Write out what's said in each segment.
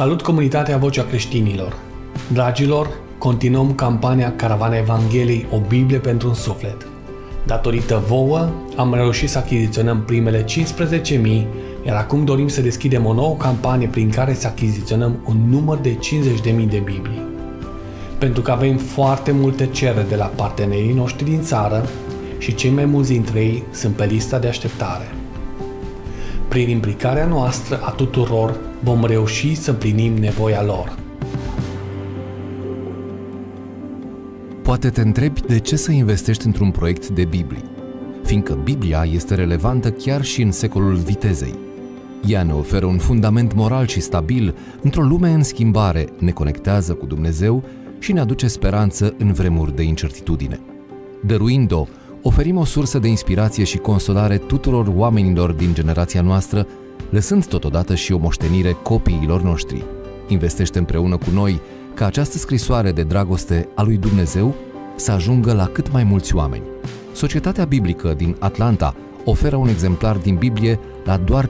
Salut comunitatea Vocea Creștinilor! Dragilor, continuăm campania Caravana Evangheliei O Biblie pentru un suflet. Datorită vouă, am reușit să achiziționăm primele 15.000, iar acum dorim să deschidem o nouă campanie prin care să achiziționăm un număr de 50.000 de Biblii. Pentru că avem foarte multe cereri de la partenerii noștri din țară și cei mai mulți dintre ei sunt pe lista de așteptare. Prin implicarea noastră a tuturor, vom reuși să împlinim nevoia lor. Poate te întrebi de ce să investești într-un proiect de Biblie, fiindcă Biblia este relevantă chiar și în secolul vitezei. Ea ne oferă un fundament moral și stabil într-o lume în schimbare, ne conectează cu Dumnezeu și ne aduce speranță în vremuri de incertitudine. Dăruind-o, oferim o sursă de inspirație și consolare tuturor oamenilor din generația noastră lăsând totodată și o moștenire copiilor noștri. Investește împreună cu noi ca această scrisoare de dragoste a lui Dumnezeu să ajungă la cât mai mulți oameni. Societatea Biblică din Atlanta oferă un exemplar din Biblie la doar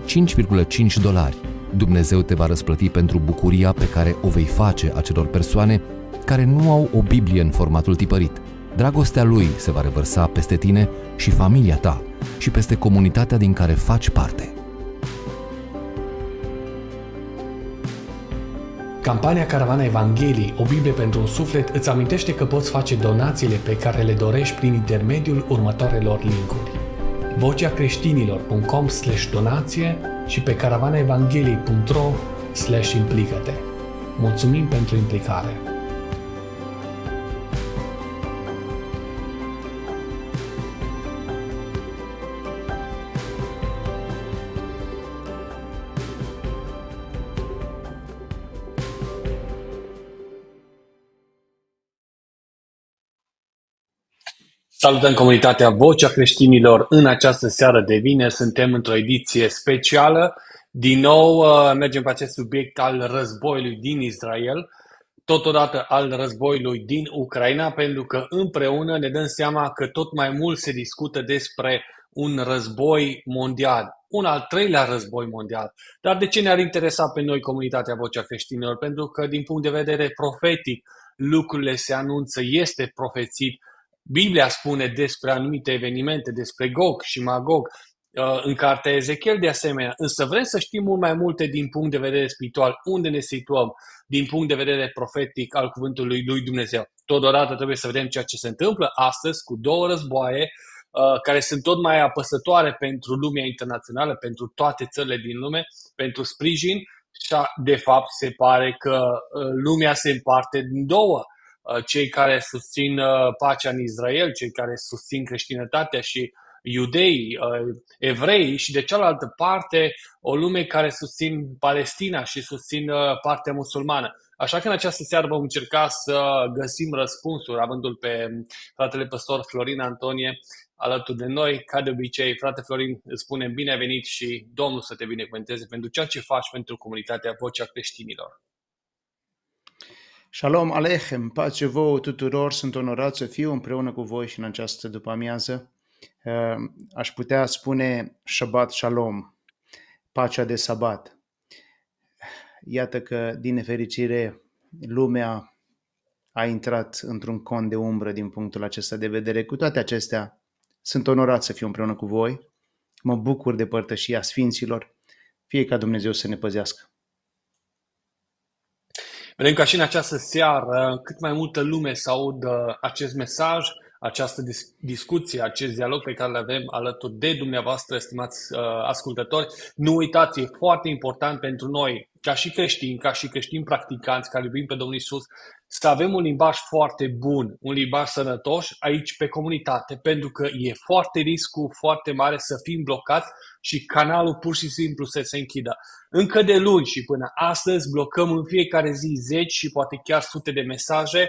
5,5 dolari. Dumnezeu te va răsplăti pentru bucuria pe care o vei face acelor persoane care nu au o Biblie în formatul tipărit. Dragostea Lui se va revărsa peste tine și familia ta și peste comunitatea din care faci parte. Campania Caravana Evangheliei, o Biblie pentru un suflet, îți amintește că poți face donațiile pe care le dorești prin intermediul următoarelor linkuri. voceacreștinilor.com slash donație și pe caravanaevangheliei.ro slash implicate. Mulțumim pentru implicare! Salutăm comunitatea Vocea Creștinilor. În această seară de vineri suntem într-o ediție specială. Din nou uh, mergem pe acest subiect al războiului din Israel, totodată al războiului din Ucraina, pentru că împreună ne dăm seama că tot mai mult se discută despre un război mondial, un al treilea război mondial. Dar de ce ne-ar interesa pe noi comunitatea Vocea Creștinilor? Pentru că din punct de vedere profetic lucrurile se anunță, este profețit Biblia spune despre anumite evenimente, despre Gog și Magog, uh, în cartea Ezechiel de asemenea. Însă vrem să știm mult mai multe din punct de vedere spiritual, unde ne situăm, din punct de vedere profetic al cuvântului lui Dumnezeu. Totodată trebuie să vedem ceea ce se întâmplă astăzi cu două războaie uh, care sunt tot mai apăsătoare pentru lumea internațională, pentru toate țările din lume, pentru sprijin și de fapt se pare că uh, lumea se împarte în două Uh, cei care susțin uh, pacea în Israel, cei care susțin creștinătatea și iudei, uh, evrei și de cealaltă parte o lume care susțin Palestina și susțin partea musulmană. Așa că în această seară vom încerca să găsim răspunsuri, avându-l pe um, fratele păstor Florin Antonie alături de noi. Ca de obicei, frate Florin, îți spunem bine venit și Domnul să te binecuvânteze pentru ceea ce faci pentru comunitatea Vocea Creștinilor. Shalom Alechem, pace vouă tuturor, sunt onorat să fiu împreună cu voi și în această după-amiază. Ehm, aș putea spune Shabbat Shalom, pacea de sabat. Iată că, din nefericire, lumea a intrat într-un con de umbră din punctul acesta de vedere. Cu toate acestea, sunt onorat să fiu împreună cu voi. Mă bucur de părtășia Sfinților. Fie ca Dumnezeu să ne păzească. Vrem ca și în această seară cât mai multă lume să audă acest mesaj, această dis- discuție, acest dialog pe care le avem alături de dumneavoastră, estimați uh, ascultători. Nu uitați, e foarte important pentru noi, ca și creștini, ca și creștini practicanți care iubim pe Domnul Isus, să avem un limbaj foarte bun, un limbaj sănătos aici pe comunitate, pentru că e foarte riscul foarte mare să fim blocați și canalul pur și simplu să se închidă. Încă de luni și până astăzi blocăm în fiecare zi zeci și poate chiar sute de mesaje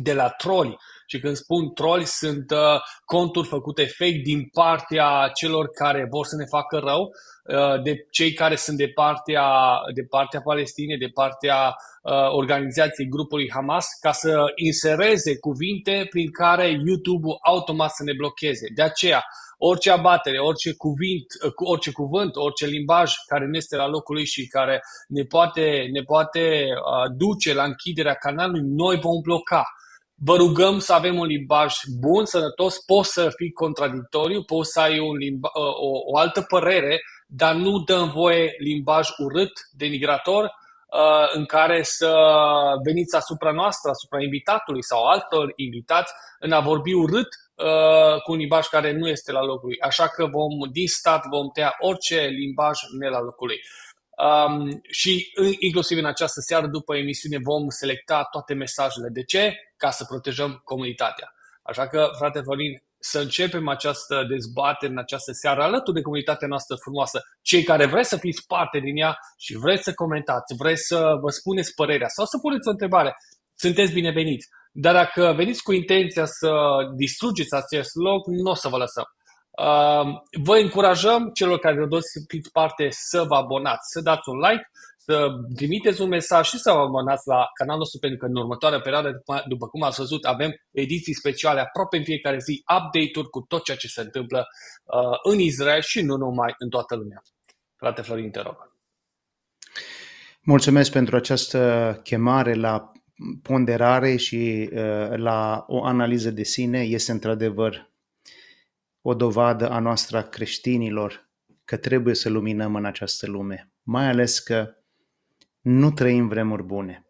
de la troli. Și când spun troli, sunt uh, conturi făcute fake din partea celor care vor să ne facă rău, uh, de cei care sunt de partea, de partea Palestinei, de partea uh, organizației grupului Hamas, ca să insereze cuvinte prin care YouTube-ul automat să ne blocheze. De aceea, orice abatere, orice cuvint, eh, orice cuvânt, orice limbaj care nu este la locul lui și care ne poate, ne poate duce la închiderea canalului, noi vom bloca. Vă rugăm să avem un limbaj bun, sănătos, poți să fii contradictoriu, poți să ai un limba, o, o altă părere, dar nu dăm voie limbaj urât, denigrator, Uh, în care să veniți asupra noastră, asupra invitatului sau altor invitați, în a vorbi urât uh, cu un limbaj care nu este la locul lui. Așa că vom, din stat vom tăia orice limbaj ne la locul lui. Um, și inclusiv în această seară, după emisiune, vom selecta toate mesajele. De ce? Ca să protejăm comunitatea. Așa că, frate Florin, să începem această dezbatere în această seară alături de comunitatea noastră frumoasă. Cei care vreți să fiți parte din ea și vreți să comentați, vreți să vă spuneți părerea sau să puneți o întrebare, sunteți bineveniți. Dar dacă veniți cu intenția să distrugeți acest loc, nu o să vă lăsăm. Uh, vă încurajăm celor care doriți să fiți parte să vă abonați, să dați un like să trimiteți un mesaj și să vă abonați la canalul nostru, pentru că în următoarea perioadă, după cum ați văzut, avem ediții speciale aproape în fiecare zi, update-uri cu tot ceea ce se întâmplă uh, în Israel și nu numai în toată lumea. Frate Florin, te rog. Mulțumesc pentru această chemare la ponderare și uh, la o analiză de sine. Este într-adevăr o dovadă a noastră a creștinilor că trebuie să luminăm în această lume, mai ales că nu trăim vremuri bune.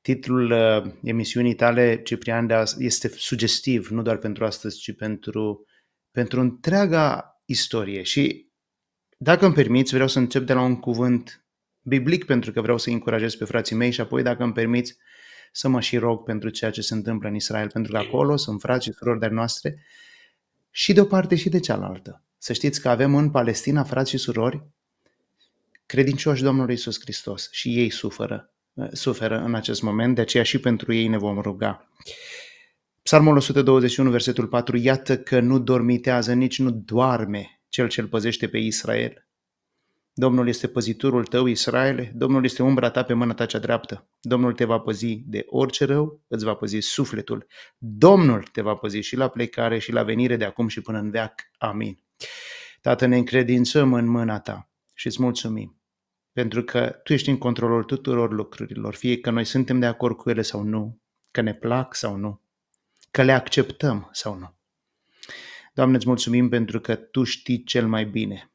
Titlul uh, emisiunii tale, Ciprian, de azi, este sugestiv, nu doar pentru astăzi, ci pentru, pentru întreaga istorie. Și dacă îmi permiți, vreau să încep de la un cuvânt biblic, pentru că vreau să încurajez pe frații mei și apoi, dacă îmi permiți, să mă și rog pentru ceea ce se întâmplă în Israel, pentru că acolo sunt frați și surori de noastre și de o parte și de cealaltă. Să știți că avem în Palestina frați și surori credincioși Domnului Isus Hristos și ei suferă, suferă în acest moment, de aceea și pentru ei ne vom ruga. Psalmul 121, versetul 4, iată că nu dormitează, nici nu doarme cel ce îl păzește pe Israel. Domnul este păziturul tău, Israel, Domnul este umbra ta pe mâna ta cea dreaptă. Domnul te va păzi de orice rău, îți va păzi sufletul. Domnul te va păzi și la plecare și la venire de acum și până în veac. Amin. Tată, ne încredințăm în mâna ta și îți mulțumim pentru că Tu ești în controlul tuturor lucrurilor, fie că noi suntem de acord cu ele sau nu, că ne plac sau nu, că le acceptăm sau nu. Doamne, îți mulțumim pentru că Tu știi cel mai bine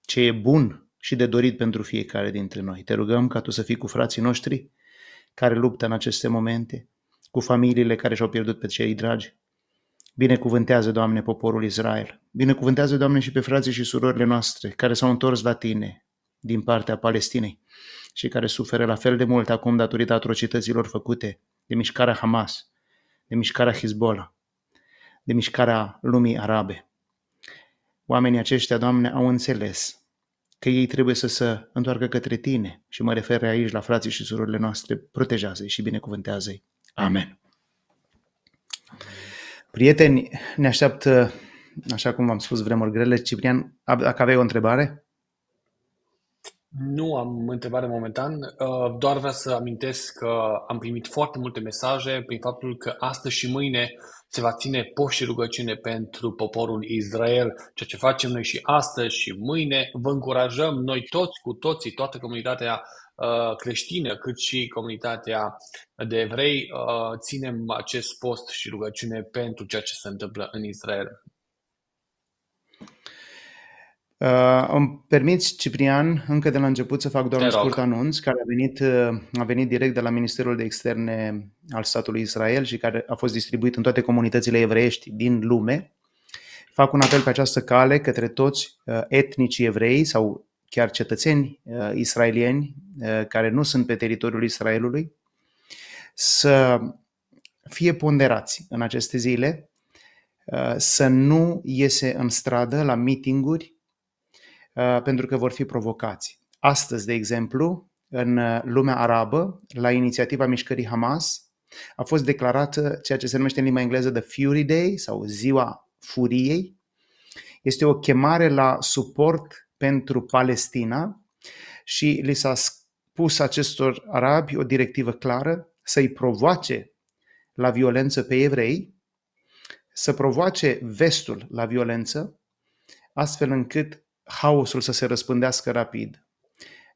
ce e bun și de dorit pentru fiecare dintre noi. Te rugăm ca Tu să fii cu frații noștri care luptă în aceste momente, cu familiile care și-au pierdut pe cei dragi, Binecuvântează, Doamne, poporul Israel. Binecuvântează, Doamne, și pe frații și surorile noastre care s-au întors la Tine din partea Palestinei și care suferă la fel de mult acum datorită atrocităților făcute de mișcarea Hamas, de mișcarea Hezbollah, de mișcarea lumii arabe. Oamenii aceștia, Doamne, au înțeles că ei trebuie să se întoarcă către Tine și mă refer aici la frații și surorile noastre, protejează-i și binecuvântează-i. Amen. Amen. Prieteni, ne așteaptă, așa cum v-am spus, vremuri grele. Ciprian, dacă aveai o întrebare? Nu am întrebare momentan, uh, doar vreau să amintesc că am primit foarte multe mesaje prin faptul că astăzi și mâine se va ține post și rugăciune pentru poporul Israel, ceea ce facem noi și astăzi și mâine. Vă încurajăm noi toți, cu toții, toată comunitatea Uh, creștină, cât și comunitatea de evrei, uh, ținem acest post și rugăciune pentru ceea ce se întâmplă în Israel. Uh, îmi permiți, Ciprian, încă de la început să fac doar Te un scurt anunț care a venit, uh, a venit direct de la Ministerul de Externe al statului Israel și care a fost distribuit în toate comunitățile evreiești din lume. Fac un apel pe această cale către toți etnicii evrei sau chiar cetățeni uh, israelieni uh, care nu sunt pe teritoriul Israelului, să fie ponderați în aceste zile, uh, să nu iese în stradă la mitinguri, uh, pentru că vor fi provocați. Astăzi, de exemplu, în uh, lumea arabă, la inițiativa mișcării Hamas, a fost declarată ceea ce se numește în limba engleză The Fury Day sau Ziua Furiei. Este o chemare la suport pentru Palestina și li s-a pus acestor arabi o directivă clară să-i provoace la violență pe evrei, să provoace vestul la violență, astfel încât haosul să se răspândească rapid.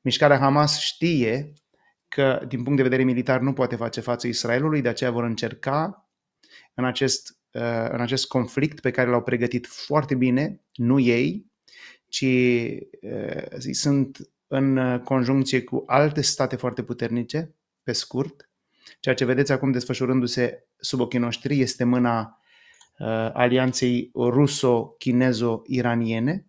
Mișcarea Hamas știe că, din punct de vedere militar, nu poate face față Israelului, de aceea vor încerca în acest, uh, în acest conflict pe care l-au pregătit foarte bine, nu ei, ci uh, sunt în conjuncție cu alte state foarte puternice, pe scurt. Ceea ce vedeți acum desfășurându-se sub ochii noștri este mâna uh, alianței ruso-chinezo-iraniene,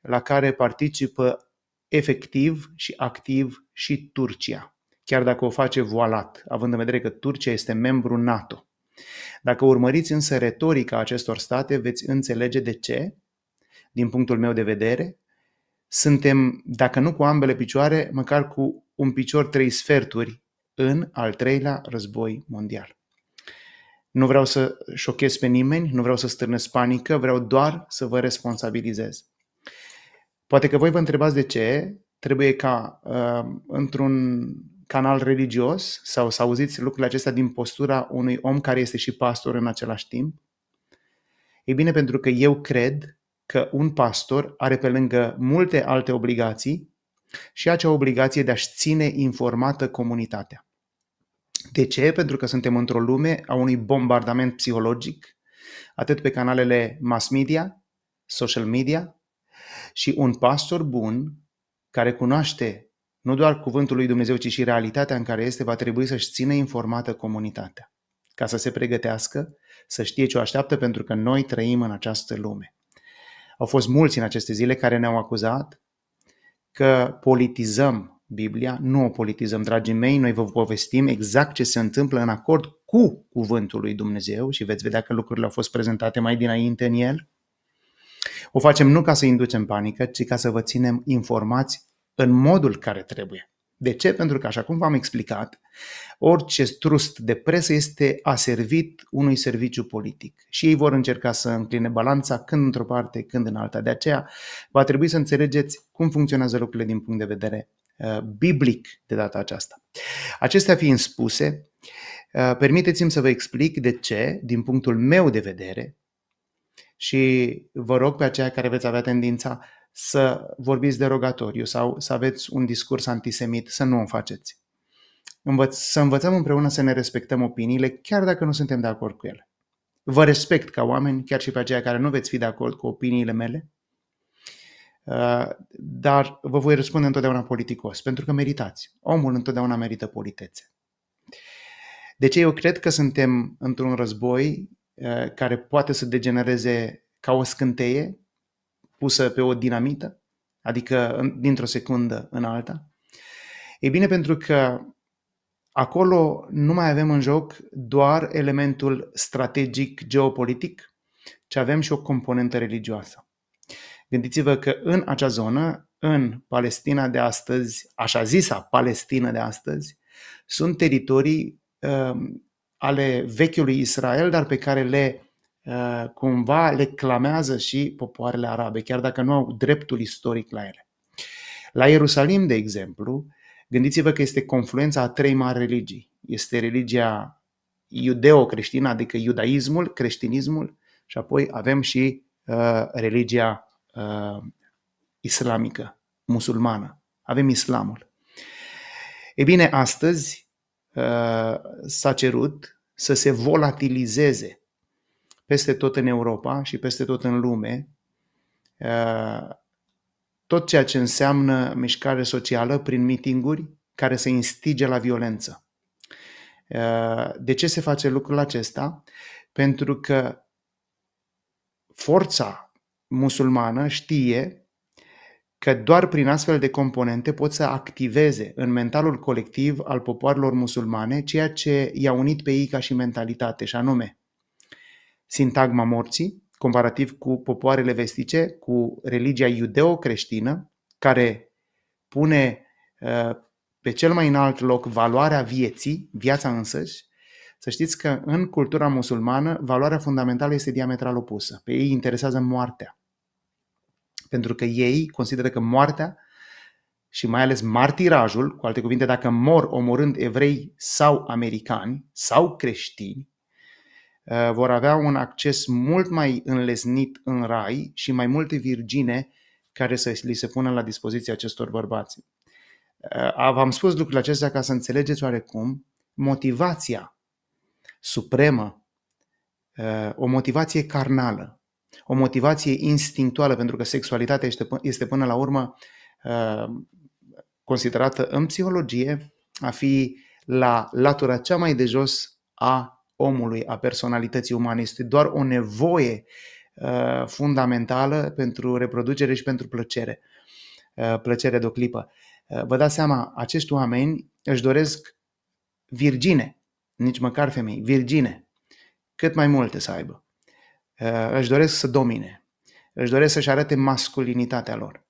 la care participă efectiv și activ și Turcia, chiar dacă o face voalat, având în vedere că Turcia este membru NATO. Dacă urmăriți însă retorica acestor state, veți înțelege de ce din punctul meu de vedere, suntem, dacă nu cu ambele picioare, măcar cu un picior trei sferturi în al treilea război mondial. Nu vreau să șochez pe nimeni, nu vreau să stârnesc panică, vreau doar să vă responsabilizez. Poate că voi vă întrebați de ce trebuie ca uh, într-un canal religios sau să auziți lucrurile acestea din postura unui om care este și pastor în același timp? Ei bine, pentru că eu cred că un pastor are pe lângă multe alte obligații și acea obligație de a-și ține informată comunitatea. De ce? Pentru că suntem într-o lume a unui bombardament psihologic, atât pe canalele mass media, social media, și un pastor bun care cunoaște nu doar cuvântul lui Dumnezeu, ci și realitatea în care este, va trebui să-și țină informată comunitatea, ca să se pregătească, să știe ce o așteaptă, pentru că noi trăim în această lume. Au fost mulți în aceste zile care ne-au acuzat că politizăm Biblia, nu o politizăm, dragii mei, noi vă povestim exact ce se întâmplă în acord cu cuvântul lui Dumnezeu și veți vedea că lucrurile au fost prezentate mai dinainte în el. O facem nu ca să inducem panică, ci ca să vă ținem informați în modul care trebuie. De ce? Pentru că, așa cum v-am explicat, orice trust de presă este aservit unui serviciu politic și ei vor încerca să încline balanța când într-o parte, când în alta. De aceea va trebui să înțelegeți cum funcționează lucrurile din punct de vedere uh, biblic de data aceasta. Acestea fiind spuse, uh, permiteți-mi să vă explic de ce, din punctul meu de vedere, și vă rog pe aceia care veți avea tendința să vorbiți derogatoriu sau să aveți un discurs antisemit, să nu o faceți. Învăț- să învățăm împreună să ne respectăm opiniile, chiar dacă nu suntem de acord cu ele. Vă respect ca oameni, chiar și pe aceia care nu veți fi de acord cu opiniile mele, uh, dar vă voi răspunde întotdeauna politicos, pentru că meritați. Omul întotdeauna merită politețe. De ce eu cred că suntem într-un război uh, care poate să degenereze ca o scânteie pusă pe o dinamită, adică dintr-o secundă în alta? E bine, pentru că acolo nu mai avem în joc doar elementul strategic geopolitic, ci avem și o componentă religioasă. Gândiți-vă că în acea zonă, în Palestina de astăzi, așa zisa Palestina de astăzi, sunt teritorii uh, ale vechiului Israel, dar pe care le Eh, cumva le clamează și popoarele arabe, chiar dacă nu au dreptul istoric la ele. La Ierusalim, de exemplu, gândiți-vă că este confluența a trei mari religii. Este religia iudeo-creștină, adică iudaismul, creștinismul și apoi avem și uh, religia uh, islamică, musulmană. Avem islamul. E bine, astăzi uh, s-a cerut să se volatilizeze peste tot în Europa și peste tot în lume, uh, tot ceea ce înseamnă mișcare socială prin mitinguri care se instige la violență. Uh, de ce se face lucrul acesta? Pentru că forța musulmană știe că doar prin astfel de componente pot să activeze în mentalul colectiv al popoarelor musulmane ceea ce i-a unit pe ei ca și mentalitate, și anume sintagma morții, comparativ cu popoarele vestice, cu religia iudeo-creștină, care pune uh, pe cel mai înalt loc valoarea vieții, viața însăși, să știți că în cultura musulmană valoarea fundamentală este diametral opusă. Pe ei interesează moartea. Pentru că ei consideră că moartea și mai ales martirajul, cu alte cuvinte, dacă mor omorând evrei sau americani sau creștini, Eh, vor avea un acces mult mai înlesnit în rai și mai multe virgine care să li se pună la dispoziție acestor bărbați. Eh, v-am spus lucrurile acestea ca să înțelegeți oarecum motivația supremă, eh, o motivație carnală, o motivație instinctuală, pentru că sexualitatea este, este până la urmă considerată în psihologie a fi la latura cea mai de jos a omului, a personalității umane. Este doar o nevoie uh, fundamentală pentru reproducere și pentru plăcere, uh, plăcere de o clipă. Uh, vă dați seama, acești oameni își doresc virgine, nici măcar femei, virgine, cât mai multe să aibă. își doresc să domine, își doresc să-și arate masculinitatea lor.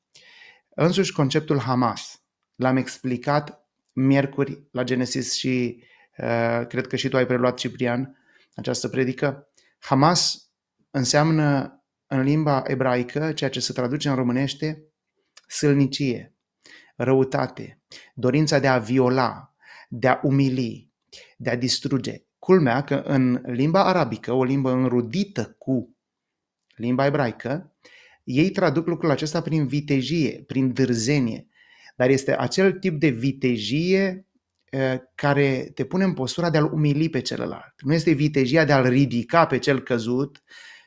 Însuși conceptul Hamas l-am explicat miercuri la Genesis și Eh, cred că și tu ai preluat, Ciprian, această predică. Hamas înseamnă în limba ebraică, ceea ce se traduce în românește, sâlnicie, răutate, dorința de a viola, de a umili, de a distruge. Culmea că în limba arabică, o limbă înrudită cu limba ebraică, ei traduc lucrul acesta prin vitejie, prin dârzenie, dar este acel tip de vitejie Eh, care te pune în postura de a-l umili pe celălalt. Nu este vitejia de a-l ridica pe cel căzut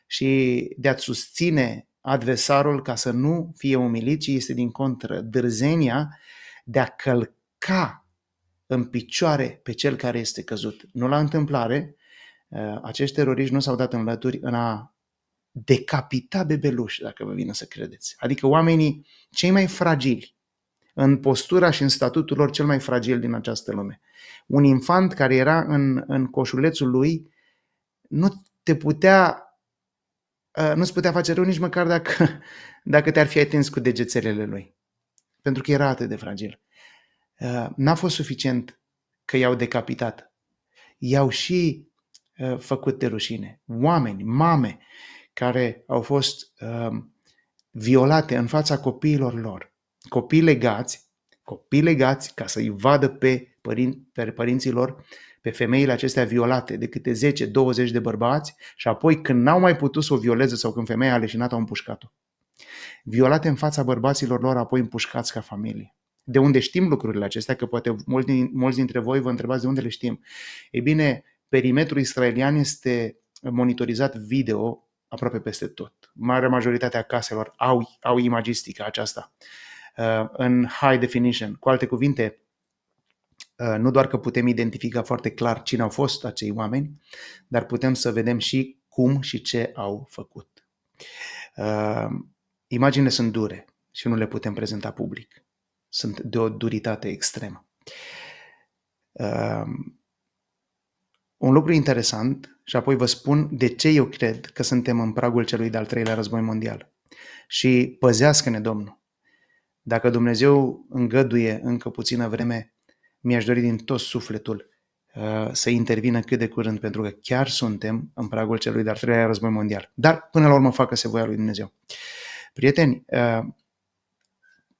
și de a-ți susține adversarul ca să nu fie umilit, ci este din contră dârzenia de a călca în picioare pe cel care este căzut. Nu la întâmplare, eh, acești teroriști nu s-au dat în lături în a decapita bebeluși, dacă vă vine să credeți. Adică oamenii cei mai fragili, în postura și în statutul lor cel mai fragil din această lume. Un infant care era în, în coșulețul lui nu te putea ă, nu-ți putea face rău nici măcar dacă, dacă te-ar fi atins cu degețelele lui. Pentru că era atât de fragil. Ă, n-a fost suficient că i-au decapitat. I-au și ă, făcut de rușine. Oameni, mame, care au fost violate în fața copiilor lor, copii legați, copii legați ca să-i vadă pe, părin, pe părinții lor, pe femeile acestea violate de câte 10-20 de bărbați și apoi când n-au mai putut să o violeze sau când femeia a leșinat, au împușcat-o. Violate în fața bărbaților lor, apoi împușcați ca familie. De unde știm lucrurile acestea? Că poate mulți, mulți dintre voi vă întrebați de unde le știm. Ei bine, perimetrul israelian este monitorizat video aproape peste tot. Marea majoritate a caselor au, au imagistica aceasta. Uh, Uh, în high definition. Cu alte cuvinte, uh, nu doar că putem identifica foarte clar cine au fost acei oameni, dar putem să vedem și cum și ce au făcut. Uh, Imaginele sunt dure și nu le putem prezenta public. Sunt de o duritate extremă. Un lucru interesant și apoi vă spun de ce eu cred că suntem în pragul celui de-al treilea război mondial. Și păzească-ne, Domnul, dacă Dumnezeu îngăduie încă puțină vreme, mi-aș dori din tot sufletul uh, să intervină cât de curând, pentru că chiar suntem în pragul celui de-al treilea război mondial. Dar, până la urmă, facă-se voia lui Dumnezeu. Prieteni, uh,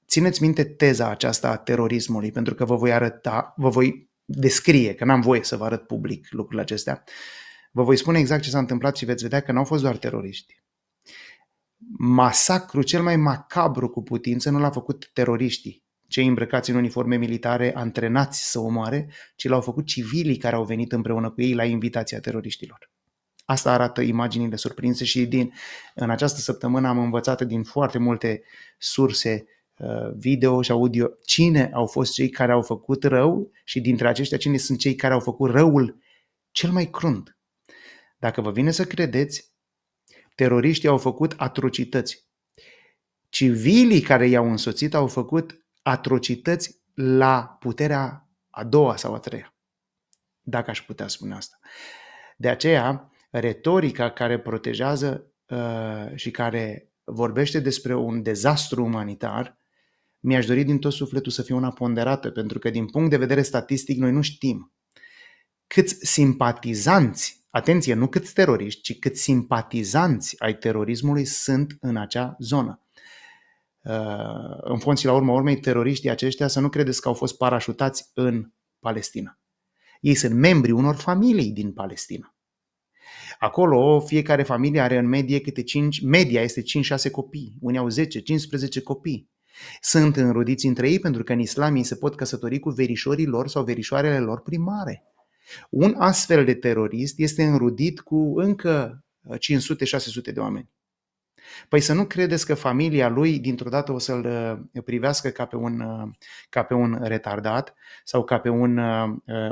țineți minte teza aceasta a terorismului, pentru că vă voi arăta, vă voi descrie, că n-am voie să vă arăt public lucrurile acestea, vă voi spune exact ce s-a întâmplat și veți vedea că n-au fost doar teroriști masacru cel mai macabru cu putință nu l-a făcut teroriștii, cei îmbrăcați în uniforme militare antrenați să omoare, ci l-au făcut civilii care au venit împreună cu ei la invitația teroriștilor. Asta arată imaginile surprinse și din, în această săptămână am învățat din foarte multe surse uh, video și audio cine au fost cei care au făcut rău și dintre aceștia cine sunt cei care au făcut răul cel mai crunt. Dacă vă vine să credeți, teroriștii au făcut atrocități. Civilii care i-au însoțit au făcut atrocități la puterea a doua sau a treia, dacă aș putea spune asta. De aceea, retorica care protejează uh, și care vorbește despre un dezastru umanitar, mi-aș dori din tot sufletul să fie una ponderată, pentru că din punct de vedere statistic noi nu știm câți simpatizanți atenție, nu câți teroriști, ci câți simpatizanți ai terorismului sunt în acea zonă. Uh, în fond și la urma urmei, teroriștii aceștia să nu credeți că au fost parașutați în Palestina. Ei sunt membri unor familii din Palestina. Acolo fiecare familie are în medie câte 5, media este 5-6 copii, unii au 10-15 copii. Sunt înrudiți între ei pentru că în islam ei se pot căsători cu verișorii lor sau verișoarele lor primare. Un astfel de terorist este înrudit cu încă 500-600 uh, de oameni. Păi să nu credeți că familia lui dintr-o dată o să-l uh, privească ca pe un, uh, ca pe un retardat sau ca pe un,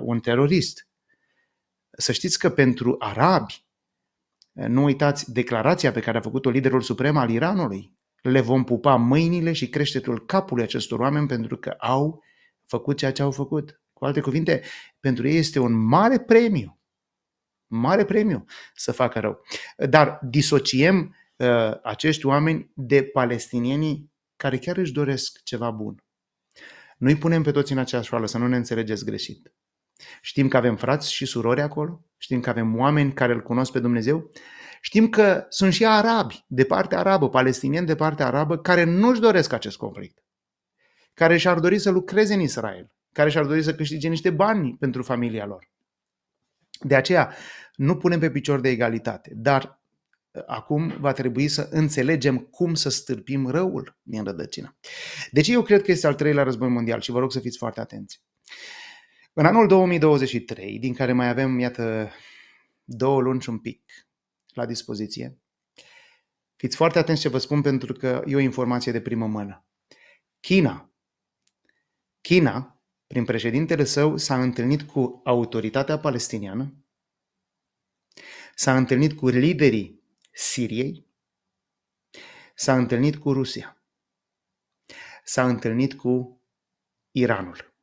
un terorist. Să știți că pentru arabi, nu uitați declarația pe care a făcut-o liderul suprem al Iranului. Le vom pupa mâinile și creștetul capului acestor oameni pentru că au făcut ceea ce au făcut. Cu alte cuvinte, pentru ei este un mare premiu, mare premiu să facă rău. Dar disociem uh, acești oameni de palestinienii care chiar își doresc ceva bun. nu îi punem pe toți în aceeași oală, să nu ne înțelegeți greșit. Știm că avem frați și surori acolo, știm că avem oameni care îl cunosc pe Dumnezeu, știm că sunt și arabi de partea arabă, palestinieni de partea arabă, care nu-și doresc acest conflict, care și-ar dori să lucreze în Israel, care și-ar dori să câștige niște bani pentru familia lor. De aceea, nu punem pe picior de egalitate, dar uh, acum va trebui să înțelegem cum să stârpim răul din rădăcină. Deci eu cred că este al treilea război mondial și vă rog să fiți foarte atenți. În anul 2023, din care mai avem, iată, două luni și un pic la dispoziție, fiți foarte atenți ce vă spun pentru că e o informație de primă mână. China. China prin președintele său, s-a întâlnit cu autoritatea palestiniană, s-a întâlnit cu liderii Siriei, s-a întâlnit cu Rusia, s-a întâlnit cu Iranul.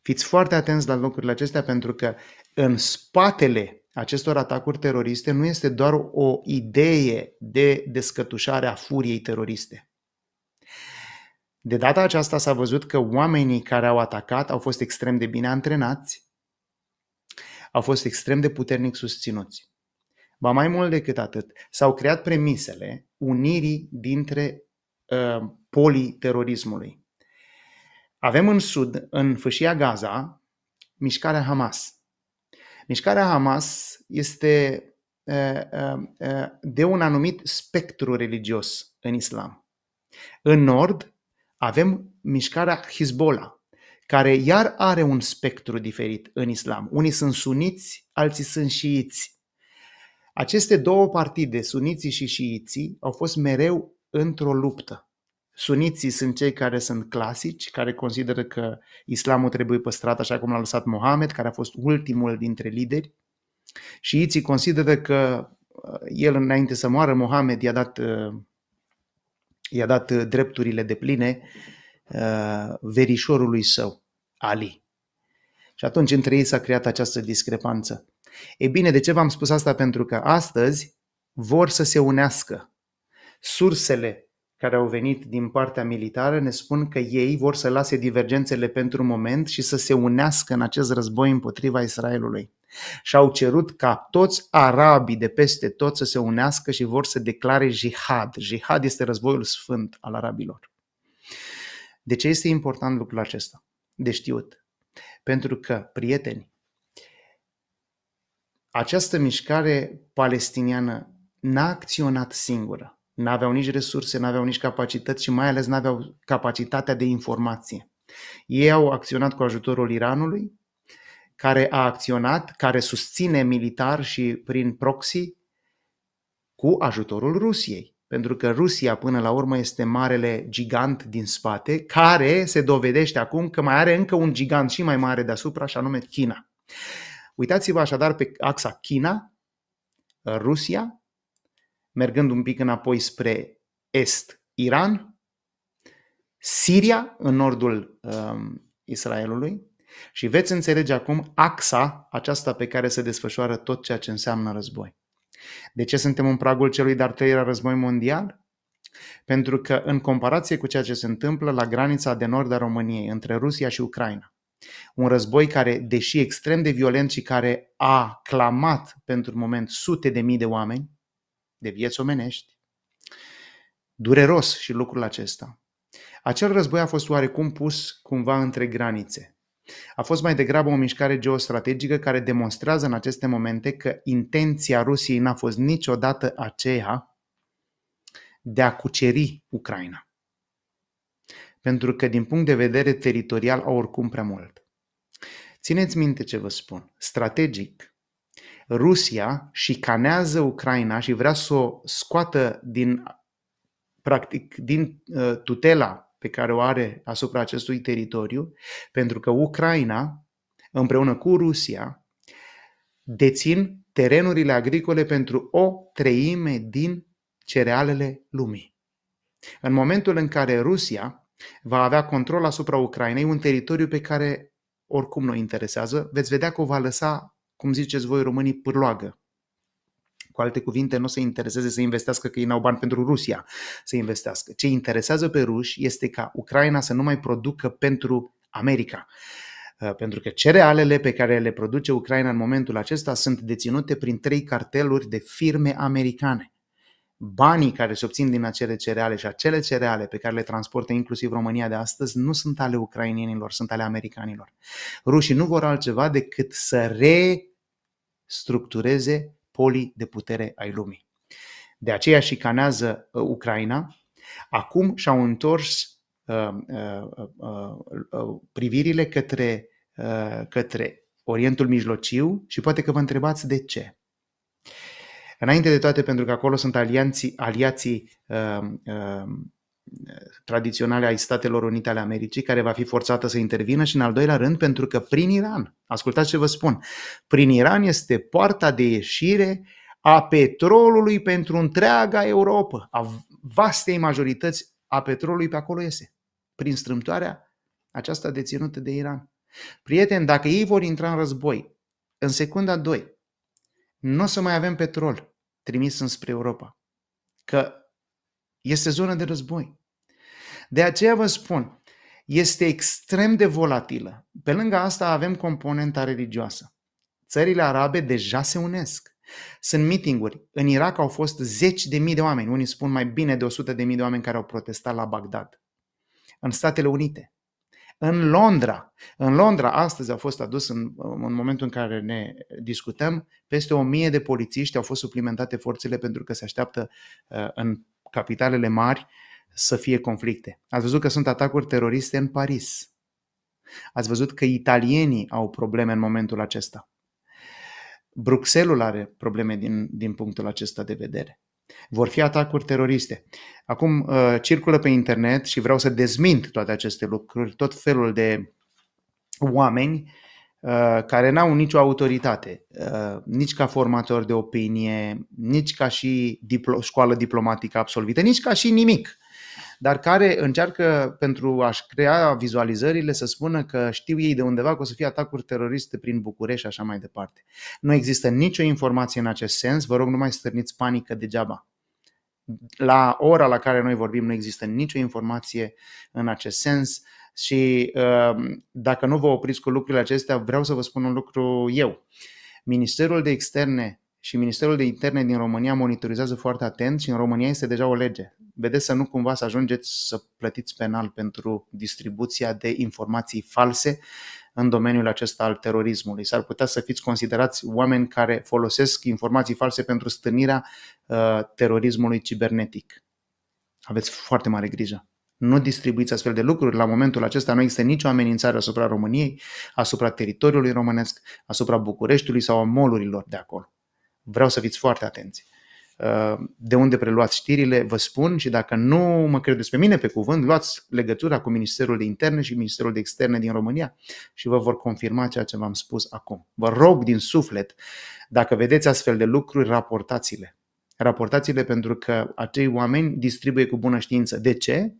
Fiți foarte atenți la lucrurile acestea pentru că în spatele acestor atacuri teroriste nu este doar o idee de descătușare a furiei teroriste de data aceasta s-a văzut că oamenii care au atacat au fost extrem de bine antrenați, au fost extrem de puternic susținuți. Ba mai mult decât atât, s-au creat premisele unirii dintre uh, polii terorismului. Avem în sud, în fâșia Gaza, mișcarea Hamas. Mișcarea Hamas este uh, uh, uh de un anumit spectru religios în islam. În nord avem mișcarea Hezbollah, care iar are un spectru diferit în islam. Unii sunt suniți, alții sunt șiiți. Aceste două partide, suniții și șiiții, au fost mereu într-o luptă. Suniții sunt cei care sunt clasici, care consideră că islamul trebuie păstrat așa cum l-a lăsat Mohamed, care a fost ultimul dintre lideri. Șiiții consideră că uh, el înainte să moară, Mohamed i-a dat uh, i-a dat uh, drepturile de pline uh, verișorului său, Ali. Și atunci între ei s-a creat această discrepanță. E bine, de ce v-am spus asta? Pentru că astăzi vor să se unească. Sursele care au venit din partea militară ne spun că ei vor să lase divergențele pentru moment și să se unească în acest război împotriva Israelului și au cerut ca toți arabii de peste tot să se unească și vor să declare jihad. Jihad este războiul sfânt al arabilor. De ce este important lucrul acesta? De știut. Pentru că, prieteni, această mișcare palestiniană n-a acționat singură. N-aveau nici resurse, n-aveau nici capacități și mai ales n-aveau capacitatea de informație. Ei au acționat cu ajutorul Iranului, care a acționat, care susține militar și prin proxy cu ajutorul Rusiei. Pentru că Rusia, până la urmă, este marele gigant din spate, care se dovedește acum că mai are încă un gigant și mai mare deasupra, și anume China. Uitați-vă așadar pe axa China, Rusia, mergând un pic înapoi spre est, Iran, Siria, în nordul um, Israelului, și veți înțelege acum axa aceasta pe care se desfășoară tot ceea ce înseamnă război. De ce suntem în pragul celui de al treilea război mondial? Pentru că, în comparație cu ceea ce se întâmplă la granița de nord a României, între Rusia și Ucraina, un război care, deși extrem de violent și care a clamat pentru un moment sute de mii de oameni, de vieți omenești, dureros și lucrul acesta. Acel război a fost oarecum pus cumva între granițe. A fost mai degrabă o mișcare geostrategică care demonstrează în aceste momente că intenția Rusiei n-a fost niciodată aceea de a cuceri Ucraina. Pentru că, din punct de vedere teritorial, au oricum prea mult. Țineți minte ce vă spun. Strategic, Rusia șicanează Ucraina și vrea să o scoată din, practic, din uh, tutela pe care o are asupra acestui teritoriu, pentru că Ucraina, împreună cu Rusia, dețin terenurile agricole pentru o treime din cerealele lumii. În momentul în care Rusia va avea control asupra Ucrainei, un teritoriu pe care oricum nu interesează, veți vedea că o va lăsa, cum ziceți voi românii, pârloagă. Cu alte cuvinte, nu se intereseze să investească că ei n-au bani pentru Rusia să investească. Ce interesează pe ruși este ca Ucraina să nu mai producă pentru America uh, pentru că cerealele pe care le produce Ucraina în momentul acesta sunt deținute prin trei carteluri de firme americane. Banii care se obțin din acele cereale și acele cereale pe care le transportă inclusiv România de astăzi nu sunt ale ucrainienilor, sunt ale americanilor. Rușii nu vor altceva decât să restructureze polii de putere ai lumii. De aceea și canează uh, Ucraina. Acum și-au întors uh, uh, uh, uh privirile către, uh, către Orientul Mijlociu și poate că vă întrebați de ce. Înainte de toate, pentru că acolo sunt alianții, aliații uh, uh, tradiționale ai Statelor Unite ale Americii, care va fi forțată să intervină și, în al doilea rând, pentru că prin Iran, ascultați ce vă spun, prin Iran este poarta de ieșire a petrolului pentru întreaga Europa, a vastei majorități a petrolului pe acolo iese, prin strâmtoarea aceasta deținută de Iran. Prieteni, dacă ei vor intra în război, în secunda 2, nu o să mai avem petrol trimis înspre Europa, că este zonă de război. De aceea vă spun, este extrem de volatilă. Pe lângă asta avem componenta religioasă. Țările arabe deja se unesc. Sunt mitinguri. În Irak au fost zeci de mii de oameni. Unii spun mai bine de 100 de mii de oameni care au protestat la Bagdad. În Statele Unite. În Londra. În Londra, astăzi au fost adus în, în momentul în care ne discutăm, peste o mie de polițiști au fost suplimentate forțele pentru că se așteaptă uh, în capitalele mari uh, să fie conflicte. Ați văzut că sunt atacuri teroriste în Paris. Ați văzut că italienii au probleme în momentul acesta. Bruxelles are probleme din, din punctul acesta de vedere. Vor fi atacuri teroriste. Acum uh, circulă pe internet și vreau să dezmint toate aceste lucruri, tot felul de oameni uh, care n-au nicio autoritate, uh, nici ca formator de opinie, nici ca și diplo- școală diplomatică absolvită, nici ca și nimic dar care încearcă pentru a-și crea vizualizările să spună că știu ei de undeva că o să fie atacuri teroriste prin București și așa mai departe. Nu există nicio informație în acest sens, vă rog nu mai stârniți panică degeaba. La ora la care noi vorbim nu există nicio informație în acest sens și uh, dacă nu vă opriți cu lucrurile acestea, vreau să vă spun un lucru eu. Ministerul de Externe și Ministerul de Interne din România monitorizează foarte atent și în România este deja o lege. Vedeți să nu cumva să ajungeți să plătiți penal pentru distribuția de informații false în domeniul acesta al terorismului. S-ar putea să fiți considerați oameni care folosesc informații false pentru stânirea uh, terorismului cibernetic. Aveți foarte mare grijă. Nu distribuiți astfel de lucruri. La momentul acesta nu există nicio amenințare asupra României, asupra teritoriului românesc, asupra Bucureștiului sau a molurilor de acolo vreau să fiți foarte atenți. Uh, de unde preluați știrile, vă spun și dacă nu mă credeți pe mine pe cuvânt, luați legătura cu Ministerul de Interne și Ministerul de Externe din România și vă vor confirma ceea ce v-am spus acum. Vă rog din suflet, dacă vedeți astfel de lucruri, raportați-le. Raportați-le pentru că acei oameni distribuie cu bună știință. De ce?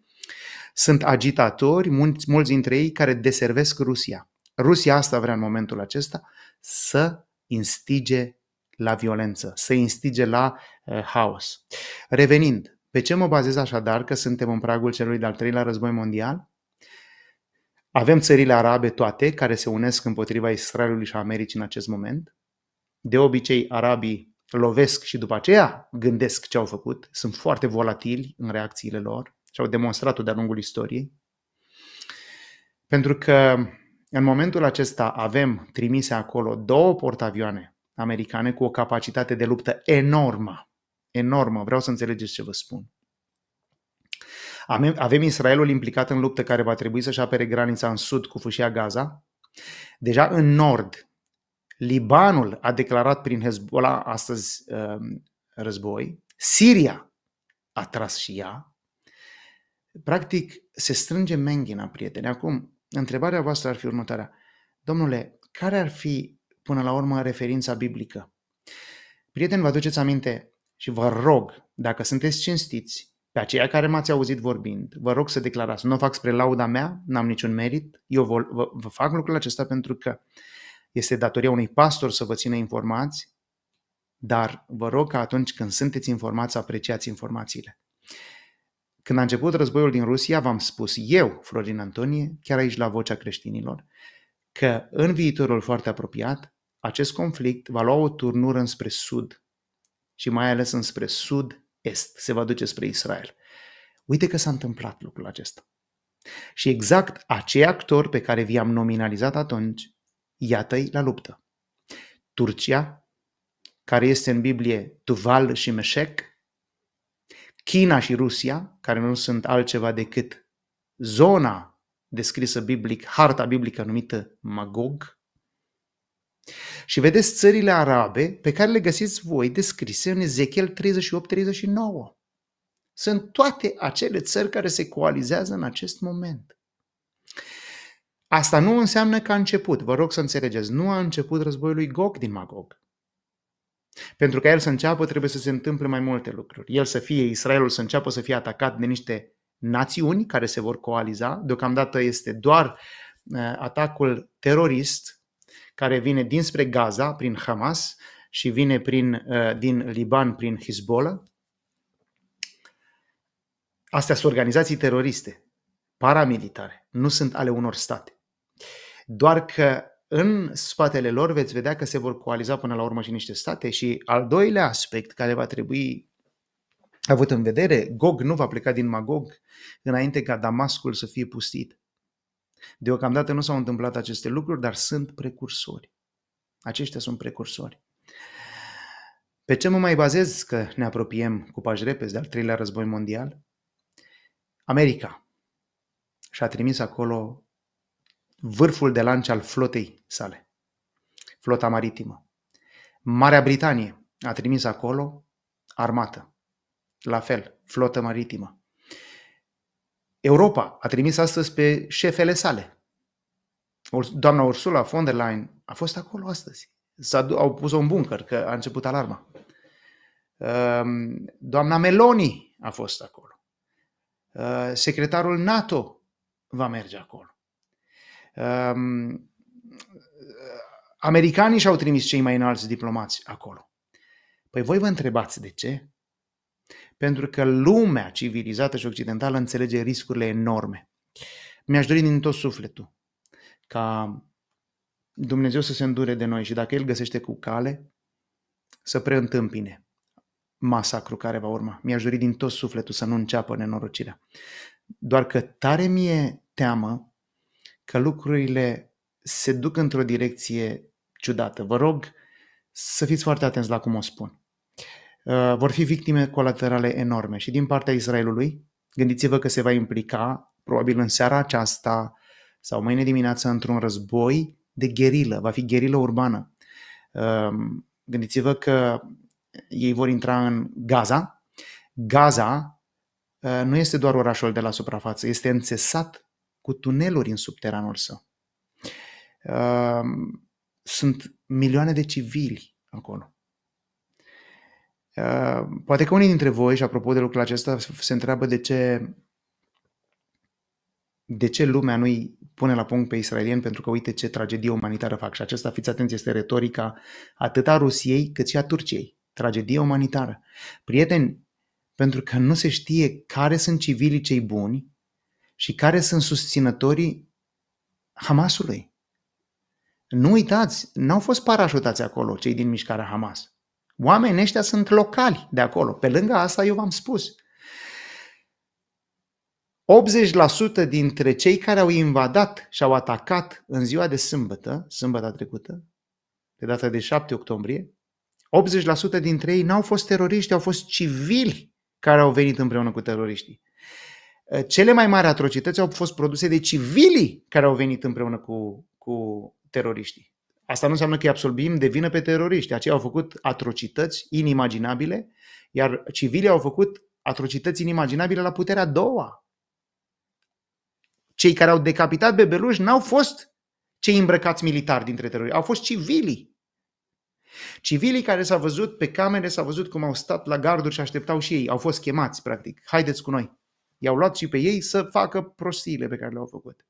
Sunt agitatori, mulți, mulți dintre ei, care deservesc Rusia. Rusia asta vrea în momentul acesta să instige la violență, să instige la uh, haos. Revenind, pe ce mă bazez așadar că suntem în pragul celui de-al treilea război mondial? Avem țările arabe toate care se unesc împotriva Israelului și Americii în acest moment. De obicei, arabii lovesc și după aceea gândesc ce au făcut. Sunt foarte volatili în reacțiile lor și au demonstrat-o de-a lungul istoriei. Pentru că în momentul acesta avem trimise acolo două portavioane americane cu o capacitate de luptă enormă. Enormă. Vreau să înțelegeți ce vă spun. Avem Israelul implicat în luptă care va trebui să-și apere granița în sud cu fâșia Gaza. Deja în nord, Libanul a declarat prin Hezbollah astăzi um, război. Siria a tras și ea. Practic, se strânge menghina, prieteni. Acum, întrebarea voastră ar fi următoarea. Domnule, care ar fi până la urmă referința biblică. Prieteni, vă aduceți aminte și vă rog, dacă sunteți cinstiți, pe aceia care m-ați auzit vorbind, vă rog să declarați, nu o fac spre lauda mea, n-am niciun merit, eu vă, vă, vă fac lucrul acesta pentru că este datoria unui pastor să vă țină informați, dar vă rog că atunci când sunteți informați, să apreciați informațiile. Când a început războiul din Rusia, v-am spus eu, Florin Antonie, chiar aici la Vocea Creștinilor, că în viitorul foarte apropiat acest conflict va lua o turnură înspre sud și mai ales înspre sud-est, se va duce spre Israel. Uite că s-a întâmplat lucrul acesta. Și exact acei actori pe care vi-am nominalizat atunci, iată-i la luptă. Turcia, care este în Biblie Tuval și Meșec, China și Rusia, care nu sunt altceva decât zona descrisă biblic, harta biblică numită Magog, și vedeți țările arabe pe care le găsiți voi descrise în Ezechiel 38-39. Sunt toate acele țări care se coalizează în acest moment. Asta nu înseamnă că a început, vă rog să înțelegeți, nu a început războiul lui Gog din Magog. Pentru ca el să înceapă, trebuie să se întâmple mai multe lucruri. El să fie, Israelul să înceapă să fie atacat de niște națiuni care se vor coaliza. Deocamdată este doar uh, atacul terorist care vine dinspre Gaza prin Hamas și vine prin, uh, din Liban prin Hezbollah. Astea sunt organizații teroriste, paramilitare, nu sunt ale unor state. Doar că în spatele lor veți vedea că se vor coaliza până la urmă și niște state și al doilea aspect care va trebui avut în vedere, Gog nu va pleca din Magog înainte ca Damascul să fie pustit. Deocamdată nu s-au întâmplat aceste lucruri, dar sunt precursori. Aceștia sunt precursori. Pe ce mă mai bazez că ne apropiem cu pași repezi de al treilea război mondial? America și-a trimis acolo vârful de lanț al flotei sale, flota maritimă. Marea Britanie a trimis acolo armată, la fel, flotă maritimă. Europa a trimis astăzi pe șefele sale. Doamna Ursula von der Leyen a fost acolo astăzi. S-a, au pus-o în bunker, că a început alarma. Ehm, doamna Meloni a fost acolo. Ehm, secretarul NATO va merge acolo. Ehm, americanii și-au trimis cei mai înalți diplomați acolo. Păi voi vă întrebați de ce? pentru că lumea civilizată și occidentală înțelege riscurile enorme. Mi-aș dori din tot sufletul ca Dumnezeu să se îndure de noi și dacă El găsește cu cale, să preîntâmpine masacru care va urma. Mi-aș dori din tot sufletul să nu înceapă nenorocirea. Doar că tare mie teamă că lucrurile se duc într-o direcție ciudată. Vă rog să fiți foarte atenți la cum o spun. Uh, vor fi victime colaterale enorme și din partea Israelului, gândiți-vă că se va implica probabil în seara aceasta sau mâine dimineață într-un război de gherilă, va fi gherilă urbană. Uh, gândiți-vă că ei vor intra în Gaza. Gaza uh, nu este doar orașul de la suprafață, este înțesat cu tuneluri în subteranul său. Sunt milioane de civili acolo. Uh, poate că unii dintre voi, și apropo de lucrul acesta, se întreabă de ce, de ce lumea nu-i pune la punct pe israelieni, pentru că uite ce tragedie umanitară fac. Și acesta, fiți atenți, este retorica atât a Rusiei cât și a Turciei. Tragedie umanitară. Prieteni, pentru că nu se știe care sunt civilii cei buni și care sunt susținătorii Hamasului. Nu uitați, n-au fost parașutați acolo cei din mișcarea Hamas. Oamenii ăștia sunt locali de acolo. Pe lângă asta eu v-am spus. 80% dintre cei care au invadat și au atacat în ziua de sâmbătă, sâmbătă trecută, de data de 7 octombrie, 80% dintre ei n-au fost teroriști, au fost civili care au venit împreună cu teroriștii. Cele mai mari atrocități au fost produse de civilii care au venit împreună cu, cu teroriștii. Asta nu înseamnă că îi absolvim de vină pe teroriști. Aceia au făcut atrocități inimaginabile, iar civilii au făcut atrocități inimaginabile la puterea a doua. Cei care au decapitat bebeluși n-au fost cei îmbrăcați militari dintre teroriști, au fost civilii. Civilii care s-au văzut pe camere, s-au văzut cum au stat la garduri și așteptau și ei, au fost chemați, practic. Haideți cu noi. I-au luat și pe ei să facă prostiile pe care le-au făcut.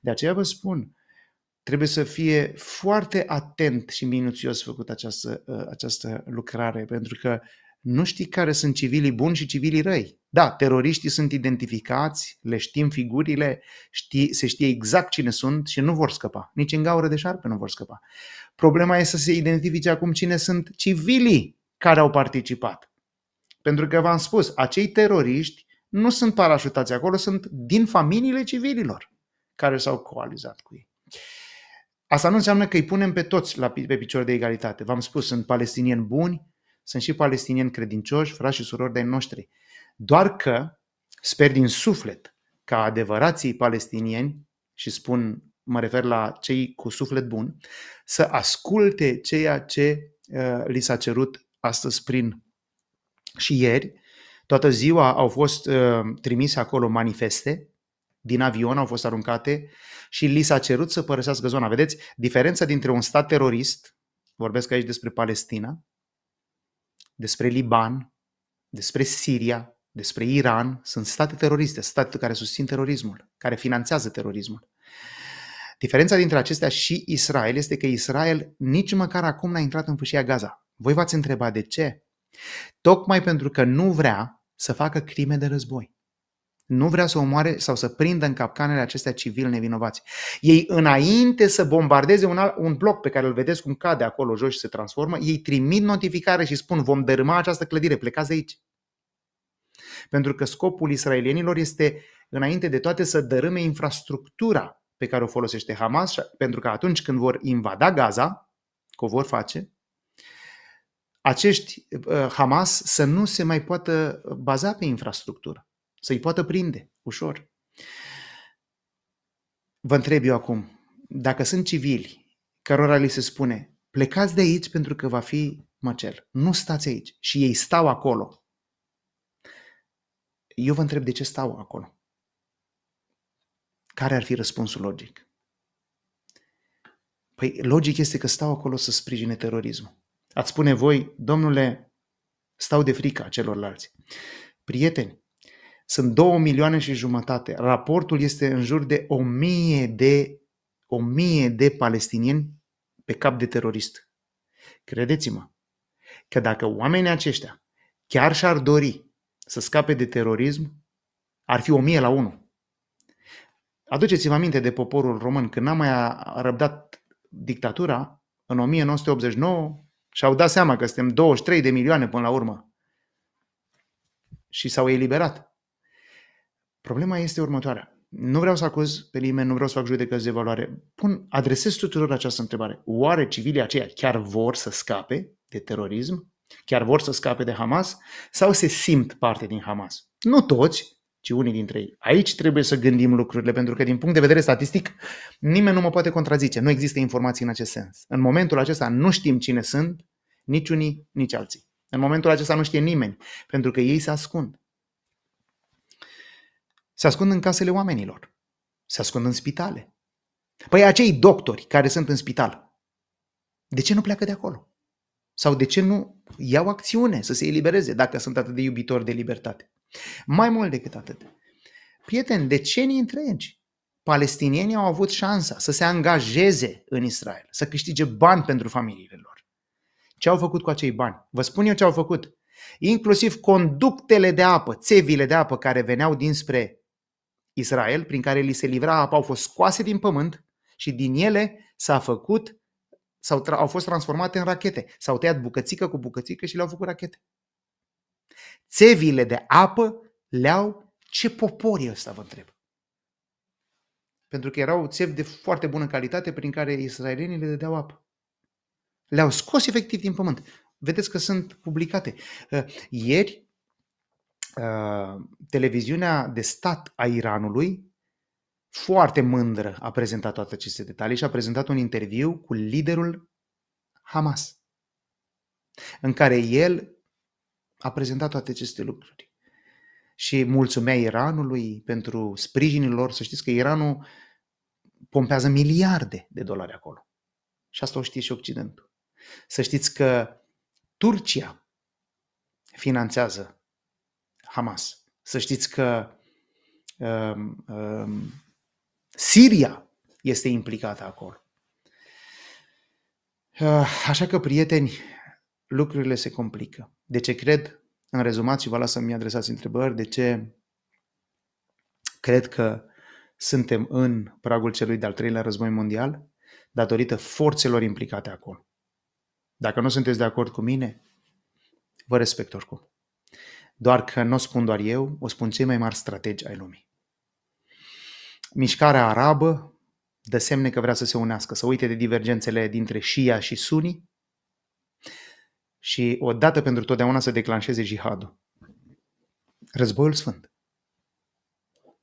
De aceea vă spun, trebuie să fie foarte atent și minuțios făcut această, ă, această lucrare, pentru că nu știi care sunt civilii buni și civilii răi. Da, teroriștii sunt identificați, le știm figurile, știi, se știe exact cine sunt și nu vor scăpa. Nici în gaură de șarpe nu vor scăpa. Problema este să se identifice acum cine sunt civilii care au participat. Pentru că v-am spus, acei teroriști nu sunt parașutați acolo, sunt din familiile civililor care s-au coalizat cu ei. Asta nu înseamnă că îi punem pe toți la, pe picior de egalitate. V-am spus, sunt palestinieni buni, sunt și palestinieni credincioși, frați și surori de noștri. Doar că sper din suflet ca adevărații palestinieni, și spun, mă refer la cei cu suflet bun, să asculte ceea ce uh, li s-a cerut astăzi prin și ieri. Toată ziua au fost uh, trimise acolo manifeste din avion au fost aruncate și li s-a cerut să părăsească zona. Vedeți, diferența dintre un stat terorist, vorbesc aici despre Palestina, despre Liban, despre Siria, despre Iran, sunt state teroriste, state care susțin terorismul, care finanțează terorismul. Diferența dintre acestea și Israel este că Israel nici măcar acum n-a intrat în fâșia Gaza. Voi v-ați întrebat de ce? Tocmai pentru că nu vrea să facă crime de război. Nu vrea să omoare sau să prindă în capcanele acestea civili nevinovați. Ei, înainte să bombardeze un, alt, un bloc pe care îl vedeți cum cade acolo jos și se transformă, ei trimit notificare și spun vom dărâma această clădire, plecați de aici. Pentru că scopul israelienilor este, înainte de toate, să dărâme infrastructura pe care o folosește Hamas, pentru că atunci când vor invada Gaza, că o vor face, acești uh, Hamas să nu se mai poată baza pe infrastructură să-i poată prinde ușor. Vă întreb eu acum, dacă sunt civili cărora li se spune plecați de aici pentru că va fi măcel, nu stați aici și ei stau acolo, eu vă întreb de ce stau acolo. Care ar fi răspunsul logic? Păi logic este că stau acolo să sprijine terorismul. Ați spune voi, domnule, stau de frică a celorlalți. Prieteni, sunt 2 milioane și jumătate. Raportul este în jur de 1000 de, 1000 de palestinieni pe cap de terorist. Credeți-mă că dacă oamenii aceștia chiar și-ar dori să scape de terorism, ar fi 1000 la 1. Aduceți-vă aminte de poporul român. Când n-a mai răbdat dictatura, în 1989, și-au dat seama că suntem 23 de milioane până la urmă. Și s-au eliberat. Problema este următoarea. Nu vreau să acuz pe nimeni, nu vreau să fac judecăți de valoare. Pun, adresez tuturor această întrebare. Oare civilii aceia chiar vor să scape de terorism? Chiar vor să scape de Hamas? Sau se simt parte din Hamas? Nu toți, ci unii dintre ei. Aici trebuie să gândim lucrurile, pentru că din punct de vedere statistic, nimeni nu mă poate contrazice. Nu există informații în acest sens. În momentul acesta nu știm cine sunt, nici unii, nici alții. În momentul acesta nu știe nimeni, pentru că ei se ascund. Se ascund în casele oamenilor. Se ascund în spitale. Păi acei doctori care sunt în spital, de ce nu pleacă de acolo? Sau de ce nu iau acțiune să se elibereze dacă sunt atât de iubitori de libertate? Mai mult decât atât. Prieteni, decenii întregi, palestinienii au avut șansa să se angajeze în Israel, să câștige bani pentru familiile lor. Ce au făcut cu acei bani? Vă spun eu ce au făcut. Inclusiv conductele de apă, țevile de apă care veneau dinspre Israel, prin care li se livra apa, au fost scoase din pământ și din ele s-a făcut sau au au fost transformate în rachete. S-au tăiat bucățică cu bucățică și le-au făcut rachete. Țevile de apă le-au... Ce popor e ăsta, vă întreb? Pentru că erau țevi de foarte bună calitate prin care israelienii le dădeau apă. Le-au scos efectiv din pământ. Vedeți că sunt publicate. Ieri Ă, televiziunea de stat a Iranului, foarte mândră, a prezentat toate aceste detalii și a prezentat un interviu cu liderul Hamas, în care el a prezentat toate aceste lucruri. Și mulțumea Iranului pentru sprijinul lor. Să știți că Iranul pompează miliarde de dolari acolo. Și asta o știe și Occidentul. Să știți că Turcia finanțează Hamas. Să știți că um, um, Siria este implicată acolo. Uh, așa că, prieteni, lucrurile se complică. De ce cred, în rezumat și vă las să-mi adresați întrebări, de ce cred că suntem în pragul celui de-al treilea război mondial, datorită forțelor implicate acolo. Dacă nu sunteți de acord cu mine, vă respect oricum doar că nu o spun doar eu, o spun cei mai mari strategi ai lumii. Mișcarea arabă dă semne că vrea să se unească, să uite de divergențele dintre Shia și Sunni și odată pentru totdeauna să declanșeze jihadul. Războiul sfânt.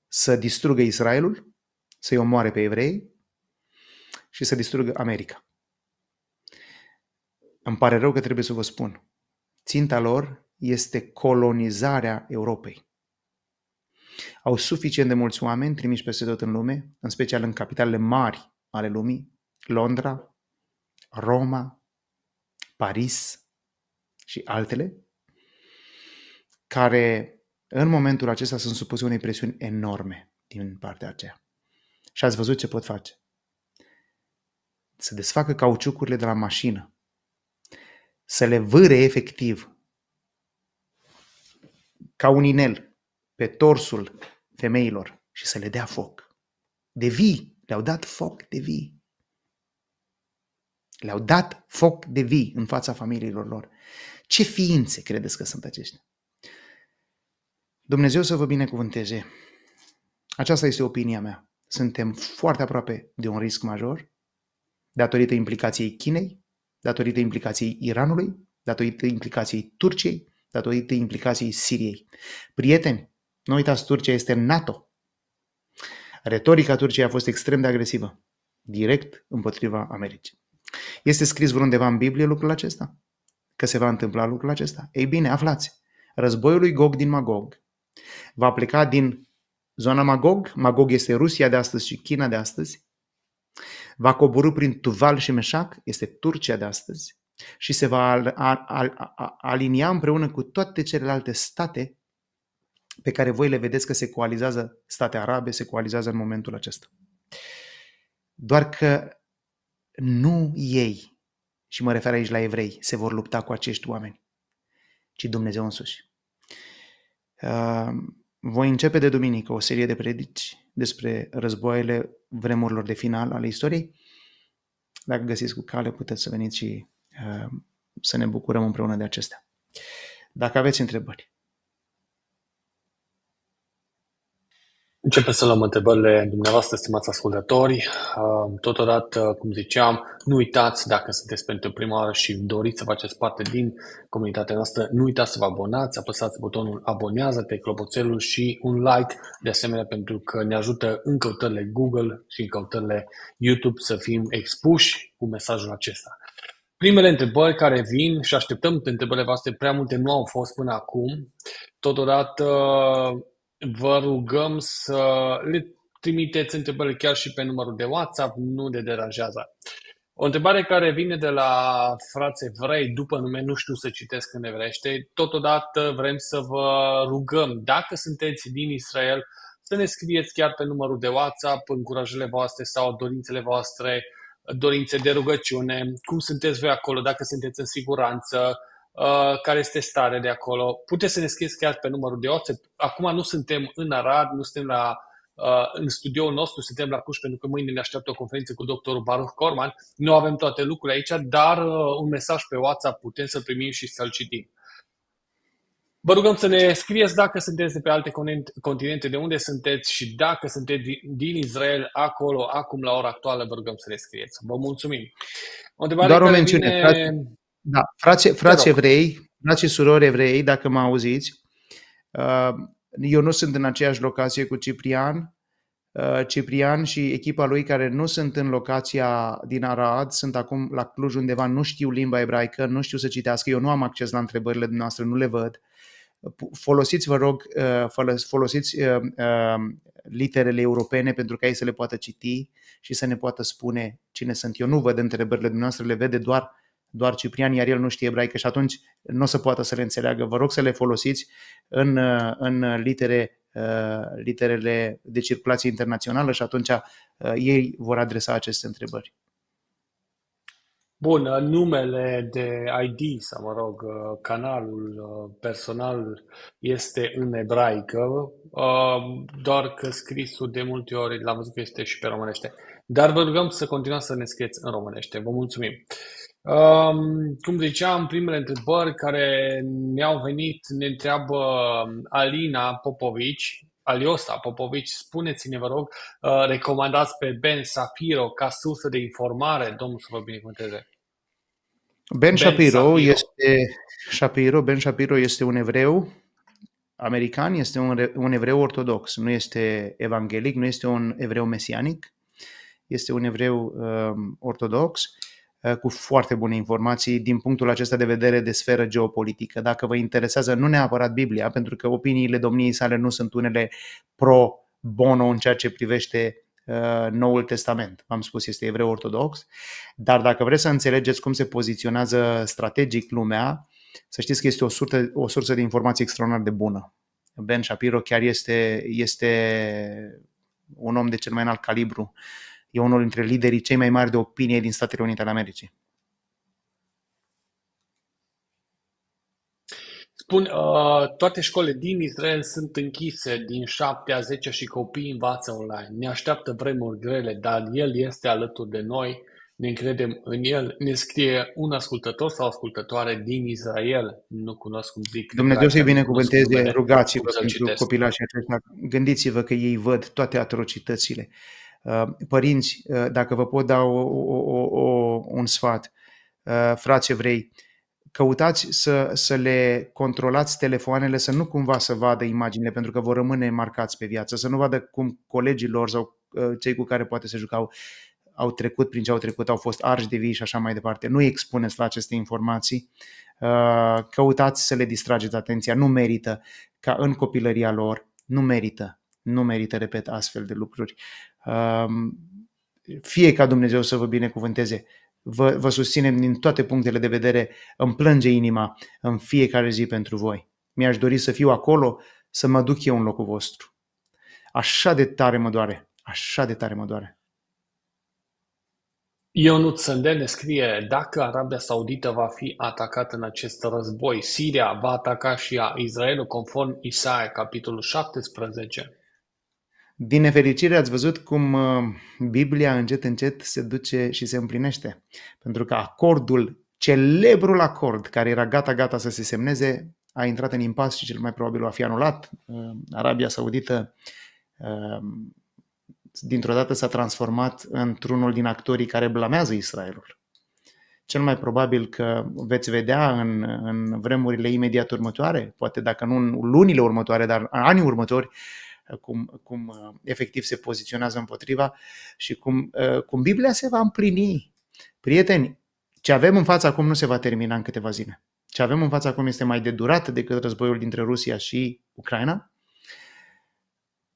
Să distrugă Israelul, să-i omoare pe evrei și să distrugă America. Îmi pare rău că trebuie să vă spun. Ținta lor este colonizarea Europei. Au suficient de mulți oameni trimiși peste tot în lume, în special în capitalele mari ale lumii, Londra, Roma, Paris și altele, care în momentul acesta sunt supuse unei presiuni enorme din partea aceea. Și ați văzut ce pot face. Să desfacă cauciucurile de la mașină, să le vâre efectiv ca un inel pe torsul femeilor și să le dea foc. De vii, le-au dat foc de vii. Le-au dat foc de vii în fața familiilor lor. Ce ființe credeți că sunt aceștia? Dumnezeu să vă binecuvânteze. Aceasta este opinia mea. Suntem foarte aproape de un risc major, datorită implicației Chinei, datorită implicației Iranului, datorită implicației Turciei, datorită implicației Siriei. Prieteni, nu uitați, Turcia este NATO. Retorica Turciei a fost extrem de agresivă, direct împotriva Americii. Este scris vreundeva în Biblie lucrul acesta? Că se va întâmpla lucrul acesta? Ei bine, aflați. Războiul lui Gog din Magog va pleca din zona Magog, Magog este Rusia de astăzi și China de astăzi, va coborâ prin Tuval și Meșac, este Turcia de astăzi, și se va al, al, al, al, alinia împreună cu toate celelalte state pe care voi le vedeți că se coalizează, state arabe se coalizează în momentul acesta. Doar că nu ei, și mă refer aici la evrei, se vor lupta cu acești oameni, ci Dumnezeu însuși. Uh, voi începe de duminică o serie de predici despre războaiele vremurilor de final ale istoriei. Dacă găsiți cu cale, puteți să veniți și Ehm, să ne bucurăm împreună de acestea. Dacă aveți întrebări. Începem să luăm întrebările dumneavoastră, stimați ascultători. Ehm, totodată, cum ziceam, nu uitați, dacă sunteți pentru prima oară și doriți să faceți parte din comunitatea noastră, nu uitați să vă abonați, apăsați butonul abonează-te, clopoțelul și un like, de asemenea, pentru că ne ajută în căutările Google și în căutările YouTube să fim expuși cu mesajul acesta. Primele întrebări care vin și așteptăm întrebările voastre, prea multe nu au fost până acum. Totodată vă rugăm să le trimiteți întrebările chiar și pe numărul de WhatsApp, nu de deranjează. O întrebare care vine de la frațe vrei, după nume, nu știu să citesc în evrește, totodată vrem să vă rugăm, dacă sunteți din Israel, să ne scrieți chiar pe numărul de WhatsApp încurajele voastre sau dorințele voastre uh, dorințe de rugăciune, cum sunteți voi acolo, dacă sunteți în siguranță, uh, care este stare de acolo. Puteți să ne scrieți chiar pe numărul de oțet. Acum nu suntem în Arad, nu suntem la, uh, în studioul nostru, suntem la Cuș, pentru că mâine ne așteaptă o conferință cu doctorul Baruch Corman. Nu avem toate lucrurile aici, dar uh, un mesaj pe WhatsApp putem să primim și să-l citim. Vă rugăm să ne scrieți dacă sunteți de pe alte continente, de unde sunteți și dacă sunteți din Israel, acolo, acum, la ora actuală, vă rugăm să ne scrieți. Vă mulțumim. O Doar o mențiune. Vine... Frate, da, frați, frați evrei, frați surori evrei, dacă mă auziți, uh, eu nu sunt în aceeași locație cu Ciprian, uh, Ciprian și echipa lui care nu sunt în locația din Arad, sunt acum la Cluj undeva, nu știu limba ebraică, nu știu să citească, eu nu am acces la întrebările noastre, nu le văd. Uh, folosiți, vă rog, uh, folosiți uh, uh, literele europene pentru ca ei să le poată citi și să ne poată spune cine sunt. Eu nu văd întrebările dumneavoastră, le vede doar doar Ciprian, iar el nu știe ebraică și atunci nu o să poată să le înțeleagă. Vă rog să le folosiți în, în litere, literele de circulație internațională și atunci ei vor adresa aceste întrebări. Bun, numele de ID, sau mă rog, uh, canalul uh, personal este în ebraică, uh, doar că scrisul de multe ori l-am văzut că este și pe românește. Dar vă rugăm să continuați să ne scrieți în românește. Vă mulțumim! Um, cum ziceam, primele întrebări care ne-au venit ne întreabă Alina Popovici, Aliosa Popovici, spuneți-ne, vă rog, recomandați pe Ben Safiro ca sursă de informare, Domnul să vă binecuvânteze. Ben, Shapiro, ben Shapiro este Shapiro, Ben Shapiro este un evreu american, este un, un evreu ortodox, nu este evanghelic, nu este un evreu mesianic, este un evreu um, ortodox uh, cu foarte bune informații din punctul acesta de vedere de sferă geopolitică. Dacă vă interesează, nu neapărat Biblia, pentru că opiniile domniei sale nu sunt unele pro bono în ceea ce privește Uh, Noul Testament. Am spus, este evreu ortodox, dar dacă vreți să înțelegeți cum se poziționează strategic lumea, să știți că este o sursă, o sursă de informații extraordinar de bună. Ben Shapiro chiar este, este un om de cel mai înalt calibru. E unul dintre liderii cei mai mari de opinie din Statele Unite ale Americii. Spun, uh, toate școlile din Israel sunt închise din 7 a 10 și copiii învață online. Ne așteaptă vremuri grele, dar El este alături de noi, ne încredem în El. Ne scrie un ascultător sau ascultătoare din Israel, nu cunosc cum zic. Dumnezeu să-i binecuvânteze, rugați-vă pentru copilașii aceștia. Gândiți-vă că ei văd toate atrocitățile. Uh, părinți, uh, dacă vă pot da o, o, o, un sfat, uh, frați evrei, vrei căutați să, să le controlați telefoanele, să nu cumva să vadă imaginile, pentru că vor rămâne marcați pe viață, să nu vadă cum colegii lor sau uh, cei cu care poate se jucau au trecut prin ce au trecut, au fost arși de vii și așa mai departe. Nu îi expuneți la aceste informații, uh, căutați să le distrageți atenția, nu merită ca în copilăria lor, nu merită, nu merită, repet, astfel de lucruri. Um, fie ca Dumnezeu să vă binecuvânteze vă, vă susținem din toate punctele de vedere, îmi plânge inima în fiecare zi pentru voi. Mi-aș dori să fiu acolo, să mă duc eu în locul vostru. Așa de tare mă doare, așa de tare mă doare. Ionut Sânden ne scrie, dacă Arabia Saudită va fi atacată în acest război, Siria va ataca și ea Israelul conform Isaia, capitolul 17. Din nefericire ați văzut cum uh, Biblia încet încet se duce și se împlinește, pentru că acordul, celebrul acord care era gata gata să se semneze, a intrat în impas și cel mai probabil va fi anulat. Uh, Arabia Saudită uh, dintr-o dată s-a transformat într-unul din actorii care blamează Israelul. Cel mai probabil că veți vedea în, în vremurile imediat următoare, poate dacă nu în lunile următoare, dar în anii următori, cum, cum uh, efectiv se poziționează împotriva și cum, uh, cum Biblia se va împlini. Prieteni, ce avem în fața acum nu se va termina în câteva zile. Ce avem în fața acum este mai de durat decât războiul dintre Rusia și Ucraina.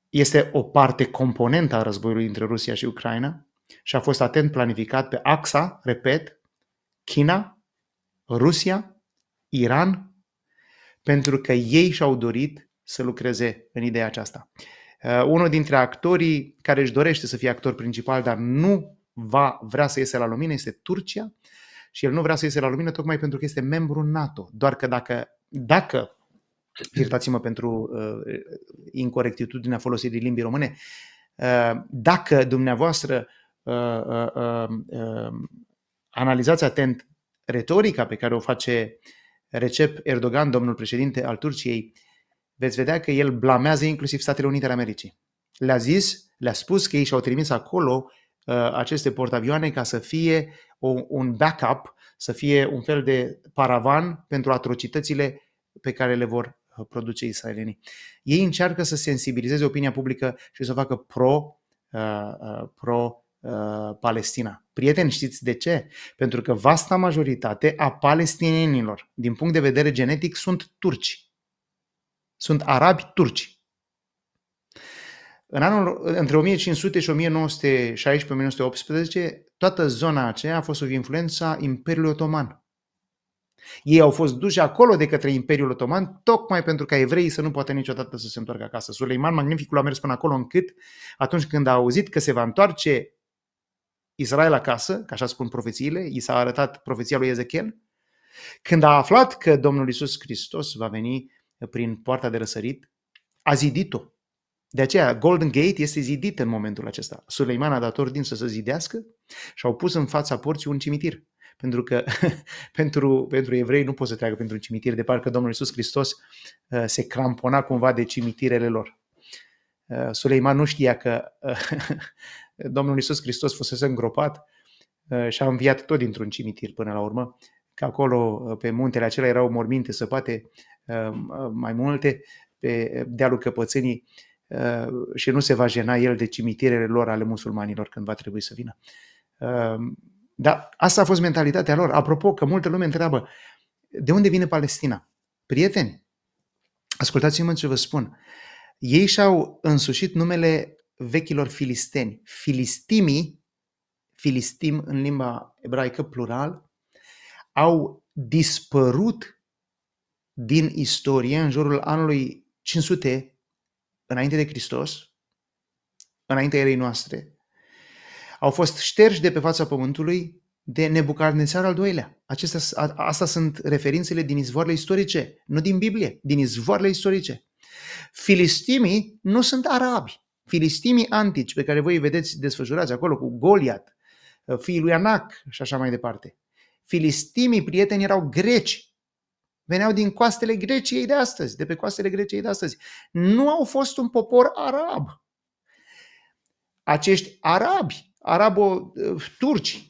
Este o parte componentă a războiului dintre Rusia și Ucraina și a fost atent planificat pe axa, repet, China, Rusia, Iran, pentru că ei și-au dorit să lucreze în ideea aceasta. Uh, unul dintre actorii care își dorește să fie actor principal, dar nu va vrea să iese la lumină, este Turcia și el nu vrea să iese la lumină tocmai pentru că este membru NATO. Doar că dacă, dacă iertați-mă pentru uh, incorectitudinea folosirii limbii române, uh, dacă dumneavoastră uh, uh, uh, uh, analizați atent retorica pe care o face Recep Erdogan, domnul președinte al Turciei, uh, veți vedea că el blamează inclusiv Statele Unite ale Americii. Le-a zis, le-a spus că ei și-au trimis acolo uh, aceste portavioane ca să fie o, un backup, să fie un fel de paravan pentru atrocitățile pe care le vor uh, produce israelienii. Ei încearcă să sensibilizeze opinia publică și să o facă pro, uh, uh, pro uh, Palestina. Prieteni, știți de ce? Pentru că vasta majoritate a palestinienilor, din punct de vedere genetic, sunt turci sunt arabi turci. În anul, între 1500 și 1916-1918, toată zona aceea a fost sub influența Imperiului Otoman. Ei au fost duși acolo de către Imperiul Otoman, tocmai pentru ca evreii să nu poată niciodată să se întoarcă acasă. Suleiman Magnificul a mers până acolo încât, atunci când a auzit că se va întoarce Israel acasă, ca așa spun profețiile, i s-a arătat profeția lui Ezechiel, când a aflat că Domnul Isus Hristos va veni prin poarta de răsărit, a zidit-o. De aceea, Golden Gate este zidit în momentul acesta. Suleiman a dat ordin să se zidească și au pus în fața porții un cimitir. Pentru că pentru, pentru evrei nu pot să treacă pentru un cimitir, de parcă Domnul Iisus Hristos uh, se crampona cumva de cimitirele lor. Uh, Suleiman nu știa că uh, Domnul Iisus Hristos fusese îngropat uh, și a înviat tot dintr-un cimitir până la urmă că acolo uh, pe muntele acela erau morminte săpate uh, uh, mai multe, pe dealul Căpățânii și nu se va jena el de cimitirele lor ale musulmanilor când va trebui să vină. Dar asta a fost mentalitatea lor. Apropo, că multă lume întreabă, de unde vine Palestina? Prieteni, ascultați-mă ce vă spun. Ei și-au însușit numele vechilor filisteni. Filistimii, filistim în limba ebraică plural, au dispărut din istorie în jurul anului 500 înainte de Hristos, înaintea erei noastre. Au fost șterși de pe fața pământului de Nebucarnețar al doilea. Acestea, a, asta sunt referințele din izvoarele istorice, nu din Biblie, din izvoarele istorice. Filistimii nu sunt arabi. Filistimii antici pe care voi îi vedeți desfășurați acolo cu Goliat, fiul lui Anac și așa mai departe. Filistimii, prieteni, erau greci. Veneau din coastele Greciei de astăzi, de pe coastele Greciei de astăzi. Nu au fost un popor arab. Acești arabi, arabo-turci uh,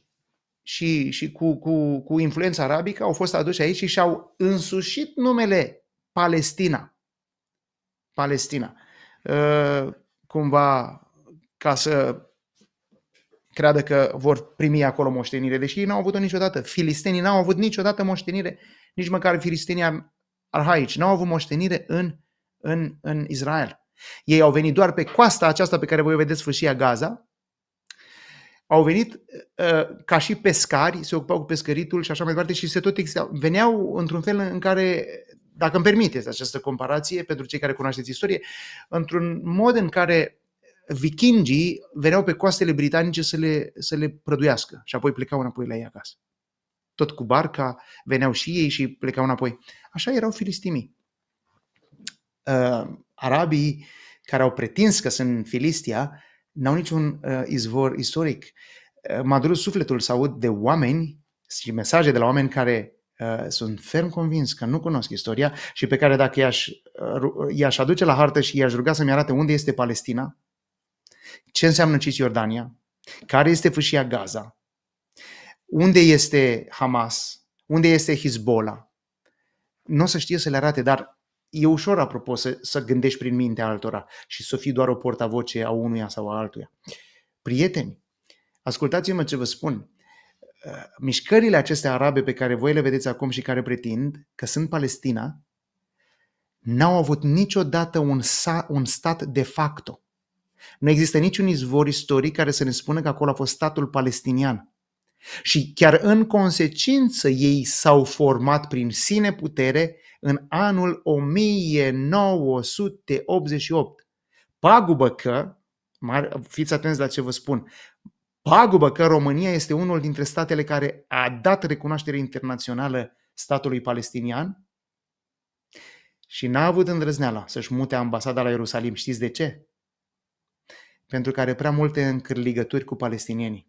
și, și cu, cu, cu influența arabică au fost aduși aici și și-au însușit numele Palestina. Palestina. Uh, cumva ca să creadă că vor primi acolo moștenire, deși ei n-au avut-o niciodată. Filistenii n-au avut niciodată moștenire, nici măcar filistenii arhaici n-au avut moștenire în, în, în Israel. Ei au venit doar pe coasta aceasta pe care voi vedeți fâșia Gaza, au venit uh, ca și pescari, se ocupau cu pescăritul și așa mai departe și se tot existau. Veneau într-un fel în care, dacă îmi permiteți această comparație, pentru cei care cunoașteți istorie, într-un mod în care vikingii veneau pe coastele britanice să le, să le prăduiască și apoi plecau înapoi la ei acasă. Tot cu barca veneau și ei și plecau înapoi. Așa erau filistimii. Uh, arabii care au pretins că sunt Filistia n-au niciun uh, izvor istoric. Uh, m-a durut sufletul să aud de oameni și mesaje de la oameni care uh, sunt ferm convins că nu cunosc istoria și pe care dacă i-aș, uh, i-aș aduce la hartă și i-aș ruga să-mi arate unde este Palestina, ce înseamnă Cisjordania? Care este fâșia Gaza? Unde este Hamas? Unde este Hezbollah? Nu o să știe să le arate, dar e ușor, apropo, să, să gândești prin mintea altora și să fii doar o portavoce a unuia sau a altuia. Prieteni, ascultați-mă ce vă spun. Uh, mișcările acestea arabe pe care voi le vedeți acum și care pretind că sunt Palestina, n-au avut niciodată un, sa, un stat de facto. Nu există niciun izvor istoric care să ne spună că acolo a fost statul palestinian. Și chiar în consecință ei s-au format prin sine putere în anul 1988. Pagubă că, fiți atenți la ce vă spun, pagubă că România este unul dintre statele care a dat recunoaștere internațională statului palestinian și n-a avut îndrăzneala să-și mute ambasada la Ierusalim. Știți de ce? pentru că are prea multe încârligături cu palestinienii.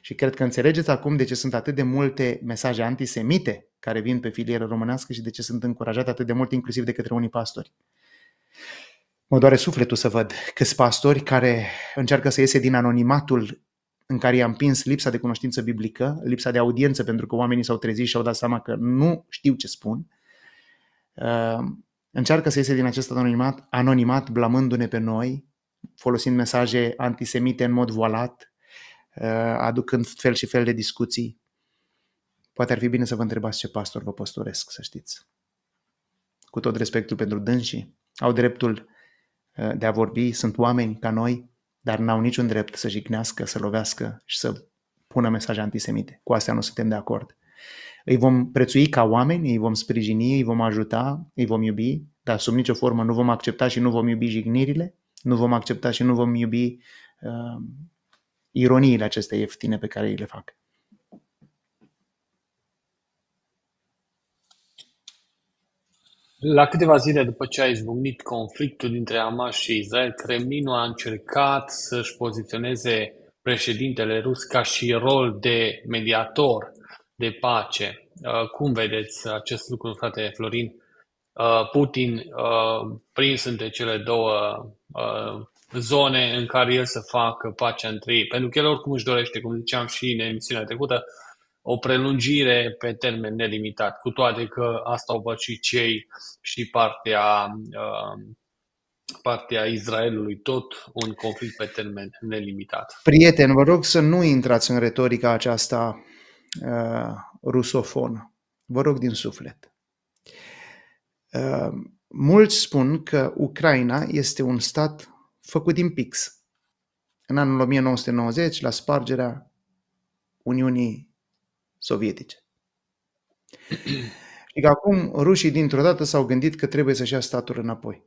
Și cred că înțelegeți acum de ce sunt atât de multe mesaje antisemite care vin pe filieră românească și de ce sunt încurajate atât de mult, inclusiv de către unii pastori. Mă doare sufletul să văd câți pastori care încearcă să iese din anonimatul în care i-a împins lipsa de cunoștință biblică, lipsa de audiență, pentru că oamenii s-au trezit și au dat seama că nu știu ce spun, ehm, încearcă să iese din acest anonimat, anonimat blamându-ne pe noi, folosind mesaje antisemite în mod voalat, uh, aducând fel și fel de discuții. Poate ar fi bine să vă întrebați ce pastor vă păstoresc, să știți. Cu tot respectul pentru dânsii, au dreptul uh, de a vorbi, sunt oameni ca noi, dar n-au niciun drept să jignească, să lovească și să pună mesaje antisemite. Cu astea nu suntem de acord. Îi vom prețui ca oameni, îi vom sprijini, îi vom ajuta, îi vom iubi, dar sub nicio formă nu vom accepta și nu vom iubi jignirile nu vom accepta și nu vom iubi uh, ironiile acestea ieftine pe care îi le fac. La câteva zile după ce a izbucnit conflictul dintre Hamas și Israel, Kremlinul a încercat să-și poziționeze președintele rus ca și rol de mediator de pace. Uh, cum vedeți acest lucru, frate Florin? Uh, Putin uh, prins între cele două uh, zone în care el să facă pacea între ei. Pentru că el oricum își dorește, cum ziceam și în emisiunea trecută, o prelungire pe termen nelimitat, cu toate că asta au văzut și cei și partea, partea Israelului, tot un conflict pe termen nelimitat. Prieten, vă rog să nu intrați în retorica aceasta uh, rusofonă. Vă rog din suflet. Mulți spun că Ucraina este un stat făcut din pix. În anul 1990, la spargerea Uniunii Sovietice. și că acum rușii dintr-o dată s-au gândit că trebuie să-și ia statul înapoi.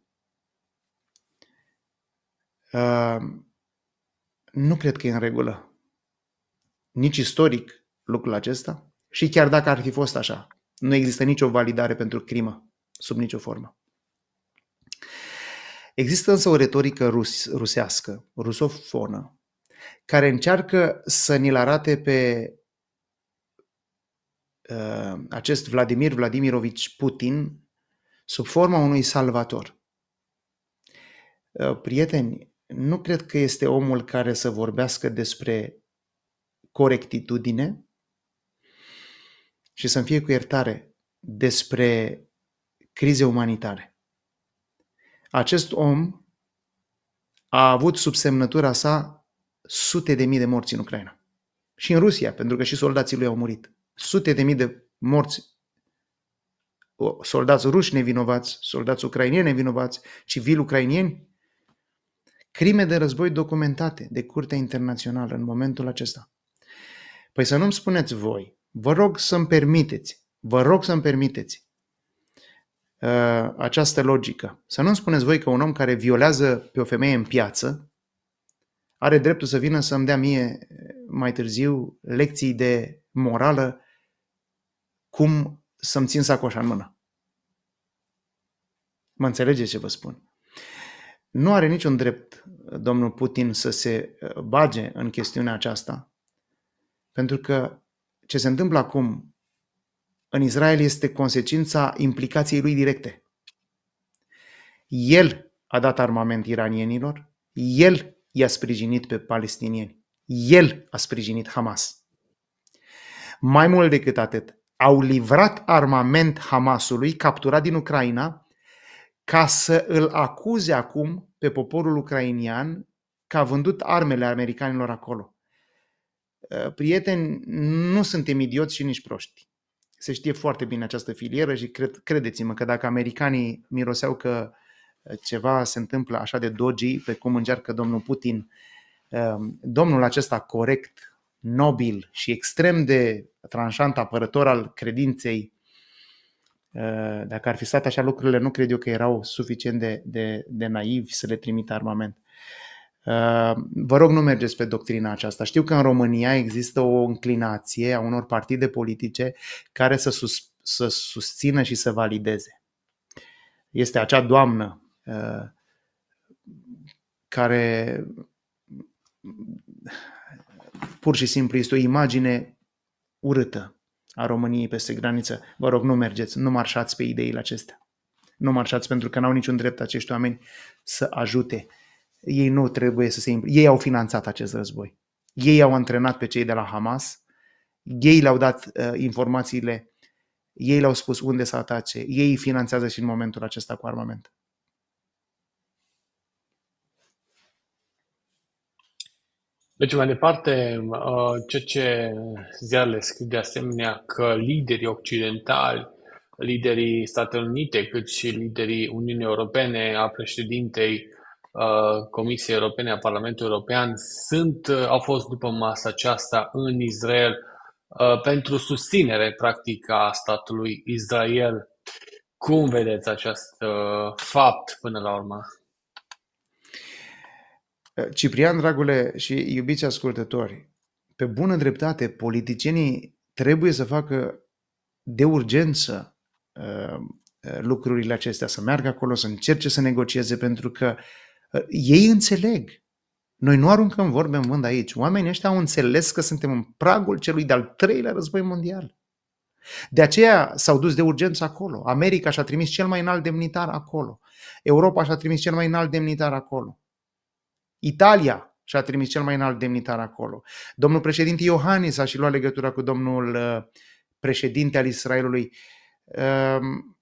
Uh, nu cred că e în regulă. Nici istoric lucrul acesta. Și chiar dacă ar fi fost așa, nu există nicio validare pentru crimă sub nicio formă. Există însă o retorică rus, rusească, rusofonă, care încearcă să ni-l arate pe uh, acest Vladimir Vladimirovici Putin sub forma unui salvator. Uh, prieteni, nu cred că este omul care să vorbească despre corectitudine și să-mi fie cu iertare despre crize umanitare. Acest om a avut sub semnătura sa sute de mii de morți în Ucraina. Și în Rusia, pentru că și soldații lui au murit. Sute de mii de morți soldați ruși nevinovați, soldați ucrainieni nevinovați, civili ucrainieni, crime de război documentate de Curtea Internațională în momentul acesta. Păi să nu-mi spuneți voi, vă rog să-mi permiteți, vă rog să-mi permiteți Uh, această logică. Să nu-mi spuneți voi că un om care violează pe o femeie în piață are dreptul să vină să-mi dea mie uh, mai târziu lecții de morală cum să-mi țin sacoșa în mână. Mă înțelegeți ce vă spun? Nu are niciun drept uh, domnul Putin să se bage în chestiunea aceasta, pentru că ce se întâmplă acum în Israel este consecința implicației lui directe. El a dat armament iranienilor, el i-a sprijinit pe palestinieni, el a sprijinit Hamas. Mai mult decât atât, au livrat armament Hamasului capturat din Ucraina ca să îl acuze acum pe poporul ucrainian că a vândut armele americanilor acolo. Prieteni, nu suntem idioți și nici proști se știe foarte bine această filieră și cred, credeți-mă că dacă americanii miroseau că uh, ceva se întâmplă așa de dogi pe cum încearcă domnul Putin, um, domnul acesta corect, nobil și extrem de tranșant apărător al credinței, uh, dacă ar fi stat așa lucrurile, nu cred eu că erau suficient de, de, de naivi să le trimită armament. Uh, vă rog, nu mergeți pe doctrina aceasta. Știu că în România există o înclinație a unor partide politice care să, sus, să susțină și să valideze. Este acea doamnă uh, care pur și simplu este o imagine urâtă a României peste graniță. Vă rog, nu mergeți, nu marșați pe ideile acestea. Nu marșați pentru că n-au niciun drept acești oameni să ajute ei nu trebuie să se implice. Ei au finanțat acest război. Ei au antrenat pe cei de la Hamas. Ei le-au dat uh, informațiile. Ei le-au spus unde să atace. Ei finanțează și în momentul acesta cu armament. Deci, mai departe, uh, ceea ce ziarele scriu de asemenea că liderii occidentali, liderii Statelor Unite, cât și liderii Uniunii Europene, a președintei Uh, Comisiei Europene, a Parlamentului European, sunt, uh, au fost după masa aceasta în Israel uh, pentru susținere, practic, a statului Israel. Cum vedeți acest fapt până la urmă? Ciprian, dragule și iubiți ascultători, pe bună dreptate, politicienii trebuie să facă de urgență lucrurile acestea, să meargă acolo, să încerce să negocieze, pentru că uh, ei înțeleg. Noi nu aruncăm vorbe în vânt aici. Oamenii ăștia au înțeles că suntem în pragul celui de-al treilea război mondial. De aceea s-au dus de urgență acolo. America și-a trimis cel mai înalt demnitar acolo. Europa și-a trimis cel mai înalt demnitar acolo. Italia și-a trimis cel mai înalt demnitar acolo. Domnul președinte Iohannis a și luat legătura cu domnul uh, președinte al Israelului. Um,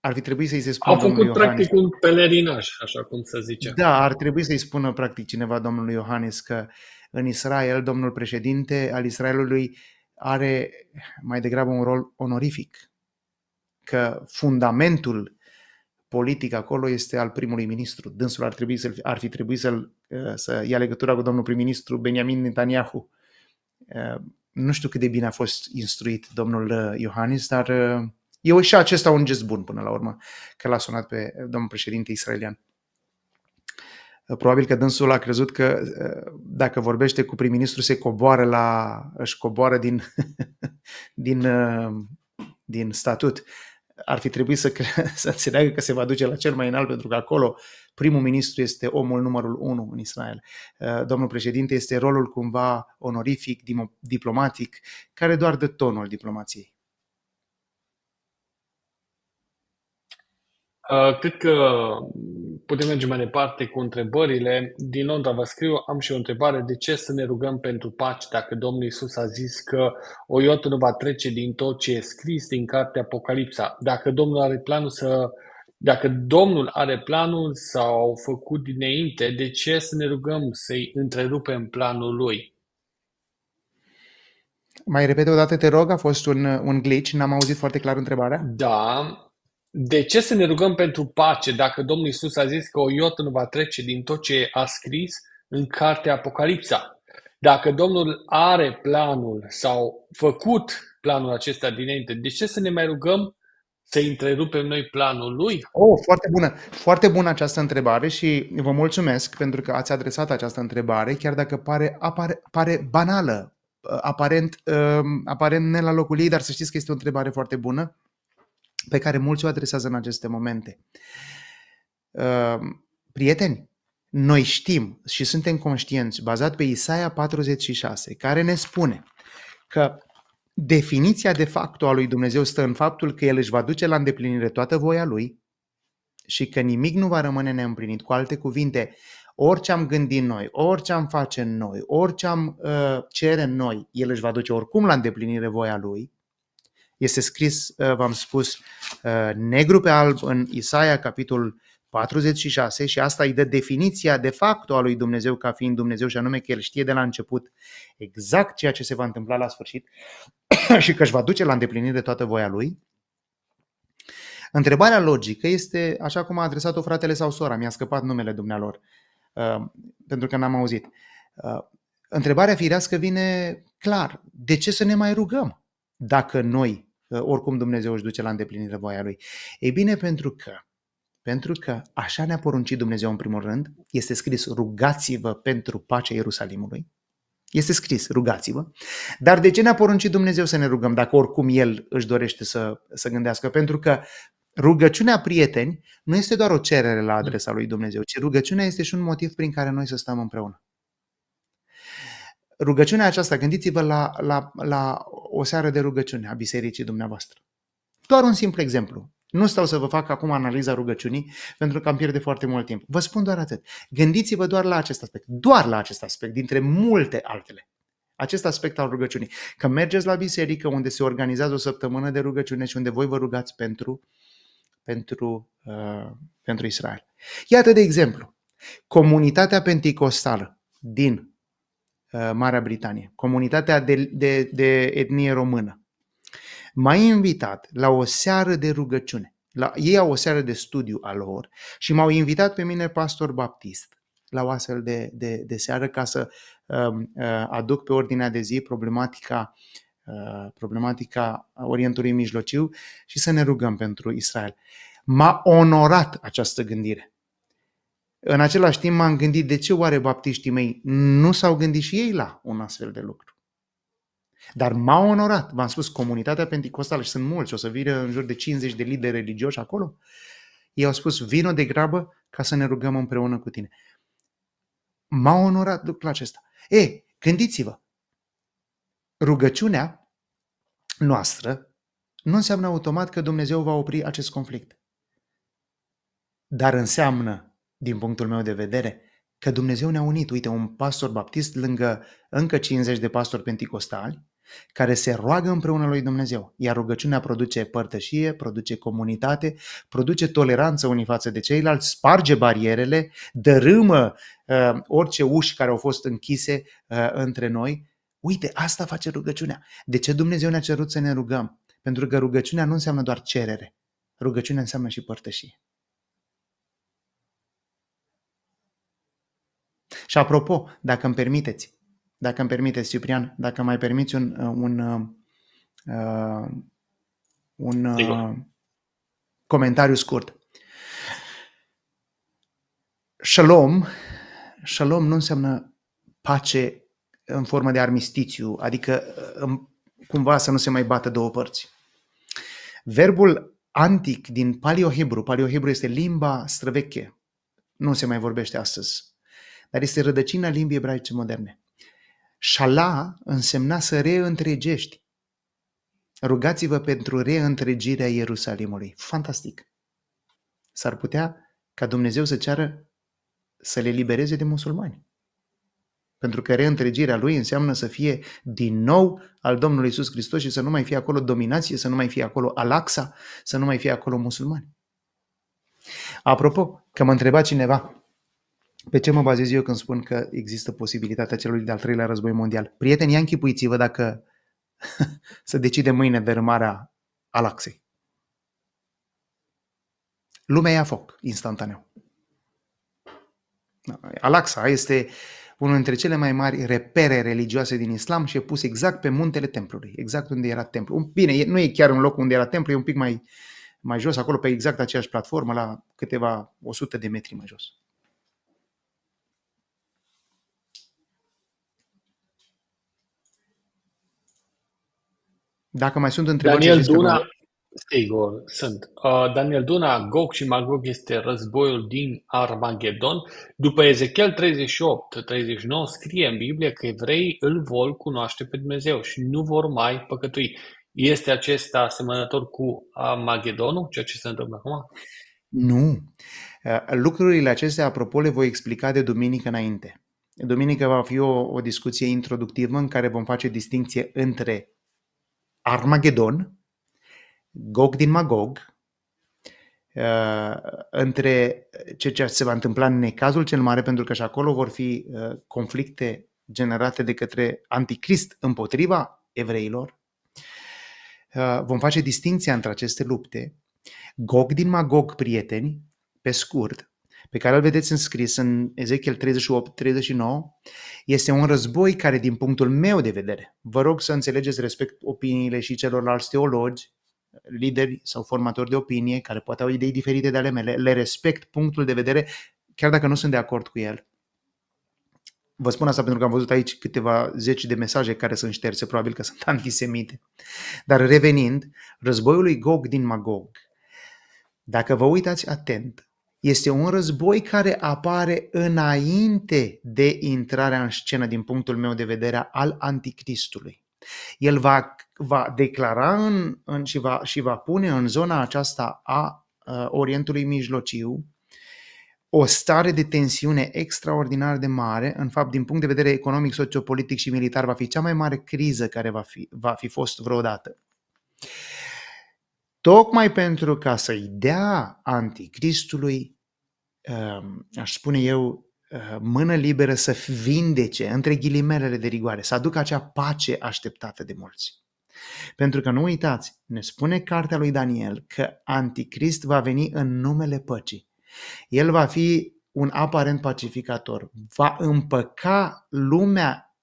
ar fi trebuit să-i se spună Au făcut practic un pelerinaj, așa cum se zice. Da, ar trebui să-i spună practic cineva domnului Iohannis că în Israel, domnul președinte al Israelului are mai degrabă un rol onorific. Că fundamentul politic acolo este al primului ministru. Dânsul ar, trebui să ar fi trebuit să-l, uh, să ia legătura cu domnul prim-ministru Benjamin Netanyahu. Uh, nu știu cât de bine a fost instruit domnul uh, Iohannis, dar E și acesta un gest bun până la urmă, că l-a sunat pe eh, domnul președinte israelian. Eh, probabil că dânsul a crezut că eh, dacă vorbește cu prim-ministru se coboară la, își coboară din, din, din statut. Ar fi trebuit să, să înțeleagă că se va duce la cel mai înalt, pentru că acolo primul ministru este omul numărul unu în Israel. Domnul președinte este rolul cumva onorific, diplomatic, care doar dă tonul diplomației. Uh, cred că mm, putem merge mai departe cu întrebările. Din Londra vă scriu, am și o întrebare. De ce să ne rugăm pentru pace dacă Domnul Isus a zis că o iotă nu va trece din tot ce e scris din cartea Apocalipsa? Dacă Domnul are planul să dacă Domnul are planul sau făcut dinainte, de ce să ne rugăm să-i întrerupem planul lui? Mai repede o dată, te rog, a fost un, un glitch, n-am auzit foarte clar întrebarea. Da, de ce să ne rugăm pentru pace dacă Domnul Isus a zis că o iotă nu va trece din tot ce a scris în cartea Apocalipsa? Dacă Domnul are planul sau făcut planul acesta dinainte, de ce să ne mai rugăm să întrerupem noi planul lui? Oh, foarte bună! Foarte bună această întrebare și vă mulțumesc pentru că ați adresat această întrebare, chiar dacă pare, apare, pare banală, uh, aparent, um, aparent ne la locul ei, dar să știți că este o întrebare foarte bună pe care mulți o adresează în aceste momente. Ehm, prieteni, noi știm și suntem conștienți, bazat pe Isaia 46, care ne spune că definiția de facto a lui Dumnezeu stă în faptul că El își va duce la îndeplinire toată voia Lui și că nimic nu va rămâne neîmplinit. Cu alte cuvinte, orice am gândit noi, orice am face noi, orice am uh, cere noi, El își va duce oricum la îndeplinire voia Lui este scris, uh, v-am spus, uh, negru pe alb în Isaia, capitolul 46 și asta îi dă definiția de facto a lui Dumnezeu ca fiind Dumnezeu și anume că El știe de la început exact ceea ce se va întâmpla la sfârșit și că își va duce la îndeplinire toată voia Lui. Întrebarea logică este, așa cum a adresat-o fratele sau sora, mi-a scăpat numele dumnealor, uh, pentru că n-am auzit. Întrebarea firească vine clar. De ce să ne mai rugăm dacă noi Uh, oricum Dumnezeu își duce la îndeplinire voia lui. Ei bine, pentru că pentru că așa ne-a poruncit Dumnezeu în primul rând, este scris rugați-vă pentru pacea Ierusalimului. Este scris, rugați-vă. Dar de ce ne-a poruncit Dumnezeu să ne rugăm dacă oricum El își dorește să, să gândească? Pentru că rugăciunea prieteni nu este doar o cerere la adresa lui Dumnezeu, ci rugăciunea este și un motiv prin care noi să stăm împreună. Rugăciunea aceasta, gândiți-vă la, la, la o seară de rugăciune a bisericii dumneavoastră. Doar un simplu exemplu. Nu stau să vă fac acum analiza rugăciunii, pentru că am pierde foarte mult timp. Vă spun doar atât. Gândiți-vă doar la acest aspect, doar la acest aspect, dintre multe altele. Acest aspect al rugăciunii. Că mergeți la biserică unde se organizează o săptămână de rugăciune și unde voi vă rugați pentru, pentru, uh, pentru Israel. Iată de exemplu, comunitatea penticostală din Uh, Marea Britanie, comunitatea de, de, de etnie română. M-a invitat la o seară de rugăciune. La, ei au o seară de studiu a lor și m-au invitat pe mine, pastor baptist, la o astfel de, de, de seară ca să um, uh, aduc pe ordinea de zi problematica, uh, problematica Orientului Mijlociu și să ne rugăm pentru Israel. M-a onorat această gândire. În același timp m-am gândit de ce oare baptiștii mei nu s-au gândit și ei la un astfel de lucru. Dar m-au onorat, v-am spus, comunitatea pentecostală și sunt mulți, o să vină în jur de 50 de lideri religioși acolo. Ei au spus, vină de grabă ca să ne rugăm împreună cu tine. M-au onorat lucrul acesta. E, gândiți-vă, rugăciunea noastră nu înseamnă automat că Dumnezeu va opri acest conflict. Dar înseamnă din punctul meu de vedere, că Dumnezeu ne-a unit, uite, un pastor baptist lângă încă 50 de pastori penticostali, care se roagă împreună lui Dumnezeu, iar rugăciunea produce părtășie, produce comunitate, produce toleranță unii față de ceilalți, sparge barierele, dărâmă uh, orice uși care au fost închise uh, între noi. Uite, asta face rugăciunea. De ce Dumnezeu ne-a cerut să ne rugăm? Pentru că rugăciunea nu înseamnă doar cerere. Rugăciunea înseamnă și părtășie. Și apropo, dacă îmi permiteți, dacă îmi permiteți, Ciprian, dacă mai permiți un, un, uh, un, un uh, uh, uh comentariu scurt. Shalom, shalom nu înseamnă pace în formă de armistițiu, adică cumva să nu se mai bată două părți. Verbul antic din paleohebru, paleohebru este limba străveche, nu se mai vorbește astăzi dar este rădăcina limbii ebraice moderne. Shala însemna să reîntregești. Rugați-vă pentru reîntregirea Ierusalimului. Fantastic! S-ar putea ca Dumnezeu să ceară să le libereze de musulmani. Pentru că reîntregirea lui înseamnă să fie din nou al Domnului Isus Hristos și să nu mai fie acolo dominație, să nu mai fie acolo alaxa, să nu mai fie acolo musulmani. Apropo, că mă întreba cineva, pe ce mă bazez eu când spun că există posibilitatea celui de-al treilea război mondial? Prieteni, ia închipuiți-vă dacă să decide mâine dărâmarea Alaxei. Lumea ia foc instantaneu. Da, Alaxa este unul dintre cele mai mari repere religioase din islam și e pus exact pe muntele templului, exact unde era templul. Bine, nu e chiar un loc unde era templul, e un pic mai, mai jos, acolo pe exact aceeași platformă, la câteva 100 de metri mai jos. Dacă mai sunt întrebări... Daniel Duna, sigur, sunt. Uh, Daniel Duna, Gog și Magog este războiul din Armagedon. După Ezechiel 38-39 scrie în Biblie că evrei îl vor cunoaște pe Dumnezeu și nu vor mai păcătui. Este acesta asemănător cu Armagedonul, ceea ce se întâmplă acum? Nu. Uh, lucrurile acestea, apropo, le voi explica de duminică înainte. Duminică va fi o, o discuție introductivă în care vom face distinție între Armagedon, Gog din Magog, uh, între uh, ceea ce se va întâmpla în necazul cel mare, pentru că și acolo vor fi uh, conflicte generate de către anticrist împotriva evreilor, vom face distinția între aceste lupte. Gog din Magog, prieteni, pe scurt, pe care îl vedeți înscris în Ezechiel 38-39, este un război care, din punctul meu de vedere, vă rog să înțelegeți respect opiniile și celorlalți teologi, lideri sau formatori de opinie, care poate au idei diferite de ale mele, le respect punctul de vedere, chiar dacă nu sunt de acord cu el. Vă spun asta pentru că am văzut aici câteva zeci de mesaje care sunt șterse, probabil că sunt antisemite. Dar revenind, războiul lui Gog din Magog, dacă vă uitați atent, este un război care apare înainte de intrarea în scenă, din punctul meu de vedere, al anticristului. El va, va declara în, în, și, va, și va pune în zona aceasta a uh, Orientului Mijlociu o stare de tensiune extraordinar de mare. În fapt, din punct de vedere economic, sociopolitic și militar, va fi cea mai mare criză care va fi, va fi fost vreodată. Uh, tocmai pentru ca să-i dea anticristului, ehm, aș spune eu, eh, mână liberă să vindece, între ghilimelele de rigoare, să aducă acea pace așteptată de mulți. Pentru că nu uitați, ne spune cartea lui Daniel că anticrist va veni în numele păcii. El va fi un aparent pacificator, va împăca lumea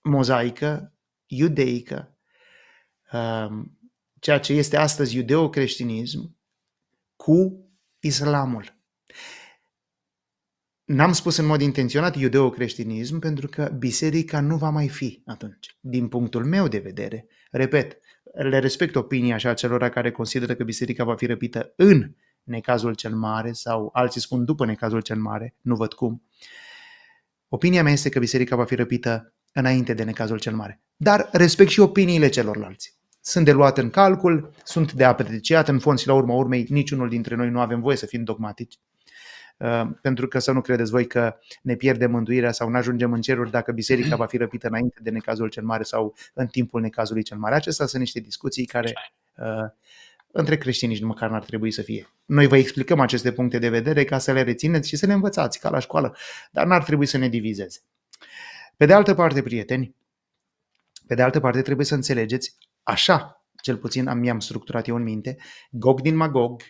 mozaică, iudeică, ehm, ceea ce este astăzi iudeocreștinism, cu islamul. N-am spus în mod intenționat iudeocreștinism pentru că biserica nu va mai fi atunci. Din punctul meu de vedere, repet, le respect opinia și a celor care consideră că biserica va fi răpită în necazul cel mare sau alții spun după necazul cel mare, nu văd cum. Opinia mea este că biserica va fi răpită înainte de necazul cel mare. Dar respect și opiniile celorlalți sunt de luat în calcul, sunt de apreciat în fond și la urma urmei niciunul dintre noi nu avem voie să fim dogmatici. Uh, pentru că să nu credeți voi că ne pierdem mântuirea sau nu ajungem în ceruri dacă biserica va fi răpită înainte de necazul cel mare sau în timpul necazului cel mare. Acestea sunt niște discuții care uh, între creștini nici măcar n-ar trebui să fie. Noi vă explicăm aceste puncte de vedere ca să le rețineți și să le învățați ca la școală, dar n-ar trebui să ne divizeze. Pe de altă parte, prieteni, pe de altă parte trebuie să înțelegeți așa cel puțin am, mi-am structurat eu în minte, Gog din Magog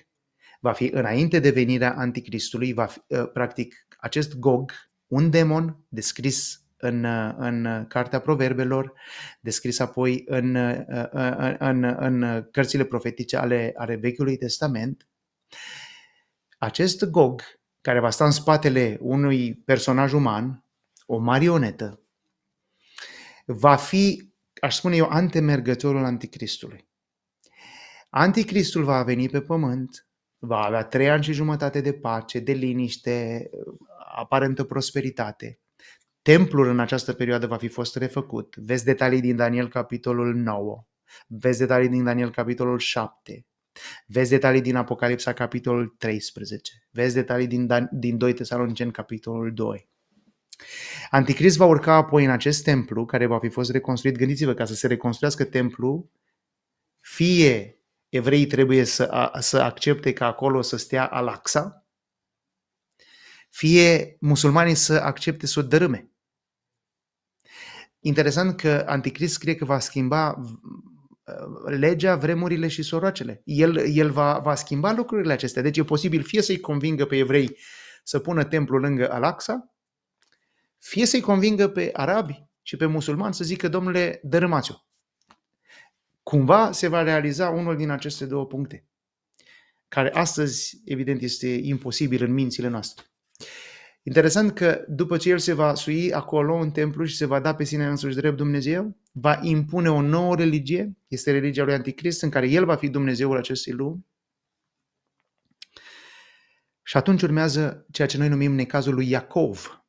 va fi înainte de venirea Anticristului, va fi, ă, practic acest Gog, un demon descris în, ă, în Cartea Proverbelor, descris apoi în, în, ă, în, în cărțile profetice ale, ale Vechiului Testament. Acest Gog, care va sta în spatele unui personaj uman, o marionetă, va fi aș spune eu, antemergătorul anticristului. Anticristul va veni pe pământ, va avea trei ani și jumătate de pace, de liniște, aparentă prosperitate. Templul în această perioadă va fi fost refăcut. Vezi detalii din Daniel capitolul 9, vezi detalii din Daniel capitolul 7, vezi detalii din Apocalipsa capitolul 13, vezi detalii din, Dan- din 2 Tesalonicen capitolul 2. Anticrist va urca apoi în acest templu care va fi fost reconstruit. Gândiți-vă, ca să se reconstruiască templu, fie evreii trebuie să, a, să accepte că acolo să stea Alaxa, fie musulmanii să accepte să o dărâme. Interesant că Anticrist scrie că va schimba uh, legea, vremurile și soroacele. El, el va, va schimba lucrurile acestea. Deci e posibil fie să-i convingă pe evrei să pună templul lângă Alaxa, fie să-i convingă pe arabi și pe musulmani să zică, domnule, dărâmați-o. Cumva se va realiza unul din aceste două puncte, care astăzi, evident, este imposibil în mințile noastre. Interesant că după ce el se va sui acolo în templu și se va da pe sine însuși drept Dumnezeu, va impune o nouă religie, este religia lui Anticrist, în care el va fi Dumnezeul acestei lumi. Și atunci urmează ceea ce noi numim necazul lui Iacov,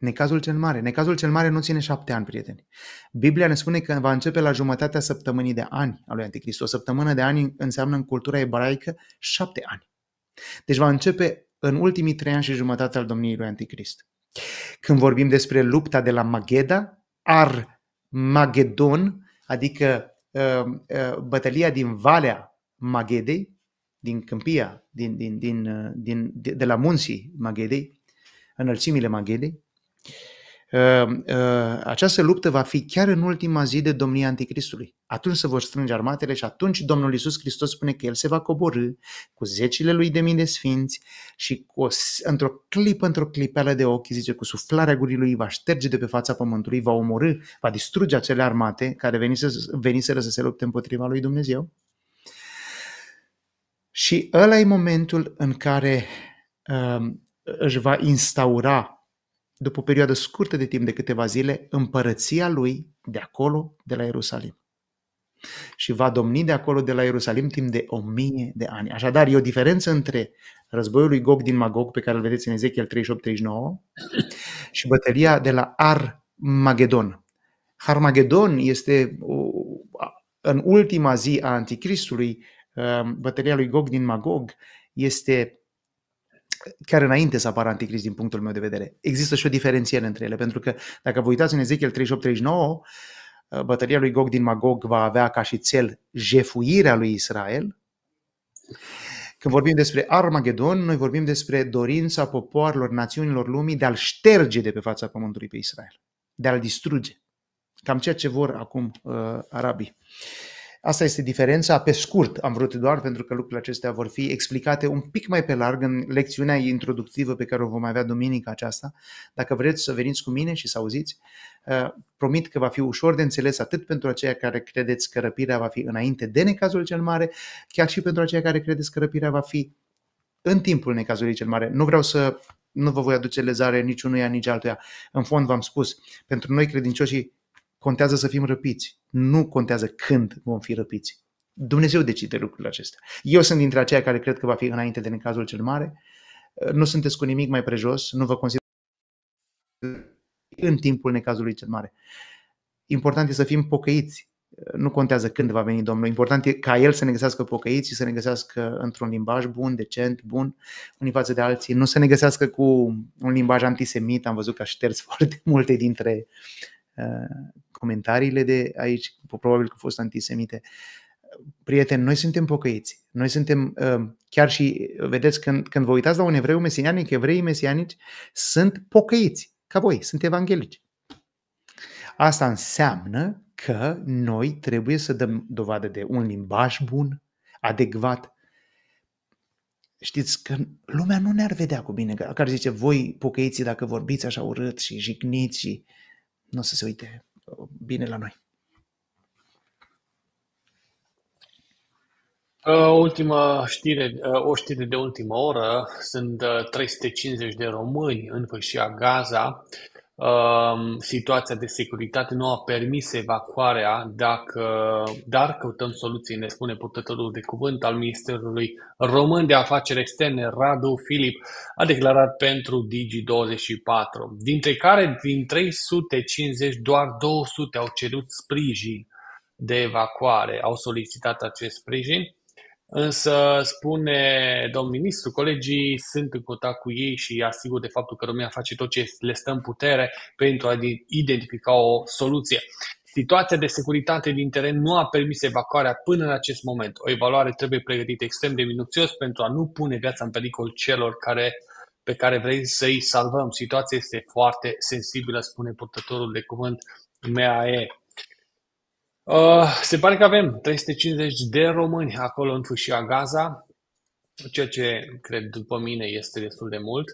Necazul cel mare. Necazul cel mare nu ține șapte ani, prieteni. Biblia ne spune că va începe la jumătatea săptămânii de ani a lui Anticrist. O săptămână de ani înseamnă în cultura ebraică șapte ani. Deci va începe în ultimii trei ani și jumătate al domniei lui Anticrist. Când vorbim despre lupta de la Mageda, Ar Magedon, adică uh, uh, bătălia din Valea Magedei, din câmpia, din, din, din, din, de, de la munții Magedei, înălțimile Magedei, Ehm, ehm, această luptă va fi chiar în ultima zi de domnia Anticristului. Atunci se vor strânge armatele și atunci Domnul Iisus Hristos spune că El se va coborâ cu zecile lui de mii de sfinți și cu o, într-o clipă, într-o clipeală de ochi, zice, cu suflarea gurii lui, va șterge de pe fața pământului, va omorâ, va distruge acele armate care venise, veniseră să se lupte împotriva lui Dumnezeu. Și ăla e momentul în care uh, își va instaura după o perioadă scurtă de timp de câteva zile, împărăția lui de acolo, de la Ierusalim. Și va domni de acolo, de la Ierusalim, timp de o mie de ani. Așadar, e o diferență între războiul lui Gog din Magog, pe care îl vedeți în Ezechiel 38-39, și bătălia de la Armagedon. Armagedon este în ultima zi a Anticristului, ă, bătălia lui Gog din Magog este chiar înainte să apară anticrist din punctul meu de vedere. Există și o diferențiere între ele, pentru că dacă vă uitați în Ezechiel 38-39, uh, bătălia lui Gog din Magog va avea ca și cel jefuirea lui Israel. Când vorbim despre Armagedon, noi vorbim despre dorința popoarelor, națiunilor lumii de a-l șterge de pe fața pământului pe Israel, de a-l distruge. Cam ceea ce vor acum uh, arabii. Asta este diferența. Pe scurt, am vrut doar pentru că lucrurile acestea vor fi explicate un pic mai pe larg în lecțiunea introductivă pe care o vom avea duminica aceasta. Dacă vreți să veniți cu mine și să auziți, uh, promit că va fi ușor de înțeles atât pentru aceia care credeți că răpirea va fi înainte de necazul cel mare, chiar și pentru aceia care credeți că răpirea va fi în timpul necazului cel mare. Nu vreau să nu vă voi aduce lezare niciunuia, nici altuia. În fond, v-am spus, pentru noi credincioșii contează să fim răpiți. Nu contează când vom fi răpiți. Dumnezeu decide lucrurile acestea. Eu sunt dintre aceia care cred că va fi înainte de necazul cel mare. Nu sunteți cu nimic mai prejos, nu vă consider în timpul necazului cel mare. Important e să fim pocăiți. Nu contează când va veni Domnul. Important e ca El să ne găsească pocăiți și să ne găsească într-un limbaj bun, decent, bun, unii față de alții. Nu să ne găsească cu un limbaj antisemit. Am văzut că a șters foarte multe dintre uh, comentariile de aici, probabil că au fost antisemite. Prieteni, noi suntem pocăiți. Noi suntem, uh, chiar și, uh, vedeți, când, când vă uitați la un evreu mesianic, evreii mesianici sunt pocăiți, ca voi, sunt evanghelici. Asta înseamnă că noi trebuie să dăm dovadă de un limbaj bun, adecvat. Știți că lumea nu ne-ar vedea cu bine, care zice, voi pocăiții dacă vorbiți așa urât și jigniți și nu o să se uite bine la noi. Uh, ultima știre, uh, o știre de ultimă oră, sunt uh, 350 de români în fâșia Gaza Um, situația de securitate nu a permis evacuarea, dacă, dar căutăm soluții, ne spune purtătorul de cuvânt al Ministerului Român de Afaceri Externe, Radu Filip, a declarat pentru Digi24, dintre care din 350 doar 200 au cerut sprijin de evacuare, au solicitat acest sprijin Însă, spune domn ministru, colegii sunt în contact cu ei și asigur de faptul că România face tot ce le stă în putere pentru a identifica o soluție. Situația de securitate din teren nu a permis evacuarea până în acest moment. O evaluare trebuie pregătită extrem de minuțios pentru a nu pune viața în pericol celor care, pe care vrei să-i salvăm. Situația este foarte sensibilă, spune purtătorul de cuvânt MAE. Uh, se pare că avem 350 de români acolo în fâșia Gaza, ceea ce cred după mine este destul de mult.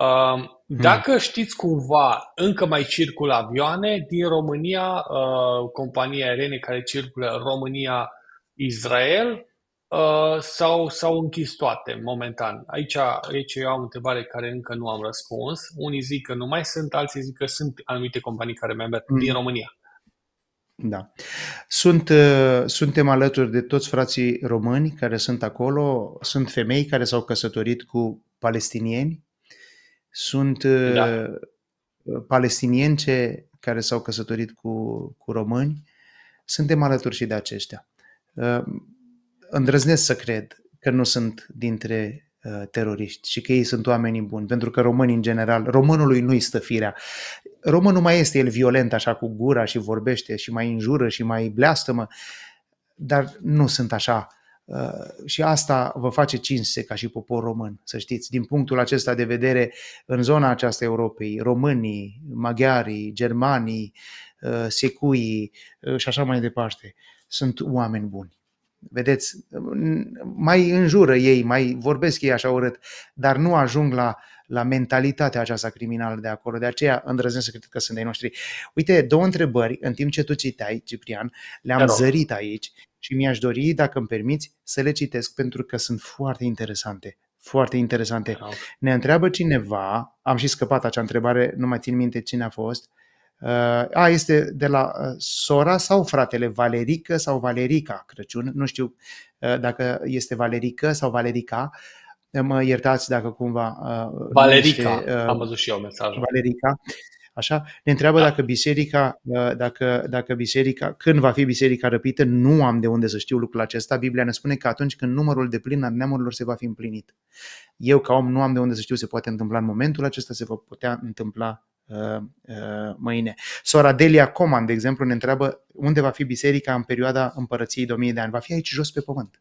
Uh, dacă hmm. știți cumva, încă mai circulă avioane din România, uh, ah, compania aeriene care circulă România-Israel, Uh, sau s-au închis toate momentan. Aici, aici eu am o întrebare care încă nu am răspuns. Unii zic că nu mai sunt, alții zic că sunt anumite companii care mai merg hmm. din România. Da. Sunt, uh, suntem alături de toți frații români care sunt acolo, sunt femei care s-au căsătorit cu palestinieni, sunt uh, da. palestinience care s-au căsătorit cu, cu români, suntem alături și de aceștia. Uh, îndrăznesc să cred că nu sunt dintre Uh, teroriști și că ei sunt oamenii buni, pentru că românii în general, românului nu-i stă firea. Românul mai este el violent așa cu gura și vorbește și mai înjură și mai bleastămă, dar nu sunt așa. Uh, și asta vă face cinste ca și popor român, să știți. Din punctul acesta de vedere, în zona aceasta Europei, românii, maghiarii, germanii, uh, secuii și așa mai departe, sunt oameni buni. Vedeți, mai înjură ei, mai vorbesc ei așa urât, dar nu ajung la, la mentalitatea aceasta criminală de acolo. De aceea îndrăznesc să cred că sunt ei noștri. Uite, două întrebări, în timp ce tu citeai, Ciprian, le-am zărit aici și mi-aș dori, dacă îmi permiți, să le citesc pentru că sunt foarte interesante. Foarte interesante. Ne întreabă cineva, am și scăpat acea întrebare, nu mai țin minte cine a fost, uh, Uh, a, este de la uh, sora sau fratele Valerică sau Valerica Crăciun, nu știu uh, dacă este Valerică sau Valerica, mă iertați dacă cumva... Valerica, este, am văzut și eu mesajul. Valerica, așa, ne întreabă da. dacă biserica, dacă, dacă biserica, când va fi biserica răpită, nu am de unde să știu lucrul acesta. Biblia ne spune că atunci când numărul de plin al neamurilor se va fi împlinit. Eu ca om nu am de unde să știu, se poate întâmpla în momentul acesta, se va putea întâmpla Uh, uh, mâine. Sora Delia Coman, de exemplu, ne întreabă unde va fi biserica în perioada împărăției domniei de ani. Va fi aici jos pe pământ.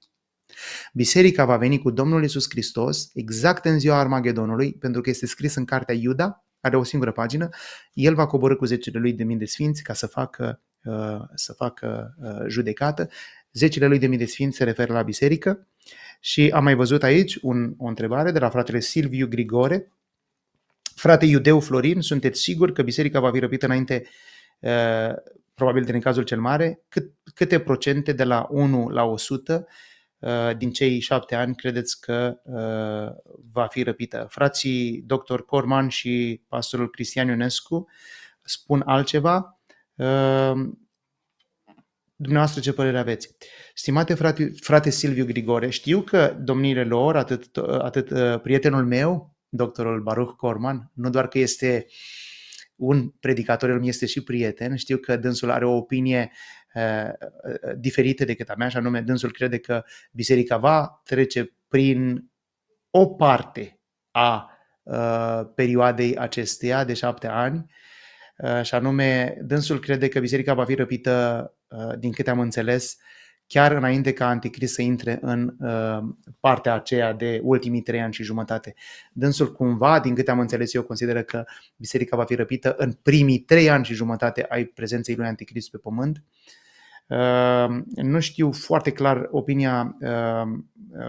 Biserica va veni cu Domnul Isus Hristos exact în ziua Armagedonului, pentru că este scris în cartea Iuda, are o singură pagină, el va coborâ cu zecele lui de mii de sfinți ca să facă, uh, să facă judecată. Zecele lui de mii de sfinți se referă la biserică și am mai văzut aici un, o întrebare de la fratele Silviu Grigore, Frate Iudeu Florin, sunteți sigur că biserica va fi răpită înainte, ă, probabil din cazul cel mare? Cât, câte procente de la 1 la 100 ă, din cei șapte ani credeți că ă, va fi răpită? Frații dr. Corman și pastorul Cristian Ionescu spun altceva. Dumneavoastră ce părere aveți? Stimate frate, frate Silviu Grigore, știu că domnile lor, atât, atât prietenul meu, doctorul Baruch Corman. Nu doar că este un predicator, el mi este și prieten. Știu că dânsul are o opinie uh, uh, diferită decât a mea, și anume dânsul crede că biserica va trece prin o parte a uh, perioadei acesteia de șapte ani, uh, și anume dânsul crede că biserica va fi răpită, uh, din câte am înțeles, uh, chiar înainte ca Anticrist să intre în uh, partea aceea de ultimii trei ani și jumătate. Dânsul cumva, din câte am înțeles eu, consideră că biserica va fi răpită în primii trei ani și jumătate ai prezenței lui Anticrist pe pământ. Uh, nu știu foarte clar opinia uh,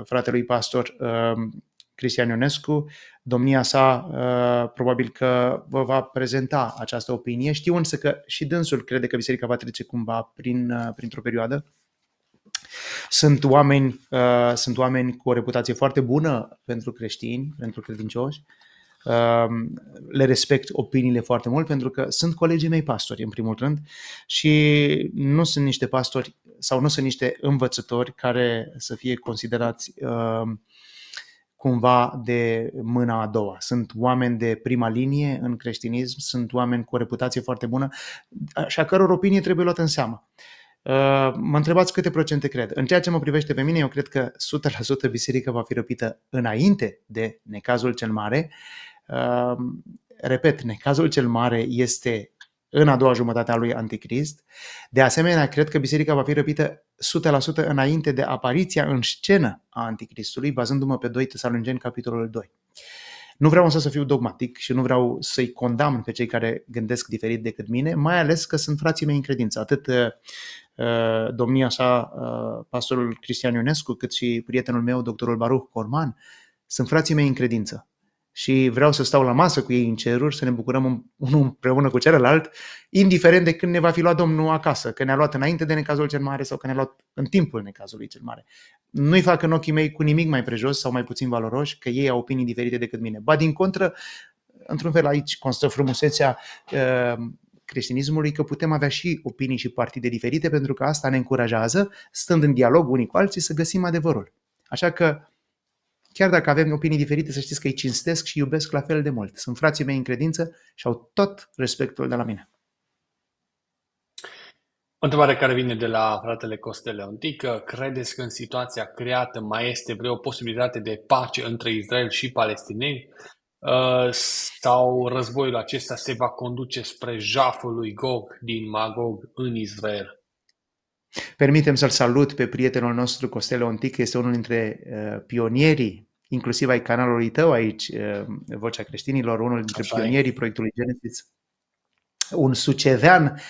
fratelui pastor uh, Cristian Ionescu. Domnia sa uh, probabil că vă va prezenta această opinie. Știu însă că și dânsul crede că biserica va trece cumva prin, uh, printr-o perioadă sunt oameni, uh, sunt oameni cu o reputație foarte bună pentru creștini, pentru credincioși. Uh, le respect opiniile foarte mult pentru că sunt colegii mei pastori, în primul rând, și nu sunt niște pastori sau nu sunt niște învățători care să fie considerați uh, cumva de mâna a doua. Sunt oameni de prima linie în creștinism, sunt oameni cu o reputație foarte bună și a căror opinie trebuie luată în seamă. Uh, Ă, mă întrebați câte procente cred. În ceea ce mă privește pe mine, eu cred că 100% biserica va fi răpită înainte de necazul cel mare. Ă, repet, necazul cel mare este în a doua jumătate a lui Anticrist. De asemenea, cred că biserica va fi răpită 100% înainte de apariția în scenă a Anticristului, bazându-mă pe 2 Tesalungeni, capitolul 2. Nu vreau însă să fiu dogmatic și nu vreau să-i condamn pe cei care gândesc diferit decât mine, mai ales că sunt frații mei în credință, atât ă, Eh, domnia sa, eh, pastorul Cristian Ionescu, cât și prietenul meu, doctorul Baruch Corman, sunt frații mei în credință. Și vreau să stau la masă cu ei în ceruri, să ne bucurăm unul împreună cu celălalt, indiferent de când ne va fi luat Domnul acasă, că ne-a luat înainte de necazul cel mare sau că ne-a luat în timpul necazului cel mare. Nu-i fac în ochii mei cu nimic mai prejos sau mai puțin valoroși, că ei au opinii diferite decât mine. Ba din contră, într-un fel aici constă frumusețea uh, creștinismului că putem avea și opinii și partide diferite, pentru că asta ne încurajează, stând în dialog unii cu alții, să găsim adevărul. Așa că, chiar dacă avem opinii diferite, să știți că îi cinstesc și iubesc la fel de mult. Sunt frații mei în credință și au tot respectul de la mine. O întrebare care vine de la fratele Costele Antică. Credeți că în situația creată mai este vreo posibilitate de pace între Israel și palestinieni? Uh, sau războiul acesta se va conduce spre jaful lui Gog din Magog în Israel. Permitem să-l salut pe prietenul nostru Costel Ontic, este unul dintre uh, pionierii, inclusiv ai canalului tău aici, uh, Vocea Creștinilor, unul dintre Așa pionierii e. proiectului Genesis. Un sucevean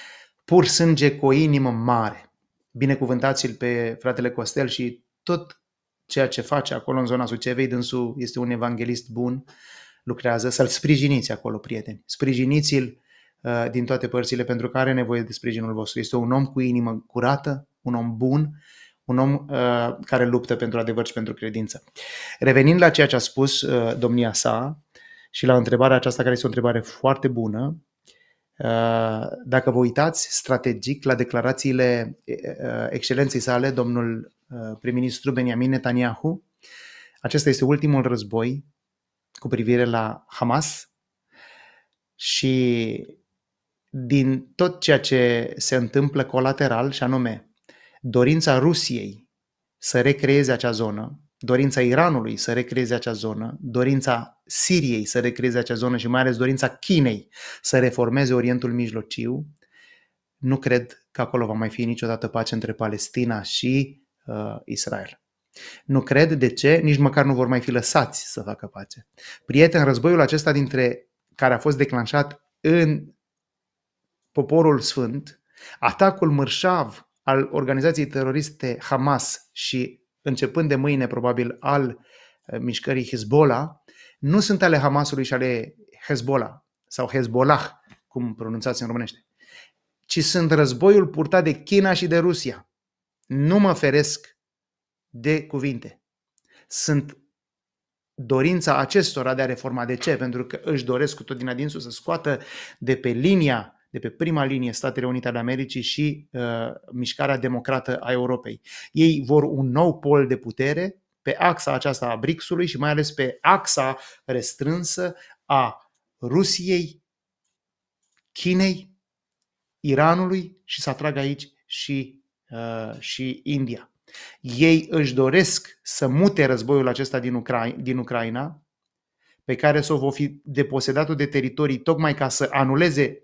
pur sânge cu o inimă mare. Binecuvântați-l pe fratele Costel și tot ceea ce face acolo în zona Sucevei, dânsul este un evanghelist bun, uh, lucrează, să-l sprijiniți acolo, prieteni. Sprijiniți-l uh, din toate părțile pentru că are nevoie de sprijinul vostru. Este un om cu inimă curată, un om bun, un om uh, care luptă pentru adevăr și pentru credință. Revenind la ceea ce a spus uh, domnia sa și la întrebarea aceasta, care este o întrebare foarte bună, uh, dacă vă uitați strategic la declarațiile uh, excelenței sale, domnul uh, prim-ministru Benjamin Netanyahu, acesta este ultimul război cu privire la Hamas și din tot ceea ce se întâmplă colateral, și anume dorința Rusiei să recreeze acea zonă, dorința Iranului să recreeze acea zonă, dorința Siriei să recreeze acea zonă și mai ales dorința Chinei să reformeze Orientul Mijlociu, nu cred că acolo va mai fi niciodată pace între Palestina și uh, Israel. Nu cred de ce, nici măcar nu vor mai fi lăsați să facă pace. Prieten, războiul acesta dintre care a fost declanșat în poporul sfânt, atacul mărșav al organizației teroriste Hamas și începând de mâine probabil al eh, mișcării Hezbollah, nu sunt ale Hamasului și ale Hezbollah sau Hezbollah, cum pronunțați în românește, ci sunt războiul purtat de China și de Rusia. Nu mă feresc de cuvinte. Sunt dorința acestora de a reforma. De ce? Pentru că își doresc cu tot din adinsul să scoată de pe linia de pe prima linie Statele Unite ale Americii și uh, mișcarea democrată a Europei. Ei vor un nou pol de putere pe axa aceasta a BRICS-ului și mai ales pe axa restrânsă a Rusiei, Chinei, Iranului și să atragă aici și, uh, și India. Ei își doresc să mute războiul acesta din, Ucra- din Ucraina, pe care să o vor fi deposedat de teritorii, tocmai ca să anuleze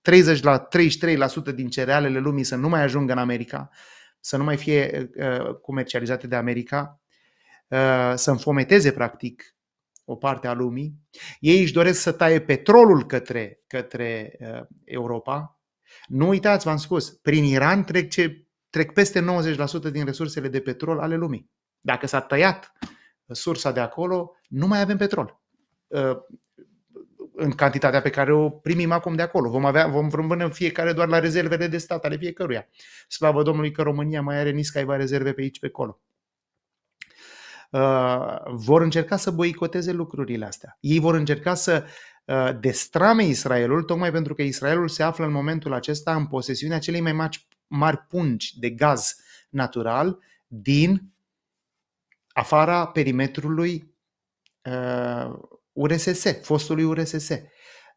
30 la 33% din cerealele lumii să nu mai ajungă în America, să nu mai fie uh, uh, comercializate de America, uh, să înfometeze practic o parte a lumii. Ei își doresc să taie petrolul către, către uh, Europa. Nu uitați, v-am spus, prin Iran trece trec peste 90% din resursele de petrol ale lumii. Dacă s-a tăiat uh, sursa de acolo, nu mai avem petrol uh, în cantitatea pe care o primim acum de acolo. Vom, avea, vom rămâne fiecare doar la rezervele de stat ale fiecăruia. Slavă Domnului că România mai are nici caiva rezerve pe aici, pe acolo. Uh, vor încerca să boicoteze lucrurile astea. Ei vor încerca să destrame Israelul, tocmai pentru că Israelul se află în momentul acesta în posesiunea celei mai mari mari pungi de gaz natural din afara perimetrului uh, URSS, fostului URSS.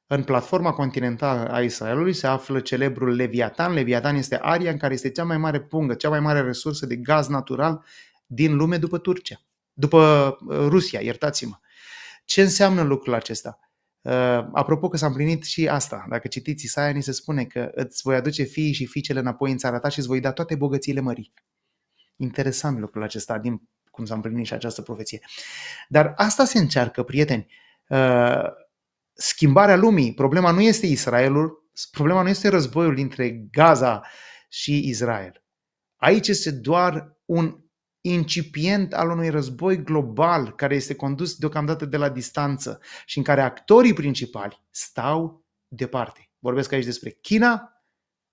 În platforma continentală a Israelului se află celebrul Leviatan. Leviatan este aria în care este cea mai mare pungă, cea mai mare resursă de gaz natural din lume după Turcia, după uh, Rusia, iertați-mă. Ce înseamnă lucrul acesta? Uh, apropo că s-a împlinit și asta, dacă citiți Isaia, ni se spune că îți voi aduce fiii și fiicele înapoi în țara ta și îți voi da toate bogățiile mării. Interesant lucrul acesta, din cum s-a împlinit și această profeție. Dar asta se încearcă, prieteni. Uh, schimbarea lumii, problema nu este Israelul, problema nu este războiul dintre Gaza și Israel. Aici este doar un incipient al unui război global care este condus deocamdată de la distanță și în care actorii principali stau departe. Vorbesc aici despre China,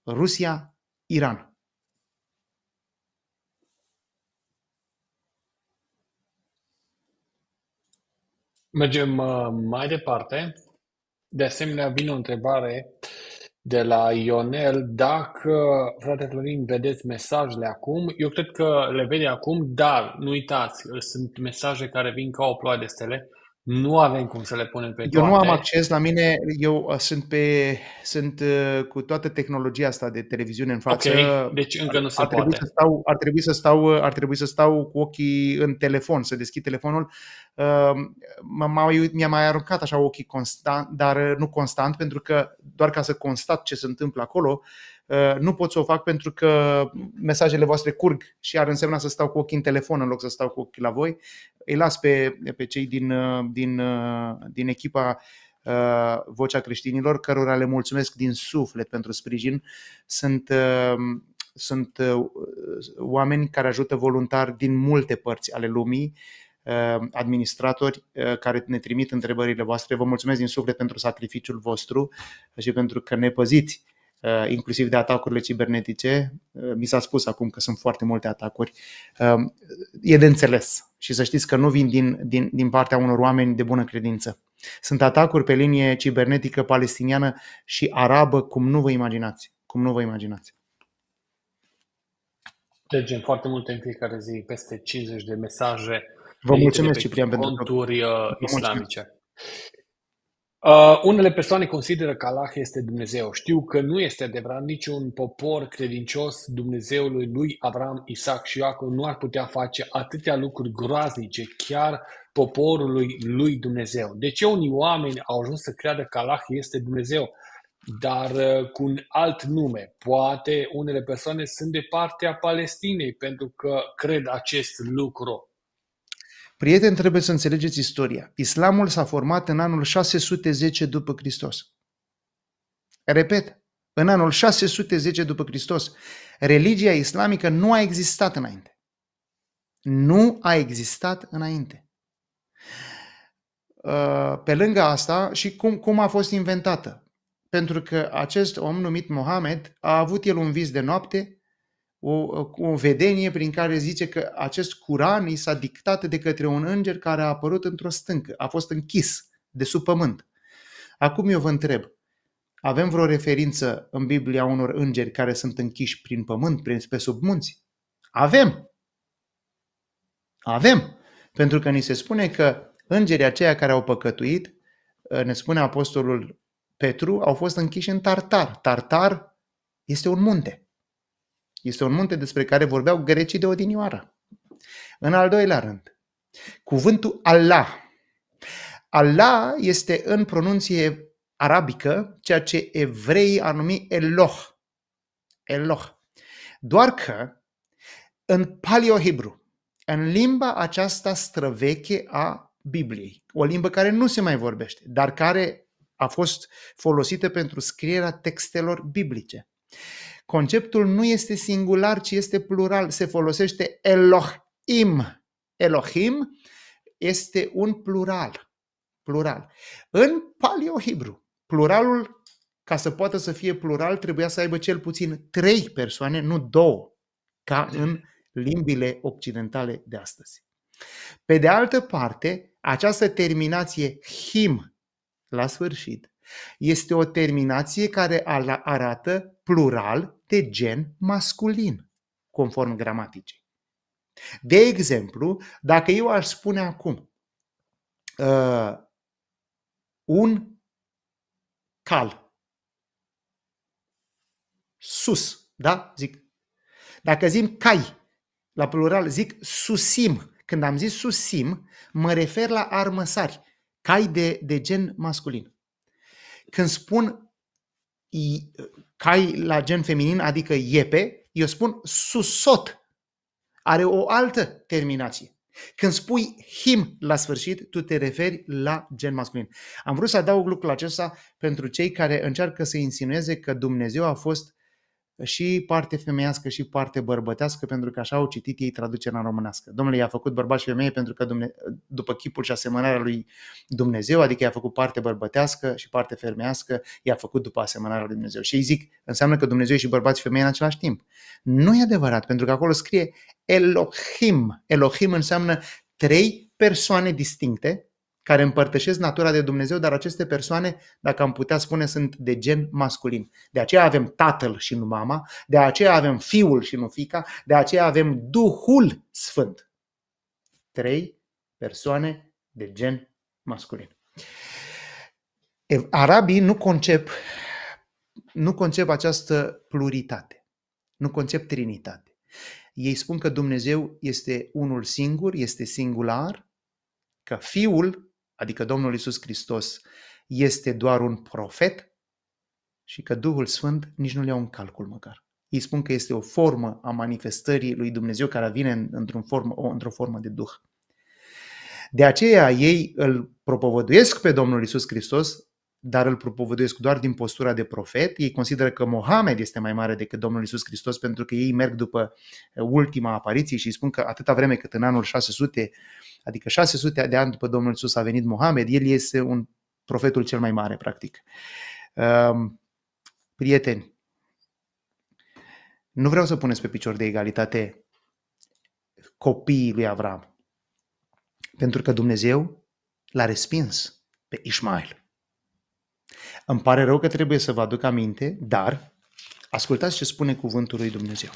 Rusia, Iran. Mergem uh, mai departe. De asemenea, vine o întrebare uh, de la Ionel, dacă, frate Florin, vedeți mesajele acum, eu cred că le vede acum, dar nu uitați, sunt mesaje care vin ca o ploaie de stele, nu avem cum să le punem pe toate. Eu nu am acces la mine, eu uh, sunt pe sunt uh, cu toată tehnologia asta de televiziune în față. Okay, deci încă nu se ar, ar poate. Trebui să stau, ar trebui să stau, uh, ar trebui să stau cu ochii în telefon, să deschid telefonul. Mi-a mai aruncat așa ochii constant, dar nu constant, pentru că doar ca să constat ce se întâmplă acolo, uh, Eh, nu pot să o fac pentru că mesajele voastre curg și ar însemna să stau cu ochii în telefon în loc să stau cu ochii la voi. Îi las pe, pe cei din, eh, din, eh, din echipa Vocea Creștinilor, cărora le mulțumesc din suflet pentru sprijin. Sunt, sunt oameni care ajută voluntar din multe părți ale lumii, administratori care ne trimit întrebările voastre. Vă mulțumesc din suflet pentru sacrificiul vostru și pentru că ne păziți Uh, inclusiv de atacurile cibernetice. Uh, mi s-a spus acum că sunt foarte multe atacuri. Um, e de înțeles și să știți că nu vin din, din, din partea unor oameni de bună credință. Sunt atacuri pe linie cibernetică palestiniană și arabă cum nu vă imaginați. Cum nu vă imaginați. în foarte multe în fiecare zi, peste 50 de mesaje. Vă mulțumesc, Ciprian, pentru conturi uh, islamice. Mulțumesc. Uh, unele persoane consideră că Allah este Dumnezeu. Știu că nu este adevărat niciun popor credincios Dumnezeului lui Avram, Isaac și Iacov nu ar putea face atâtea lucruri groaznice, chiar poporului lui Dumnezeu. De ce unii oameni au ajuns să creadă că Allah este Dumnezeu, dar uh, cu un alt nume? Poate unele persoane sunt de partea Palestinei pentru că cred acest lucru. Prieteni, trebuie să înțelegeți istoria. Islamul s-a format în anul 610 după Hristos. Repet, în anul 610 după Hristos, religia islamică nu a existat înainte. Nu a existat înainte. Uh, pe lângă asta, și cum, cum a fost inventată? Pentru că acest om numit Mohamed a avut el un vis de noapte o, o vedenie prin care zice că acest Curan i s-a dictat de către un înger care a apărut într-o stâncă, a fost închis de sub pământ. Acum eu vă întreb, avem vreo referință în Biblia unor îngeri care sunt închiși prin pământ, prin pe sub munți? Avem! Avem! Pentru că ni se spune că îngerii aceia care au păcătuit, ne spune apostolul Petru, au fost închiși în Tartar. Tartar este un munte. Este un munte despre care vorbeau grecii de odinioară. În al doilea rând, cuvântul Allah. Allah este în pronunție arabică ceea ce evreii a numi Eloh. Eloh. Doar că în paleohibru, în limba aceasta străveche a Bibliei, o limbă care nu se mai vorbește, dar care a fost folosită pentru scrierea textelor biblice. Conceptul nu este singular, ci este plural. Se folosește Elohim. Elohim este un plural. Plural. În paleohibru, pluralul, ca să poată să fie plural, trebuia să aibă cel puțin trei persoane, nu două, ca în limbile occidentale de astăzi. Pe de altă parte, această terminație him la sfârșit este o terminație care arată plural de gen masculin, conform gramaticii. De exemplu, dacă eu aș spune acum uh, un cal sus, da? Zic. Dacă zim cai, la plural zic susim. Când am zis susim, mă refer la armăsari, cai de, de gen masculin. Când spun cai la gen feminin, adică iepe, eu spun susot. Are o altă terminație. Când spui him la sfârșit, tu te referi la gen masculin. Am vrut să adaug lucrul acesta pentru cei care încearcă să insinueze că Dumnezeu a fost și parte femeiască și parte bărbătească, pentru că așa au citit ei traducerea în românească. Domnule, i-a făcut bărbați și femeie pentru că dumne- după chipul și asemănarea lui Dumnezeu, adică i-a făcut parte bărbătească și parte femeiască, i-a făcut după asemănarea lui Dumnezeu. Și ei zic, înseamnă că Dumnezeu e și bărbați și femeie în același timp. Nu e adevărat, pentru că acolo scrie Elohim. Elohim înseamnă trei persoane distincte, care împărtășesc natura de Dumnezeu, dar aceste persoane, dacă am putea spune, sunt de gen masculin. De aceea avem tatăl și nu mama, de aceea avem fiul și nu fica, de aceea avem Duhul Sfânt. Trei persoane de gen masculin. Arabii nu concep, nu concep această pluritate, nu concep trinitate. Ei spun că Dumnezeu este unul singur, este singular, că Fiul adică Domnul Isus Hristos, este doar un profet și că Duhul Sfânt nici nu le iau în calcul măcar. Ei spun că este o formă a manifestării lui Dumnezeu care vine într-o formă, într-o formă de Duh. De aceea ei îl propovăduiesc pe Domnul Isus Hristos dar îl propovăduiesc doar din postura de profet. Ei consideră că Mohamed este mai mare decât Domnul Isus Hristos pentru că ei merg după eh, ultima apariție și spun că atâta vreme cât în anul 600, adică 600 de ani după Domnul Isus a venit Mohamed, el este un profetul cel mai mare, practic. Ehm, prieteni, nu vreau să puneți pe picior de egalitate copiii lui Avram, pentru că Dumnezeu l-a respins pe Ismail. Îmi pare rău că trebuie să vă aduc aminte, dar ascultați ce spune cuvântul lui Dumnezeu.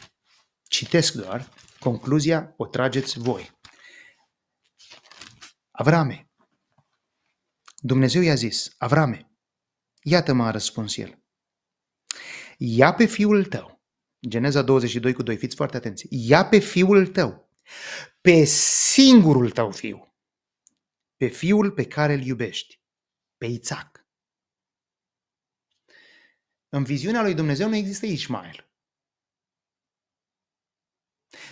Citesc doar, concluzia o trageți voi. Avrame, Dumnezeu i-a zis, Avrame, iată m-a răspuns el. Ia pe fiul tău, Geneza 22 cu 2, fiți foarte atenți, ia pe fiul tău, pe singurul tău fiu, pe fiul pe care îl iubești, pe Isaac în viziunea lui Dumnezeu nu există Ismael.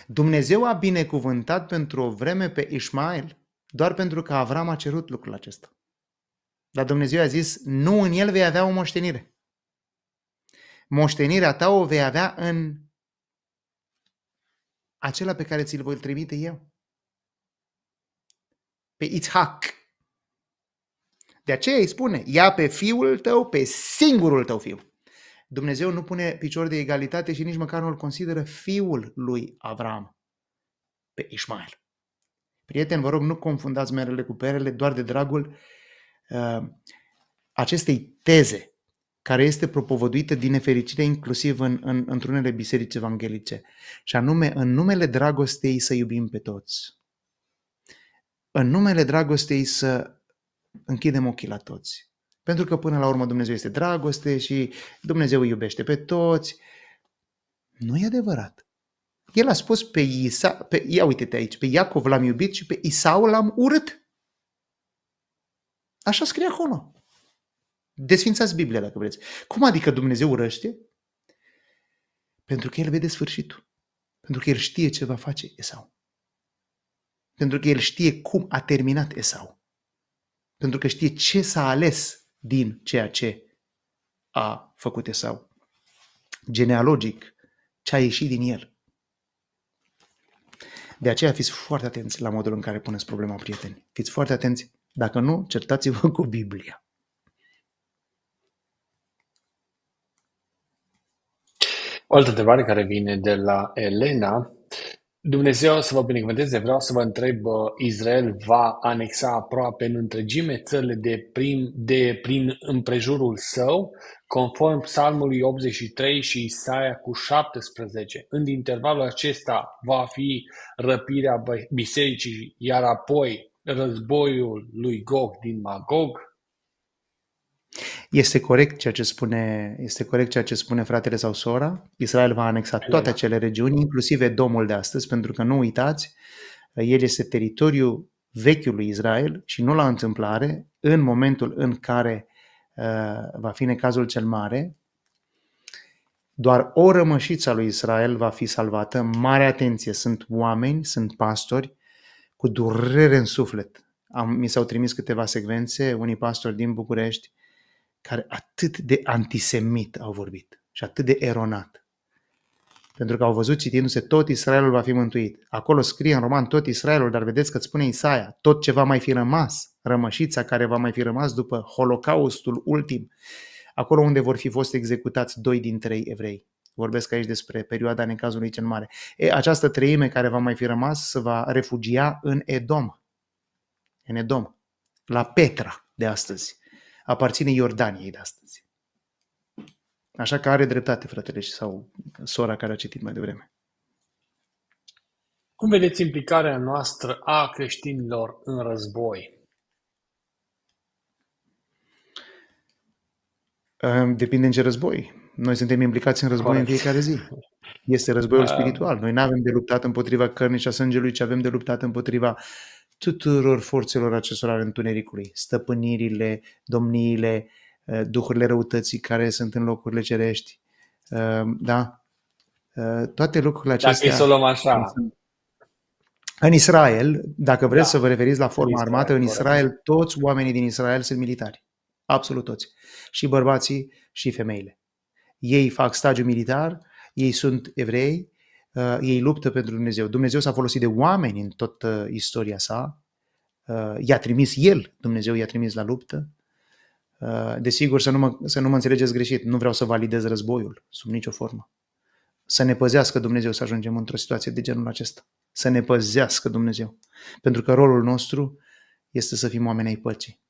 Dumnezeu a binecuvântat pentru o vreme pe Ismael doar pentru că Avram a cerut lucrul acesta. Dar Dumnezeu a zis, nu în el vei avea o moștenire. Moștenirea ta o vei avea în acela pe care ți-l voi trimite eu. Pe Itzhak. De aceea îi spune, ia pe fiul tău, pe singurul tău fiu. Dumnezeu nu pune picior de egalitate și nici măcar nu-l consideră fiul lui Avram, pe Ismael. Prieteni, vă rog, nu confundați merele cu perele doar de dragul uh, acestei teze care este propovăduită din nefericire inclusiv în, în, într-unele biserici evanghelice, și anume în numele dragostei să iubim pe toți. În numele dragostei să închidem ochii la toți. Pentru că până la urmă Dumnezeu este dragoste și Dumnezeu îi iubește pe toți. Nu e adevărat. El a spus pe Isa, pe, ia uite-te aici, pe Iacov l-am iubit și pe Isau l-am urât. Așa scrie acolo. Desfințați Biblia dacă vreți. Cum adică Dumnezeu urăște? Pentru că El vede sfârșitul. Pentru că El știe ce va face Esau. Pentru că El știe cum a terminat Esau. Pentru că știe ce s-a ales din ceea ce a făcut sau Genealogic, ce a ieșit din el. De aceea fiți foarte atenți la modul în care puneți problema, prieteni. Fiți foarte atenți. Dacă nu, certați-vă cu Biblia. O altă întrebare care vine de la Elena Dumnezeu să vă binecuvânteze. Vreau să vă întreb, Israel va anexa aproape în întregime țările de prin, de prin împrejurul său, conform psalmului 83 și Isaia cu 17. În intervalul acesta va fi răpirea bisericii, iar apoi războiul lui Gog din Magog, este corect ceea ce spune, este corect ceea ce spune fratele sau sora. Israel va anexa toate acele regiuni, inclusiv domul de astăzi, pentru că nu uitați, el este teritoriul vechiului Israel și nu la întâmplare, în momentul în care uh, va fi necazul cel mare, doar o rămășiță a lui Israel va fi salvată. Mare atenție, sunt oameni, sunt pastori cu durere în suflet. Am, mi s-au trimis câteva secvențe, unii pastori din București, care atât de antisemit au vorbit și atât de eronat. Pentru că au văzut citindu-se tot Israelul va fi mântuit. Acolo scrie în roman tot Israelul, dar vedeți că îți spune Isaia, tot ce va mai fi rămas, rămășița care va mai fi rămas după holocaustul ultim, acolo unde vor fi fost executați doi din trei evrei. Vorbesc aici despre perioada necazului cel mare. E, această treime care va mai fi rămas se va refugia în Edom. În Edom. La Petra de astăzi aparține Iordaniei de astăzi. Așa că are dreptate fratele și sau sora care a citit mai devreme. Cum vedeți implicarea noastră a creștinilor în război? Depinde în ce război. Noi suntem implicați în război Corect. în fiecare zi. Este războiul da. spiritual. Noi nu avem de luptat împotriva cărnii și a sângelui, ci avem de luptat împotriva tuturor forțelor acestor al întunericului, stăpânirile, domniile, eh, duhurile răutății care sunt în locurile cerești. Eh, da? Eh, toate lucrurile acestea... Dacă să luăm așa... În Israel, dacă vreți da. să vă referiți la forma în armată, în Israel corect. toți oamenii din Israel sunt militari. Absolut toți. Și bărbații și femeile. Ei fac stagiu militar, ei sunt evrei, uh, ei luptă pentru Dumnezeu. Dumnezeu s-a folosit de oameni în toată uh, istoria sa, uh, i-a trimis El, Dumnezeu i-a trimis la luptă. Uh, desigur, să nu, mă, să nu mă înțelegeți greșit, nu vreau să validez războiul, sub nicio formă. Să ne păzească Dumnezeu să ajungem într-o situație de genul acesta. Să ne păzească Dumnezeu. Pentru că rolul nostru este să fim oameni ai păcii.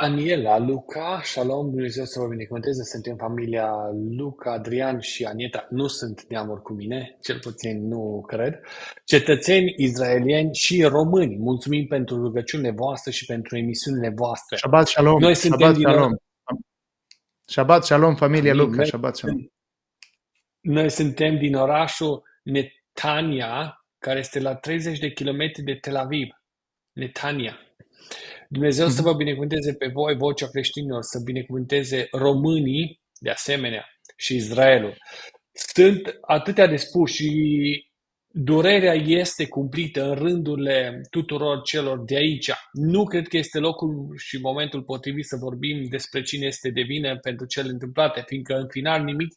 Aniela, Luca, shalom, Dumnezeu să vă binecuvânteze, sunt în familia Luca, Adrian și Anieta, nu sunt neamuri cu mine, cel puțin nu cred, cetățeni izraelieni și români, mulțumim pentru rugăciunile voastre și pentru emisiunile voastre. Shabbat shalom, Noi suntem Shabbat din shalom. Shabbat shalom, familia Luca, Shabbat shalom. Noi suntem din orașul Netania, care este la 30 de kilometri de Tel Aviv. Netania. Dumnezeu să mhm. vă binecuvânteze pe voi, vocea creștinilor, să binecuvânteze românii, de asemenea, și Israelul. Sunt atâtea de spus și durerea este cumplită în rândurile tuturor celor de aici. Nu cred că este locul și momentul potrivit să vorbim despre cine este de vină pentru cele întâmplate, fiindcă în final nimic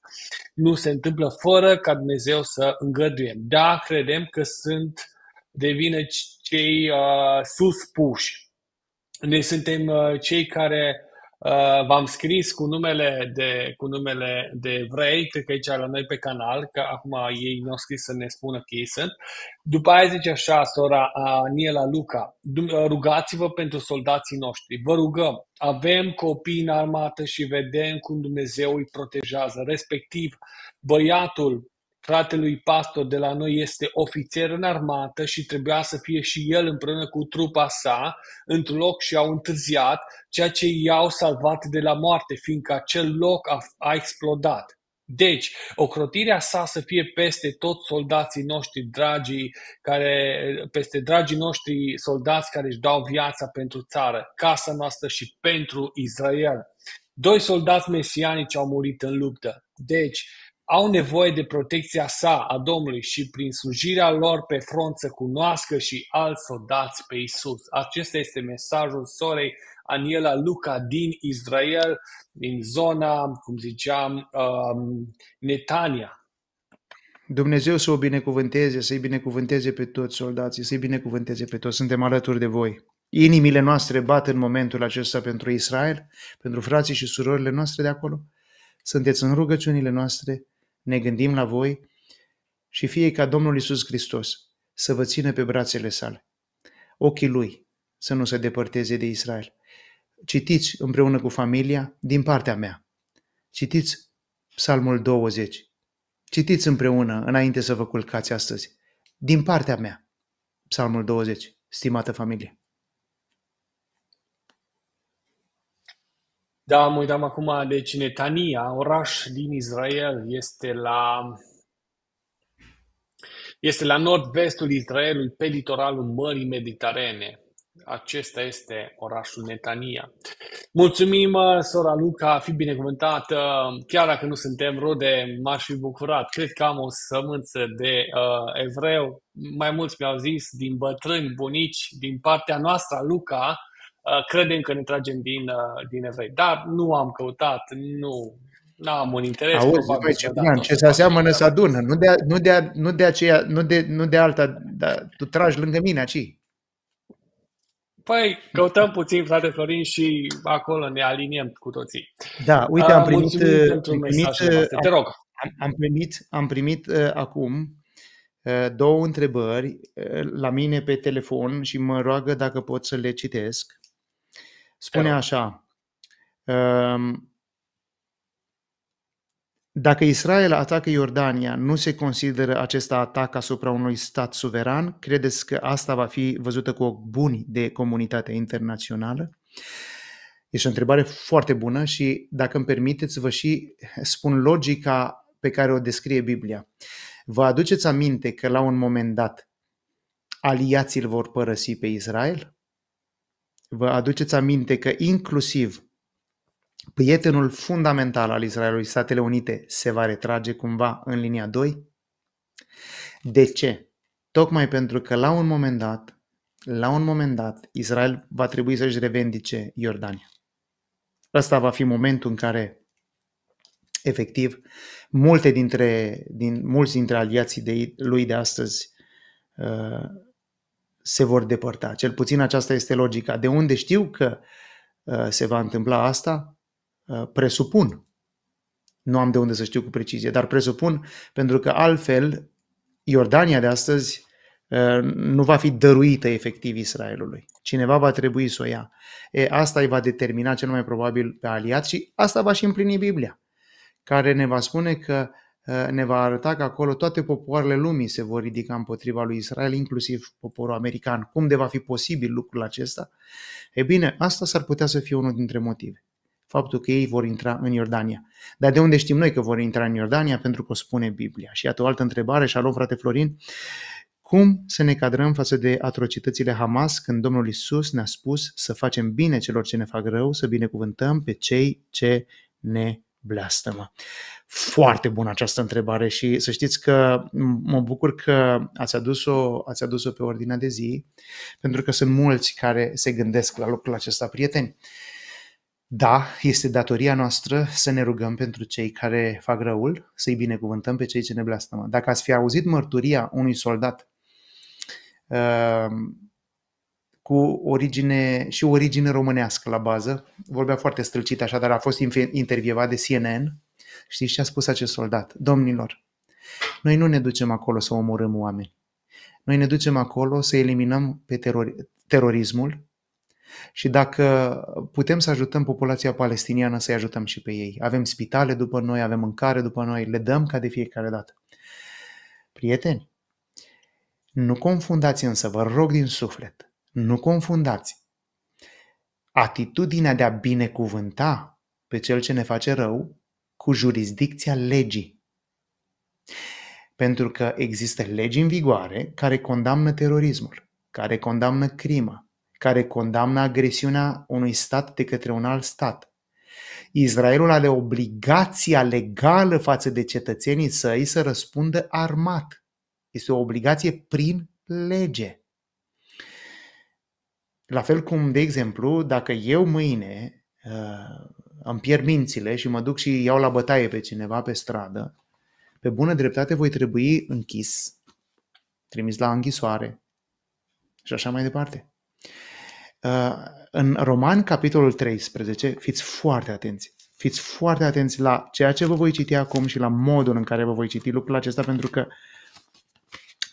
nu se întâmplă fără ca Dumnezeu să îngăduie. Da, credem că sunt de vină cei uh, suspuși, ne suntem uh, cei care uh, v-am scris cu numele, de, cu numele de Vrei cred că aici la noi pe canal, că acum ei ne-au scris să ne spună că ei sunt. După aia zice așa, sora uh, Aniela Luca, rugați-vă pentru soldații noștri, vă rugăm, avem copii în armată și vedem cum Dumnezeu îi protejează, respectiv băiatul Fratelui pastor de la noi este ofițer în armată și trebuia să fie și el împreună cu trupa sa într-un loc și au întârziat, ceea ce i-au salvat de la moarte, fiindcă acel loc a, a explodat. Deci, ocrotirea sa să fie peste toți soldații noștri dragi, care, peste dragii noștri soldați care își dau viața pentru țară, casa noastră și pentru Israel. Doi soldați mesianici au murit în luptă. Deci, au nevoie de protecția sa a Domnului și prin slujirea lor pe front să cunoască și alți soldați pe Isus. Acesta este mesajul sorei Aniela Luca din Israel, din zona, cum ziceam, um, Netania. Dumnezeu să o binecuvânteze, să-i binecuvânteze pe toți soldații, să-i binecuvânteze pe toți. Suntem alături de voi. Inimile noastre bat în momentul acesta pentru Israel, pentru frații și surorile noastre de acolo. Sunteți în rugăciunile noastre, ne gândim la voi și fie ca Domnul Isus Hristos să vă țină pe brațele sale. Ochii Lui să nu se depărteze de Israel. Citiți împreună cu familia din partea mea. Citiți Psalmul 20. Citiți împreună înainte să vă culcați astăzi. Din partea mea, Psalmul 20, stimată familie. Da, mă uitam acum, deci Netania, oraș din Israel, este la este la nord-vestul Israelului, pe litoralul Mării Mediterane. Acesta este orașul Netania. Mulțumim, sora Luca, fi binecuvântată. Chiar dacă nu suntem rude, m-aș fi bucurat. Cred că am o sămânță de uh, evreu. Mai mulți mi-au zis din bătrâni, bunici, din partea noastră, Luca, Uh, credem că ne tragem din, uh, din evrei. Dar nu am căutat, nu am un interes. Auzi, băi, ce, da, ce se aseamănă se adună. Nu de, nu de, nu de, aceea, nu de, nu de alta, dar tu tragi lângă mine aici. Păi, căutăm puțin, frate Florin, și acolo ne aliniem cu toții. Da, uh, uite, am primit... am primit, primit Te rog. Am, am primit, am primit uh, acum uh, două întrebări uh, la mine pe telefon și mă roagă dacă pot să le citesc. Spune așa, um, dacă Israel atacă Iordania, nu se consideră acesta atac asupra unui stat suveran? Credeți că asta va fi văzută cu ochi buni de comunitatea internațională? Este o întrebare foarte bună și, dacă îmi permiteți, vă și spun logica pe care o descrie Biblia. Vă aduceți aminte că la un moment dat aliații îl vor părăsi pe Israel? vă aduceți aminte că inclusiv prietenul fundamental al Israelului, Statele Unite, se va retrage cumva în linia 2? De ce? Tocmai pentru că la un moment dat, la un moment dat, Israel va trebui să-și revendice Iordania. Ăsta va fi momentul în care, efectiv, multe dintre, din, mulți dintre aliații de, lui de astăzi uh, se vor depărta. Cel puțin aceasta este logica. De unde știu că uh, se va întâmpla asta? Uh, presupun. Nu am de unde să știu cu precizie, dar presupun pentru că altfel Iordania de astăzi uh, nu va fi dăruită efectiv Israelului. Cineva va trebui să o ia. E, asta îi va determina cel mai probabil pe aliat și asta va și împlini Biblia, care ne va spune că Eh, ne va arăta că acolo toate popoarele lumii se vor ridica împotriva lui Israel, inclusiv poporul american. Cum de va fi posibil lucrul acesta? E bine, asta s-ar putea să fie unul dintre motive. Faptul că ei vor intra în Iordania. Dar de unde știm noi că vor intra în Iordania? Pentru că o spune Biblia. Și iată o altă întrebare, și alu, frate Florin, cum să ne cadrăm față de atrocitățile Hamas când Domnul Isus ne-a spus să facem bine celor ce ne fac rău, să binecuvântăm pe cei ce ne blastămă? Foarte bună această întrebare și să știți că mă bucur că ați adus-o, ați adus-o pe ordinea de zi, pentru că sunt mulți care se gândesc la lucrul acesta, prieteni. Da, este datoria noastră să ne rugăm pentru cei care fac răul, să-i binecuvântăm pe cei ce ne blastămă. Dacă ați fi auzit mărturia unui soldat, uh, cu origine și origine românească la bază. Vorbea foarte strălcit așa, dar a fost intervievat de CNN. Știți ce a spus acest soldat? Domnilor, noi nu ne ducem acolo să omorâm oameni. Noi ne ducem acolo să eliminăm pe terori- terorismul și dacă putem să ajutăm populația palestiniană, să-i ajutăm și pe ei. Avem spitale după noi, avem mâncare după noi, le dăm ca de fiecare dată. Prieteni, nu confundați însă, vă rog din suflet, nu confundați! Atitudinea de a binecuvânta pe cel ce ne face rău cu jurisdicția legii. Pentru că există legi în vigoare care condamnă terorismul, care condamnă crima, care condamnă agresiunea unui stat de către un alt stat. Israelul are obligația legală față de cetățenii săi să răspundă armat. Este o obligație prin lege. La fel cum, de exemplu, dacă eu mâine uh, îmi pierd mințile și mă duc și iau la bătaie pe cineva pe stradă, pe bună dreptate voi trebui închis, trimis la închisoare și așa mai departe. Uh, în Roman, capitolul 13, fiți foarte atenți. Fiți foarte atenți la ceea ce vă voi citi acum și la modul în care vă voi citi lucrul acesta, pentru că uh,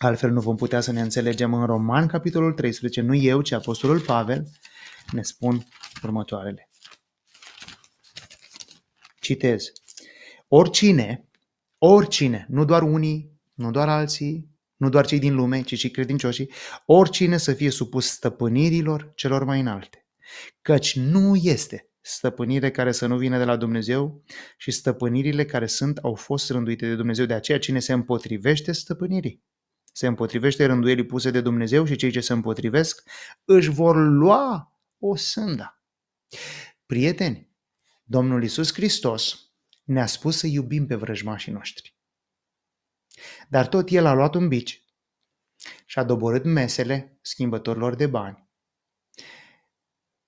Altfel nu vom putea să ne înțelegem în Roman, capitolul 13, nu eu, ci Apostolul Pavel, ne spun următoarele. Citez. Oricine, oricine, nu doar unii, nu doar alții, nu doar cei din lume, ci și credincioșii, oricine să fie supus stăpânirilor celor mai înalte. Căci nu este stăpânire care să nu vină de la Dumnezeu și stăpânirile care sunt au fost rânduite de Dumnezeu. De aceea, cine se împotrivește stăpânirii se împotrivește rânduielii puse de Dumnezeu și cei ce se împotrivesc își vor lua o sânda. Prieteni, Domnul Isus Hristos ne-a spus să iubim pe vrăjmașii noștri. Dar tot El a luat un bici și a doborât mesele schimbătorilor de bani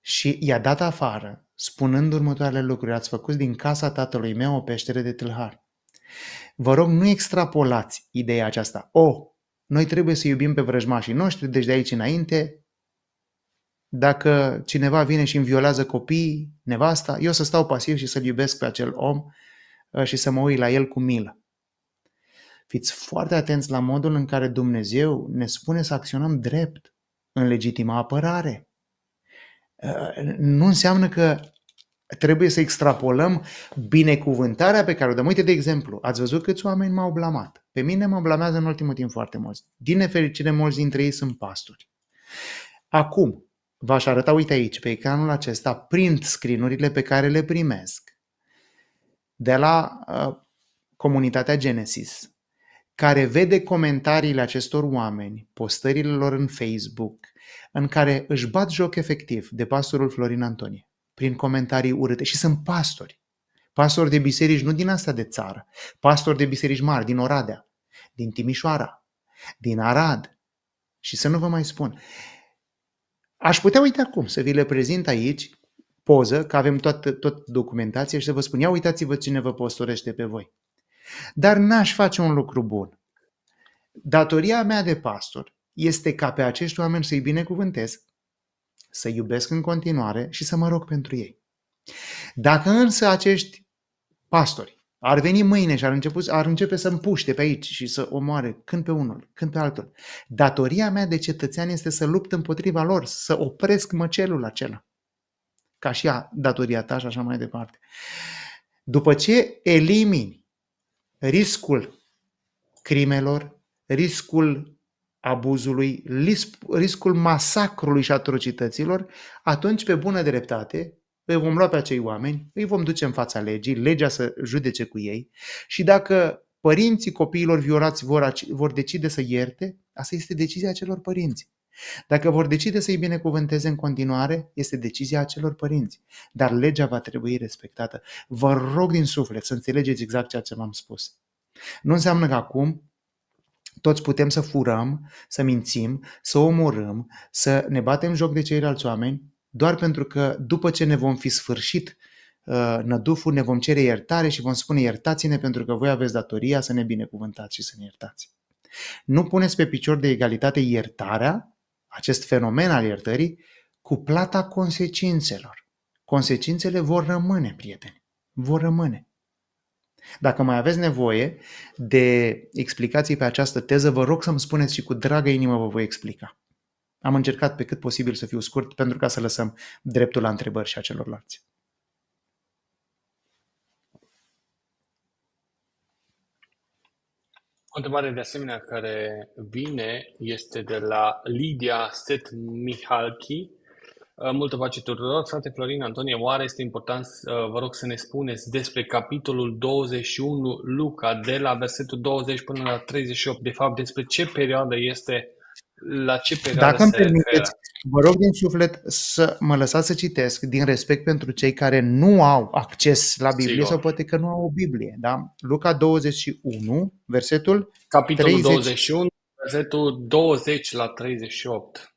și i-a dat afară, spunând următoarele lucruri, ați făcut din casa tatălui meu o peștere de tâlhar. Vă rog, nu extrapolați ideea aceasta. O, noi trebuie să iubim pe vrăjmașii noștri, deci de aici înainte, dacă cineva vine și îmi violează copiii, nevasta, eu să stau pasiv și să-l iubesc pe acel om uh, și să mă uit la el cu milă. Fiți foarte atenți la modul în care Dumnezeu ne spune să acționăm drept, în legitima apărare. Uh, nu înseamnă că trebuie să extrapolăm binecuvântarea pe care o dăm. Uite, de exemplu, ați văzut câți oameni m-au blamat. Pe mine mă blamează în ultimul timp foarte mulți. Din nefericire, mulți dintre ei sunt pastori. Acum, v-aș arăta, uite aici, pe ecranul acesta, print screen-urile pe care le primesc de la uh, comunitatea Genesis, care vede comentariile acestor oameni, postările lor în Facebook, în care își bat joc efectiv de pastorul Florin Antonie prin comentarii urâte și sunt pastori. Pastori de biserici nu din asta de țară, pastori de biserici mari, din Oradea, din Timișoara, din Arad. Și să nu vă mai spun. Aș putea, uite acum, să vi le prezint aici poză, că avem toată, tot documentația și să vă spun, ia uitați-vă cine vă postorește pe voi. Dar n-aș face un lucru bun. Datoria mea de pastor este ca pe acești oameni să-i binecuvântez, să iubesc în continuare și să mă rog pentru ei. Dacă însă acești pastori ar veni mâine și ar, început, ar începe să împuște pe aici și să omoare când pe unul, când pe altul. Datoria mea de cetățean este să lupt împotriva lor, să opresc măcelul acela. Ca și a datoria ta și așa mai departe. După ce elimini riscul crimelor, riscul abuzului, riscul masacrului și atrocităților, atunci, pe bună dreptate, îi vom lua pe acei oameni, îi vom duce în fața legii, legea să judece cu ei și dacă părinții copiilor violați vor, vor decide să ierte, asta este decizia celor părinți. Dacă vor decide să-i binecuvânteze în continuare, este decizia acelor părinți. Dar legea va trebui respectată. Vă rog din suflet să înțelegeți exact ceea ce v-am spus. Nu înseamnă că acum toți putem să furăm, să mințim, să omorâm, să ne batem joc de ceilalți oameni, doar pentru că după ce ne vom fi sfârșit uh, năduful, ne vom cere iertare și vom spune iertați-ne pentru că voi aveți datoria să ne binecuvântați și să ne iertați. Nu puneți pe picior de egalitate iertarea, acest fenomen al iertării, cu plata consecințelor. Consecințele vor rămâne, prieteni, vor rămâne. Dacă mai aveți nevoie de explicații pe această teză, vă rog să-mi spuneți și cu dragă inimă vă voi explica. Am încercat pe cât posibil să fiu scurt pentru ca să lăsăm dreptul la întrebări și a celorlalți. O întrebare de asemenea care vine este de la Lidia Set Mihalki Uh, multă pace tuturor, frate Florin Antonie, oare este important, uh, vă rog să ne spuneți despre capitolul 21 Luca, de la versetul 20 până la 38, de fapt despre ce perioadă este, la ce perioadă Dacă îmi permiteți, vă rog din suflet să mă lăsați să citesc din respect pentru cei care nu au acces la Biblie Sigur. sau poate că nu au o Biblie, da? Luca 21, versetul Capitolul 30. 21, versetul 20 la 38.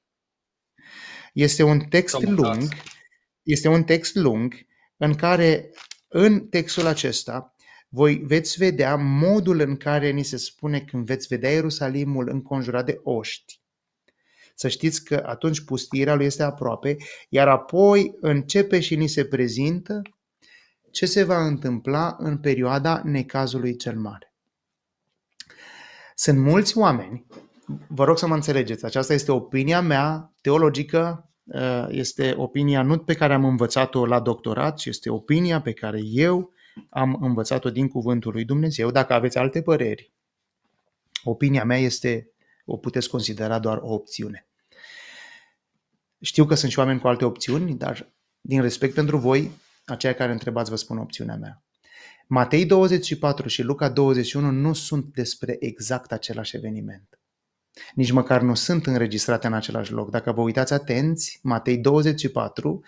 Este un text Am lung, este un text lung în care în textul acesta voi veți vedea modul în care ni se spune când veți vedea Ierusalimul înconjurat de oști. Să știți că atunci pustirea lui este aproape, iar apoi începe și ni se prezintă ce se va întâmpla în perioada necazului cel mare. Sunt mulți oameni vă rog să mă înțelegeți, aceasta este opinia mea teologică, uh, este opinia nu pe care am învățat-o la doctorat, ci este opinia pe care eu am învățat-o din cuvântul lui Dumnezeu. Dacă aveți alte păreri, opinia mea este, o puteți considera doar o opțiune. Știu că sunt și oameni cu alte opțiuni, dar din respect pentru voi, aceia care întrebați vă spun opțiunea mea. Matei 24 și Luca 21 nu sunt despre exact același eveniment. Nici măcar nu sunt înregistrate în același loc. Dacă vă uitați atenți, Matei 24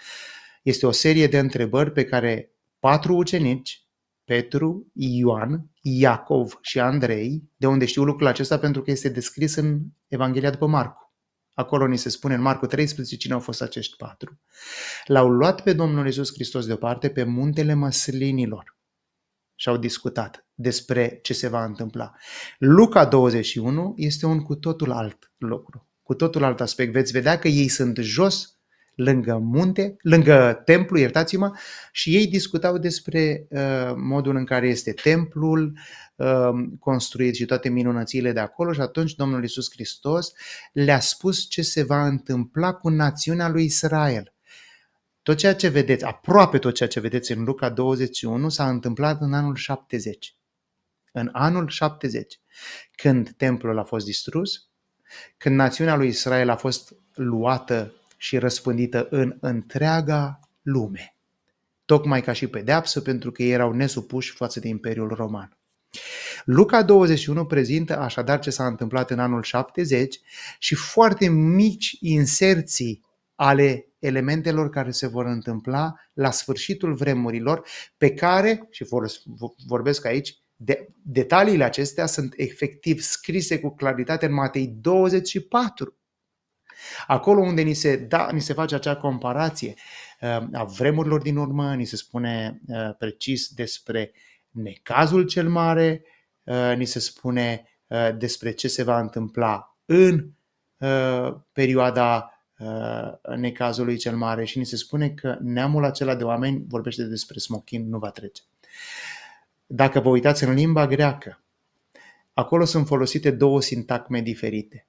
este o serie de întrebări pe care patru ucenici, Petru, Ioan, Iacov și Andrei, de unde știu lucrul acesta pentru că este descris în Evanghelia după Marcu. Acolo ni se spune în Marcu 13 cine au fost acești patru. L-au luat pe Domnul Isus Hristos deoparte pe muntele măslinilor și au discutat despre ce se va întâmpla. Luca 21 este un cu totul alt lucru, cu totul alt aspect. Veți vedea că ei sunt jos lângă munte, lângă templu, iertați-mă, și ei discutau despre uh, modul în care este templul uh, construit și toate minunățile de acolo și atunci Domnul Iisus Hristos le-a spus ce se va întâmpla cu națiunea lui Israel. Tot ceea ce vedeți, aproape tot ceea ce vedeți în Luca 21 s-a întâmplat în anul 70. În anul 70, când templul a fost distrus, când națiunea lui Israel a fost luată și răspândită în întreaga lume, tocmai ca și pedeapsă pentru că ei erau nesupuși față de Imperiul Roman. Luca 21 prezintă așadar ce s-a întâmplat în anul 70 și foarte mici inserții ale elementelor care se vor întâmpla la sfârșitul vremurilor, pe care, și vorbesc aici, de, detaliile acestea sunt efectiv scrise cu claritate în Matei 24. Acolo unde ni se, da, ni se face acea comparație uh, a vremurilor din urmă, ni se spune uh, precis despre necazul cel mare, uh, ni se spune despre ce se va întâmpla în perioada Eh, în necazului cel mare și ni se spune că neamul acela de oameni vorbește despre smochin, nu va trece. Dacă vă uitați în limba greacă, acolo sunt folosite două sintagme diferite.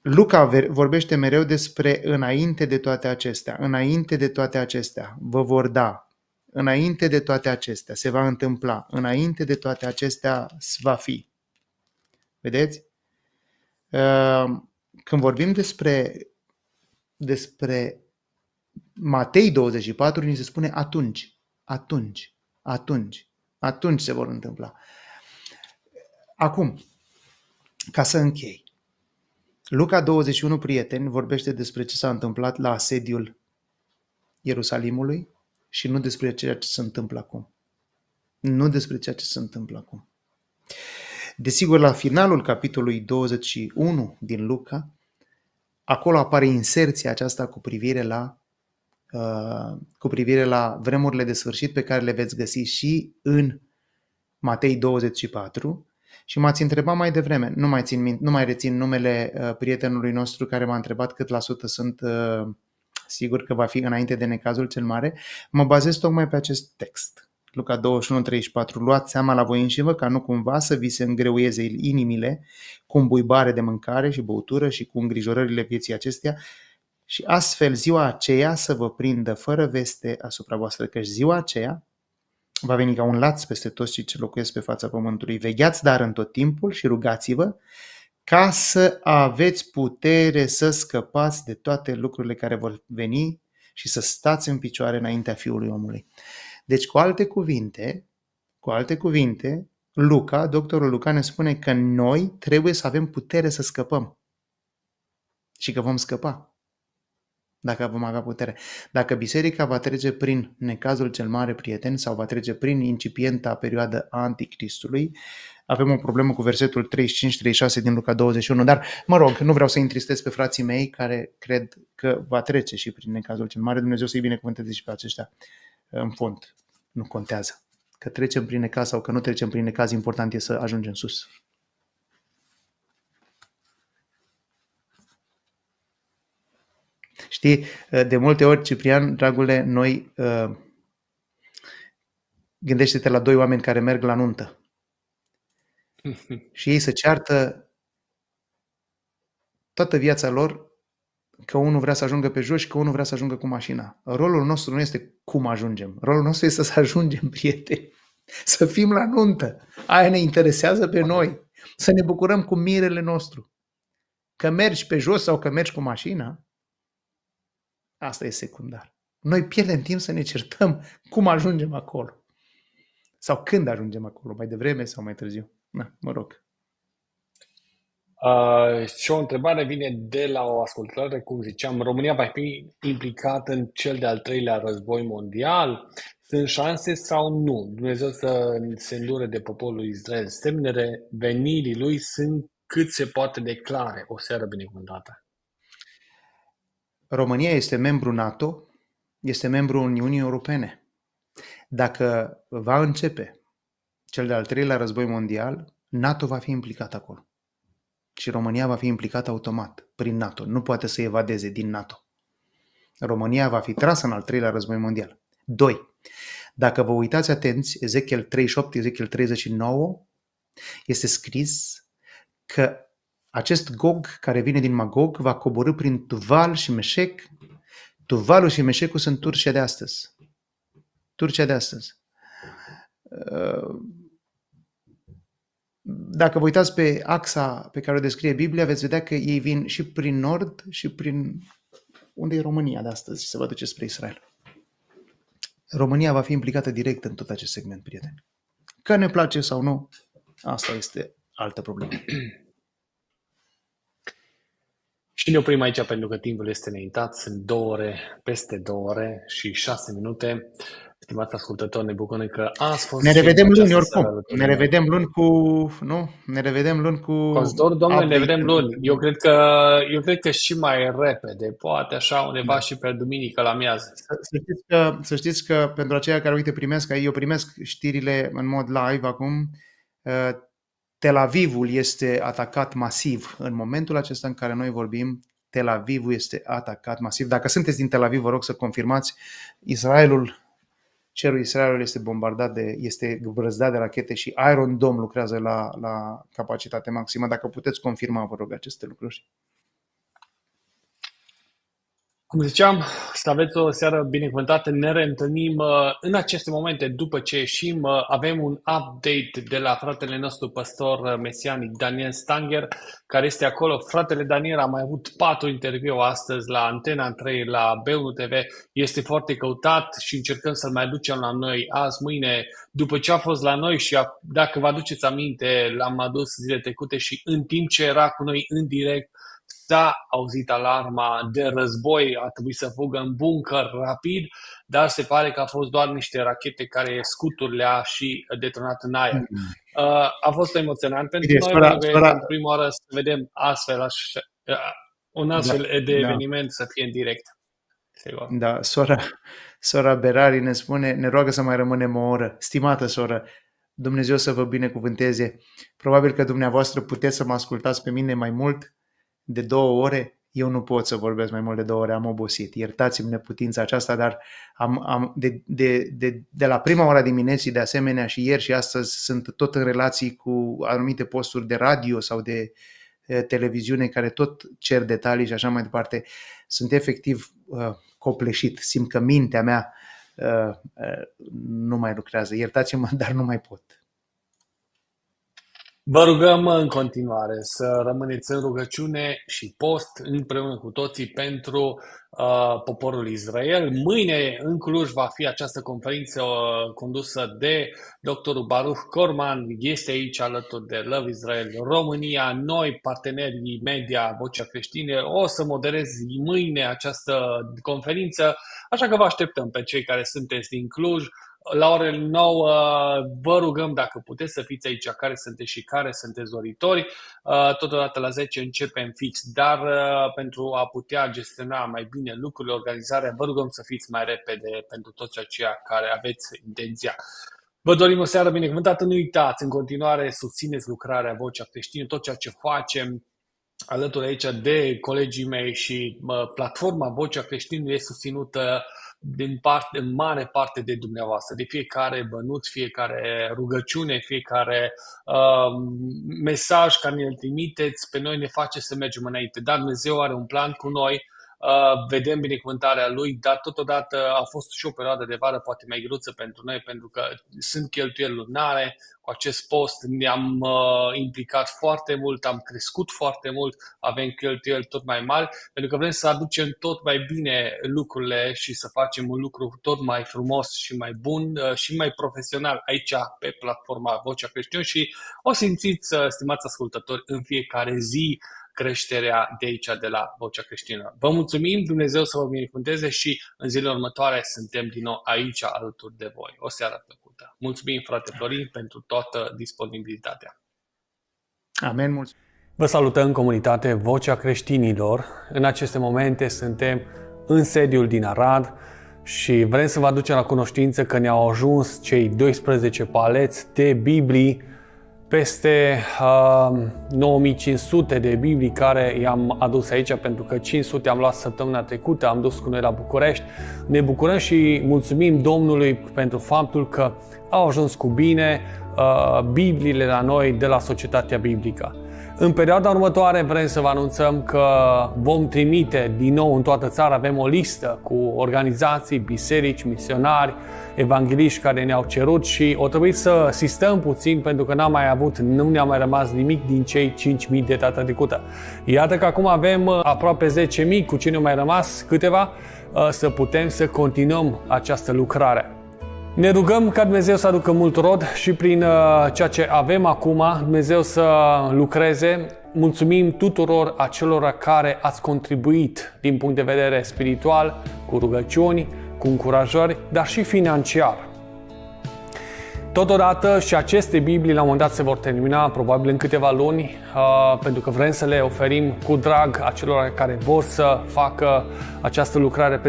Luca vorbește mereu despre înainte de toate acestea, înainte de toate acestea, vă vor da, înainte de toate acestea se va întâmpla, înainte de toate acestea va fi. Vedeți? Eh, când vorbim despre, despre Matei 24, ni se spune atunci, atunci, atunci, atunci se vor întâmpla. Acum, ca să închei, Luca 21, prieteni, vorbește despre ce s-a întâmplat la asediul Ierusalimului și nu despre ceea ce se întâmplă acum. Nu despre ceea ce se întâmplă acum. Desigur, la finalul capitolului 21 din Luca, acolo apare inserția aceasta cu privire la uh, cu privire la vremurile de sfârșit pe care le veți găsi și în Matei 24 și m-ați întrebat mai devreme, nu mai, țin, nu mai rețin numele uh, prietenului nostru care m-a întrebat cât la sută sunt uh, sigur că va fi înainte de necazul cel mare, mă bazez tocmai pe acest text. Luca 21, 34, luați seama la voi înșivă ca nu cumva să vi se îngreuieze inimile cu buibare de mâncare și băutură și cu îngrijorările vieții acestea și astfel ziua aceea să vă prindă fără veste asupra voastră, căci ziua aceea va veni ca un laț peste toți cei ce locuiesc pe fața pământului. Vegheați dar în tot timpul și rugați-vă ca să aveți putere să scăpați de toate lucrurile care vor veni și să stați în picioare înaintea Fiului Omului. Deci, cu alte cuvinte, cu alte cuvinte, Luca, doctorul Luca ne spune că noi trebuie să avem putere să scăpăm. Și că vom scăpa. Dacă vom avea putere. Dacă biserica va trece prin necazul cel mare prieten sau va trece prin incipienta perioadă a anticristului, avem o problemă cu versetul 35-36 din Luca 21, dar mă rog, nu vreau să întristez pe frații mei care cred că va trece și prin necazul cel mare. Dumnezeu să-i binecuvânteze și pe aceștia în fond, nu contează. Că trecem prin necaz sau că nu trecem prin necaz, important e să ajungem sus. Știi, de multe ori, Ciprian, dragule, noi uh, gândește-te la doi oameni care merg la nuntă. Și ei se ceartă toată viața lor că unul vrea să ajungă pe jos și că unul vrea să ajungă cu mașina. Rolul nostru nu este cum ajungem. Rolul nostru este să ajungem, prieteni. Să fim la nuntă. Aia ne interesează pe noi. Să ne bucurăm cu mirele nostru. Că mergi pe jos sau că mergi cu mașina, asta e secundar. Noi pierdem timp să ne certăm cum ajungem acolo. Sau când ajungem acolo, mai devreme sau mai târziu. Na, mă rog. Uh, și o întrebare vine de la o ascultare, cum ziceam, România va fi implicată în cel de-al treilea război mondial? Sunt șanse sau nu? Dumnezeu să se îndure de poporul Israel. Semnele venirii lui sunt cât se poate de clare. O seară binecuvântată. România este membru NATO, este membru Uniunii Europene. Dacă va începe cel de-al treilea război mondial, NATO va fi implicat acolo și România va fi implicată automat prin NATO. Nu poate să evadeze din NATO. România va fi trasă în al treilea război mondial. 2. Dacă vă uitați atenți, Ezechiel 38, Ezechiel 39, este scris că acest Gog care vine din Magog va coborâ prin Tuval și Meșec. Tuvalul și Meșecul sunt Turcia de astăzi. Turcia de astăzi. Uh, dacă vă uitați pe axa pe care o descrie Biblia, veți vedea că ei vin și prin nord și prin unde e România de astăzi și se va duce spre Israel. România va fi implicată direct în tot acest segment, prieteni. Că ne place sau nu, asta este altă problemă. Și ne oprim aici pentru că timpul este neintat, Sunt două ore, peste două ore și șase minute. Stimați ascultători, ne bucurăm că ați fost... Ne revedem luni oricum. Ne revedem luni cu... Nu? Ne revedem luni cu... Considor, domnule, ne vedem luni. Eu cred, că, eu cred că și mai repede, poate așa undeva da. și pe duminică la miază. Să știți, că, să știți că pentru aceia care, uite, primesc, eu primesc știrile în mod live acum, ă, Tel Avivul este atacat masiv. În momentul acesta în care noi vorbim, Tel Avivul este atacat masiv. Dacă sunteți din Tel Aviv, vă rog să confirmați. Israelul cerul Israelului este bombardat de, este brăzdat de rachete și Iron Dome lucrează la, la capacitate maximă. Dacă puteți confirma, vă rog, aceste lucruri. Cum ziceam, să aveți o seară binecuvântată. Ne reîntâlnim uh, în aceste momente după ce ieșim. Uh, avem un update de la fratele nostru pastor uh, mesianic Daniel Stanger, care este acolo. Fratele Daniel a mai avut patru interviu astăzi la Antena 3, la BU TV. Este foarte căutat și încercăm să-l mai aducem la noi azi, mâine, după ce a fost la noi și a, dacă vă aduceți aminte, l-am adus zile trecute și în timp ce era cu noi în direct, s-a da, auzit alarma de război, a trebuit să fugă în bunker rapid, dar se pare că a fost doar niște rachete care scutul le-a și detonat în aer. Uh, a fost emoționant pentru Bine, noi, spera, spera. prima oară să vedem astfel, așa, uh, un astfel da, de da. eveniment să fie în direct. Sigur. Da, sora, sora Berari ne spune, ne roagă să mai rămânem o oră. Stimată soră, Dumnezeu să vă binecuvânteze. Probabil că dumneavoastră puteți să mă ascultați pe mine mai mult de două ore, eu nu pot să vorbesc mai mult de două ore, am obosit. Iertați-mi neputința aceasta, dar am, am, de, de, de, de la prima ora dimineții, de asemenea, și ieri și astăzi, sunt tot în relații cu anumite posturi de radio sau de televiziune care tot cer detalii și așa mai departe. Sunt efectiv uh, copleșit, simt că mintea mea uh, uh, nu mai lucrează. Iertați-mă, dar nu mai pot. Vă rugăm în continuare să rămâneți în rugăciune și post împreună cu toții pentru uh, poporul Israel. Mâine în Cluj va fi această conferință uh, condusă de doctorul Baruch Corman. Este aici alături de Love Israel România. Noi, partenerii media Vocea Creștine, o să moderez mâine această conferință. Așa că vă așteptăm pe cei care sunteți din Cluj la orele 9 vă rugăm dacă puteți să fiți aici, care sunteți și care sunteți doritori. Uh, totodată la 10 începem fix, dar uh, pentru a putea gestiona mai bine lucrurile, organizarea, vă rugăm să fiți mai repede pentru toți aceia care aveți intenția. Vă dorim o seară binecuvântată, nu uitați, în continuare susțineți lucrarea Vocea Creștină, tot ceea ce facem, alături aici de colegii mei și platforma Vocea Creștină e susținută uh, din parte, în mare parte de dumneavoastră, de fiecare bănuț, fiecare rugăciune, fiecare uh, mesaj care ne-l trimiteți, pe noi ne face să mergem înainte. Dar Dumnezeu are un plan cu noi Uh, vedem binecuvântarea lui, dar totodată a fost și o perioadă de vară poate mai gruță pentru noi, pentru că sunt cheltuieli lunare, cu acest post ne-am uh, implicat foarte mult, am crescut foarte mult, avem cheltuieli tot mai mari, pentru că vrem să aducem tot mai bine lucrurile și să facem un lucru tot mai frumos și mai bun uh, și mai profesional aici pe platforma Vocea Creștin și o simțiți, stimați ascultători, în fiecare zi creșterea de aici, de la Vocea Creștină. Vă mulțumim, Dumnezeu să vă binecuvânteze și în zilele următoare suntem din nou aici alături de voi. O seară plăcută. Mulțumim, frate Florin, pentru toată disponibilitatea. Amen, mulțumim. Vă salutăm, comunitate Vocea Creștinilor. În aceste momente suntem în sediul din Arad și vrem să vă aducem la cunoștință că ne-au ajuns cei 12 paleți de Biblii peste uh, 9500 de Biblii care i-am adus aici pentru că 500 am luat săptămâna trecută, am dus cu noi la București. Ne bucurăm și mulțumim Domnului pentru faptul că au ajuns cu bine uh, Bibliile la noi de la Societatea Biblică. În perioada următoare vrem să vă anunțăm că vom trimite din nou în toată țara, avem o listă cu organizații, biserici, misionari, evangeliști care ne-au cerut și o trebuie să sistăm puțin pentru că n-am mai avut, nu ne-a mai rămas nimic din cei 5.000 de data trecută. Iată că acum avem uh, aproape 10.000, cu cine au mai rămas câteva, uh, să putem să continuăm această lucrare. Ne rugăm ca Dumnezeu să aducă mult rod și prin uh, ceea ce avem acum, Dumnezeu să lucreze. Mulțumim tuturor acelora care ați contribuit din punct de vedere spiritual, cu rugăciuni, cu încurajări, dar și financiar. Totodată și aceste Biblii la un moment dat se vor termina, probabil în câteva luni, uh, pentru că vrem să le oferim cu drag acelor care vor să facă această lucrare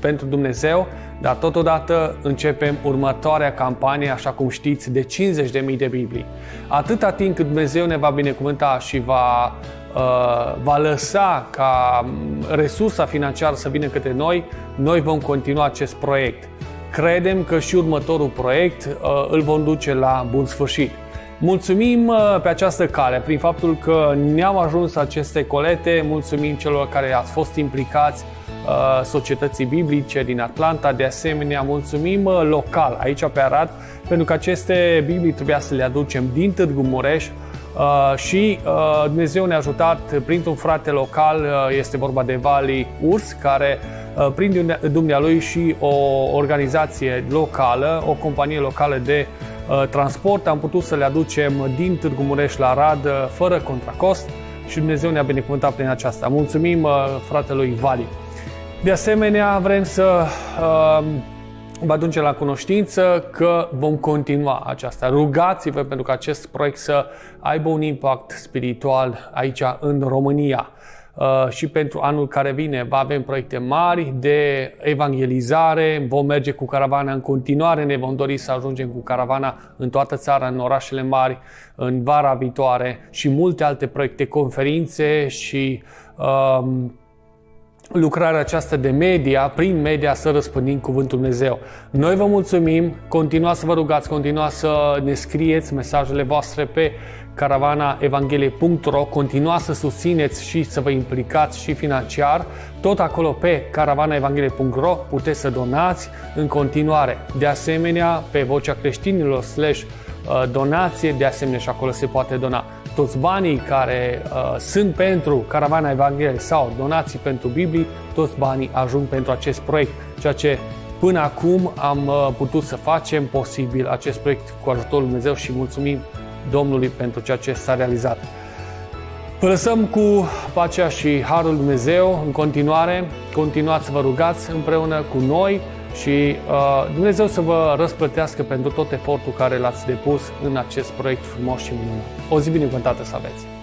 pentru Dumnezeu dar totodată începem următoarea campanie, așa cum știți, de 50.000 de Biblii. Atâta timp cât Dumnezeu ne va binecuvânta și va, uh, va lăsa ca mm, resursa financiară să vină către noi, noi vom continua acest proiect. Credem că și următorul proiect uh, îl vom duce la bun sfârșit. Mulțumim uh, pe această cale prin faptul că ne-au ajuns aceste colete, mulțumim celor care ați fost implicați Uh, societății biblice din Atlanta. De asemenea, mulțumim uh, local aici pe Arad, pentru că aceste Biblii trebuia să le aducem din Târgu Mureș uh, și Dumnezeu ne-a ajutat printr-un frate local, este vorba de Vali Urs, care prin dumnealui și o organizație locală, o companie locală de transport, am putut să le aducem din Târgu Mureș la Rad fără contracost și Dumnezeu ne-a binecuvântat prin aceasta. Mulțumim fratelui Vali! De asemenea, vrem să uh, vă aducem la cunoștință că vom continua aceasta. Rugați-vă pentru că acest proiect să aibă un impact spiritual aici în România. Uh, și pentru anul care vine va avem proiecte mari de evangelizare, vom merge cu caravana în continuare, ne vom dori să ajungem cu caravana în toată țara, în orașele mari, în vara viitoare și multe alte proiecte, conferințe și uh, lucrarea aceasta de media, prin media să răspândim Cuvântul Dumnezeu. Noi vă mulțumim, continuați să vă rugați, continuați să ne scrieți mesajele voastre pe caravanaevanghelie.ro Continuați să susțineți și să vă implicați și financiar. Tot acolo pe caravanaevanghelie.ro puteți să donați în continuare. De asemenea, pe vocea creștinilor slash uh, donație, de asemenea și acolo se poate dona toți banii care uh, sunt pentru Caravana Evangheliei sau donații pentru biblii, toți banii ajung pentru acest proiect, ceea ce până acum am uh, putut să facem posibil acest proiect cu ajutorul Lui Dumnezeu și mulțumim Domnului pentru ceea ce s-a realizat. Vă lăsăm cu pacea și Harul Dumnezeu în continuare. Continuați să vă rugați împreună cu noi și uh, Dumnezeu să vă răsplătească pentru tot efortul care l-ați depus în acest proiect frumos și minunat. O zi binecuvântată să aveți!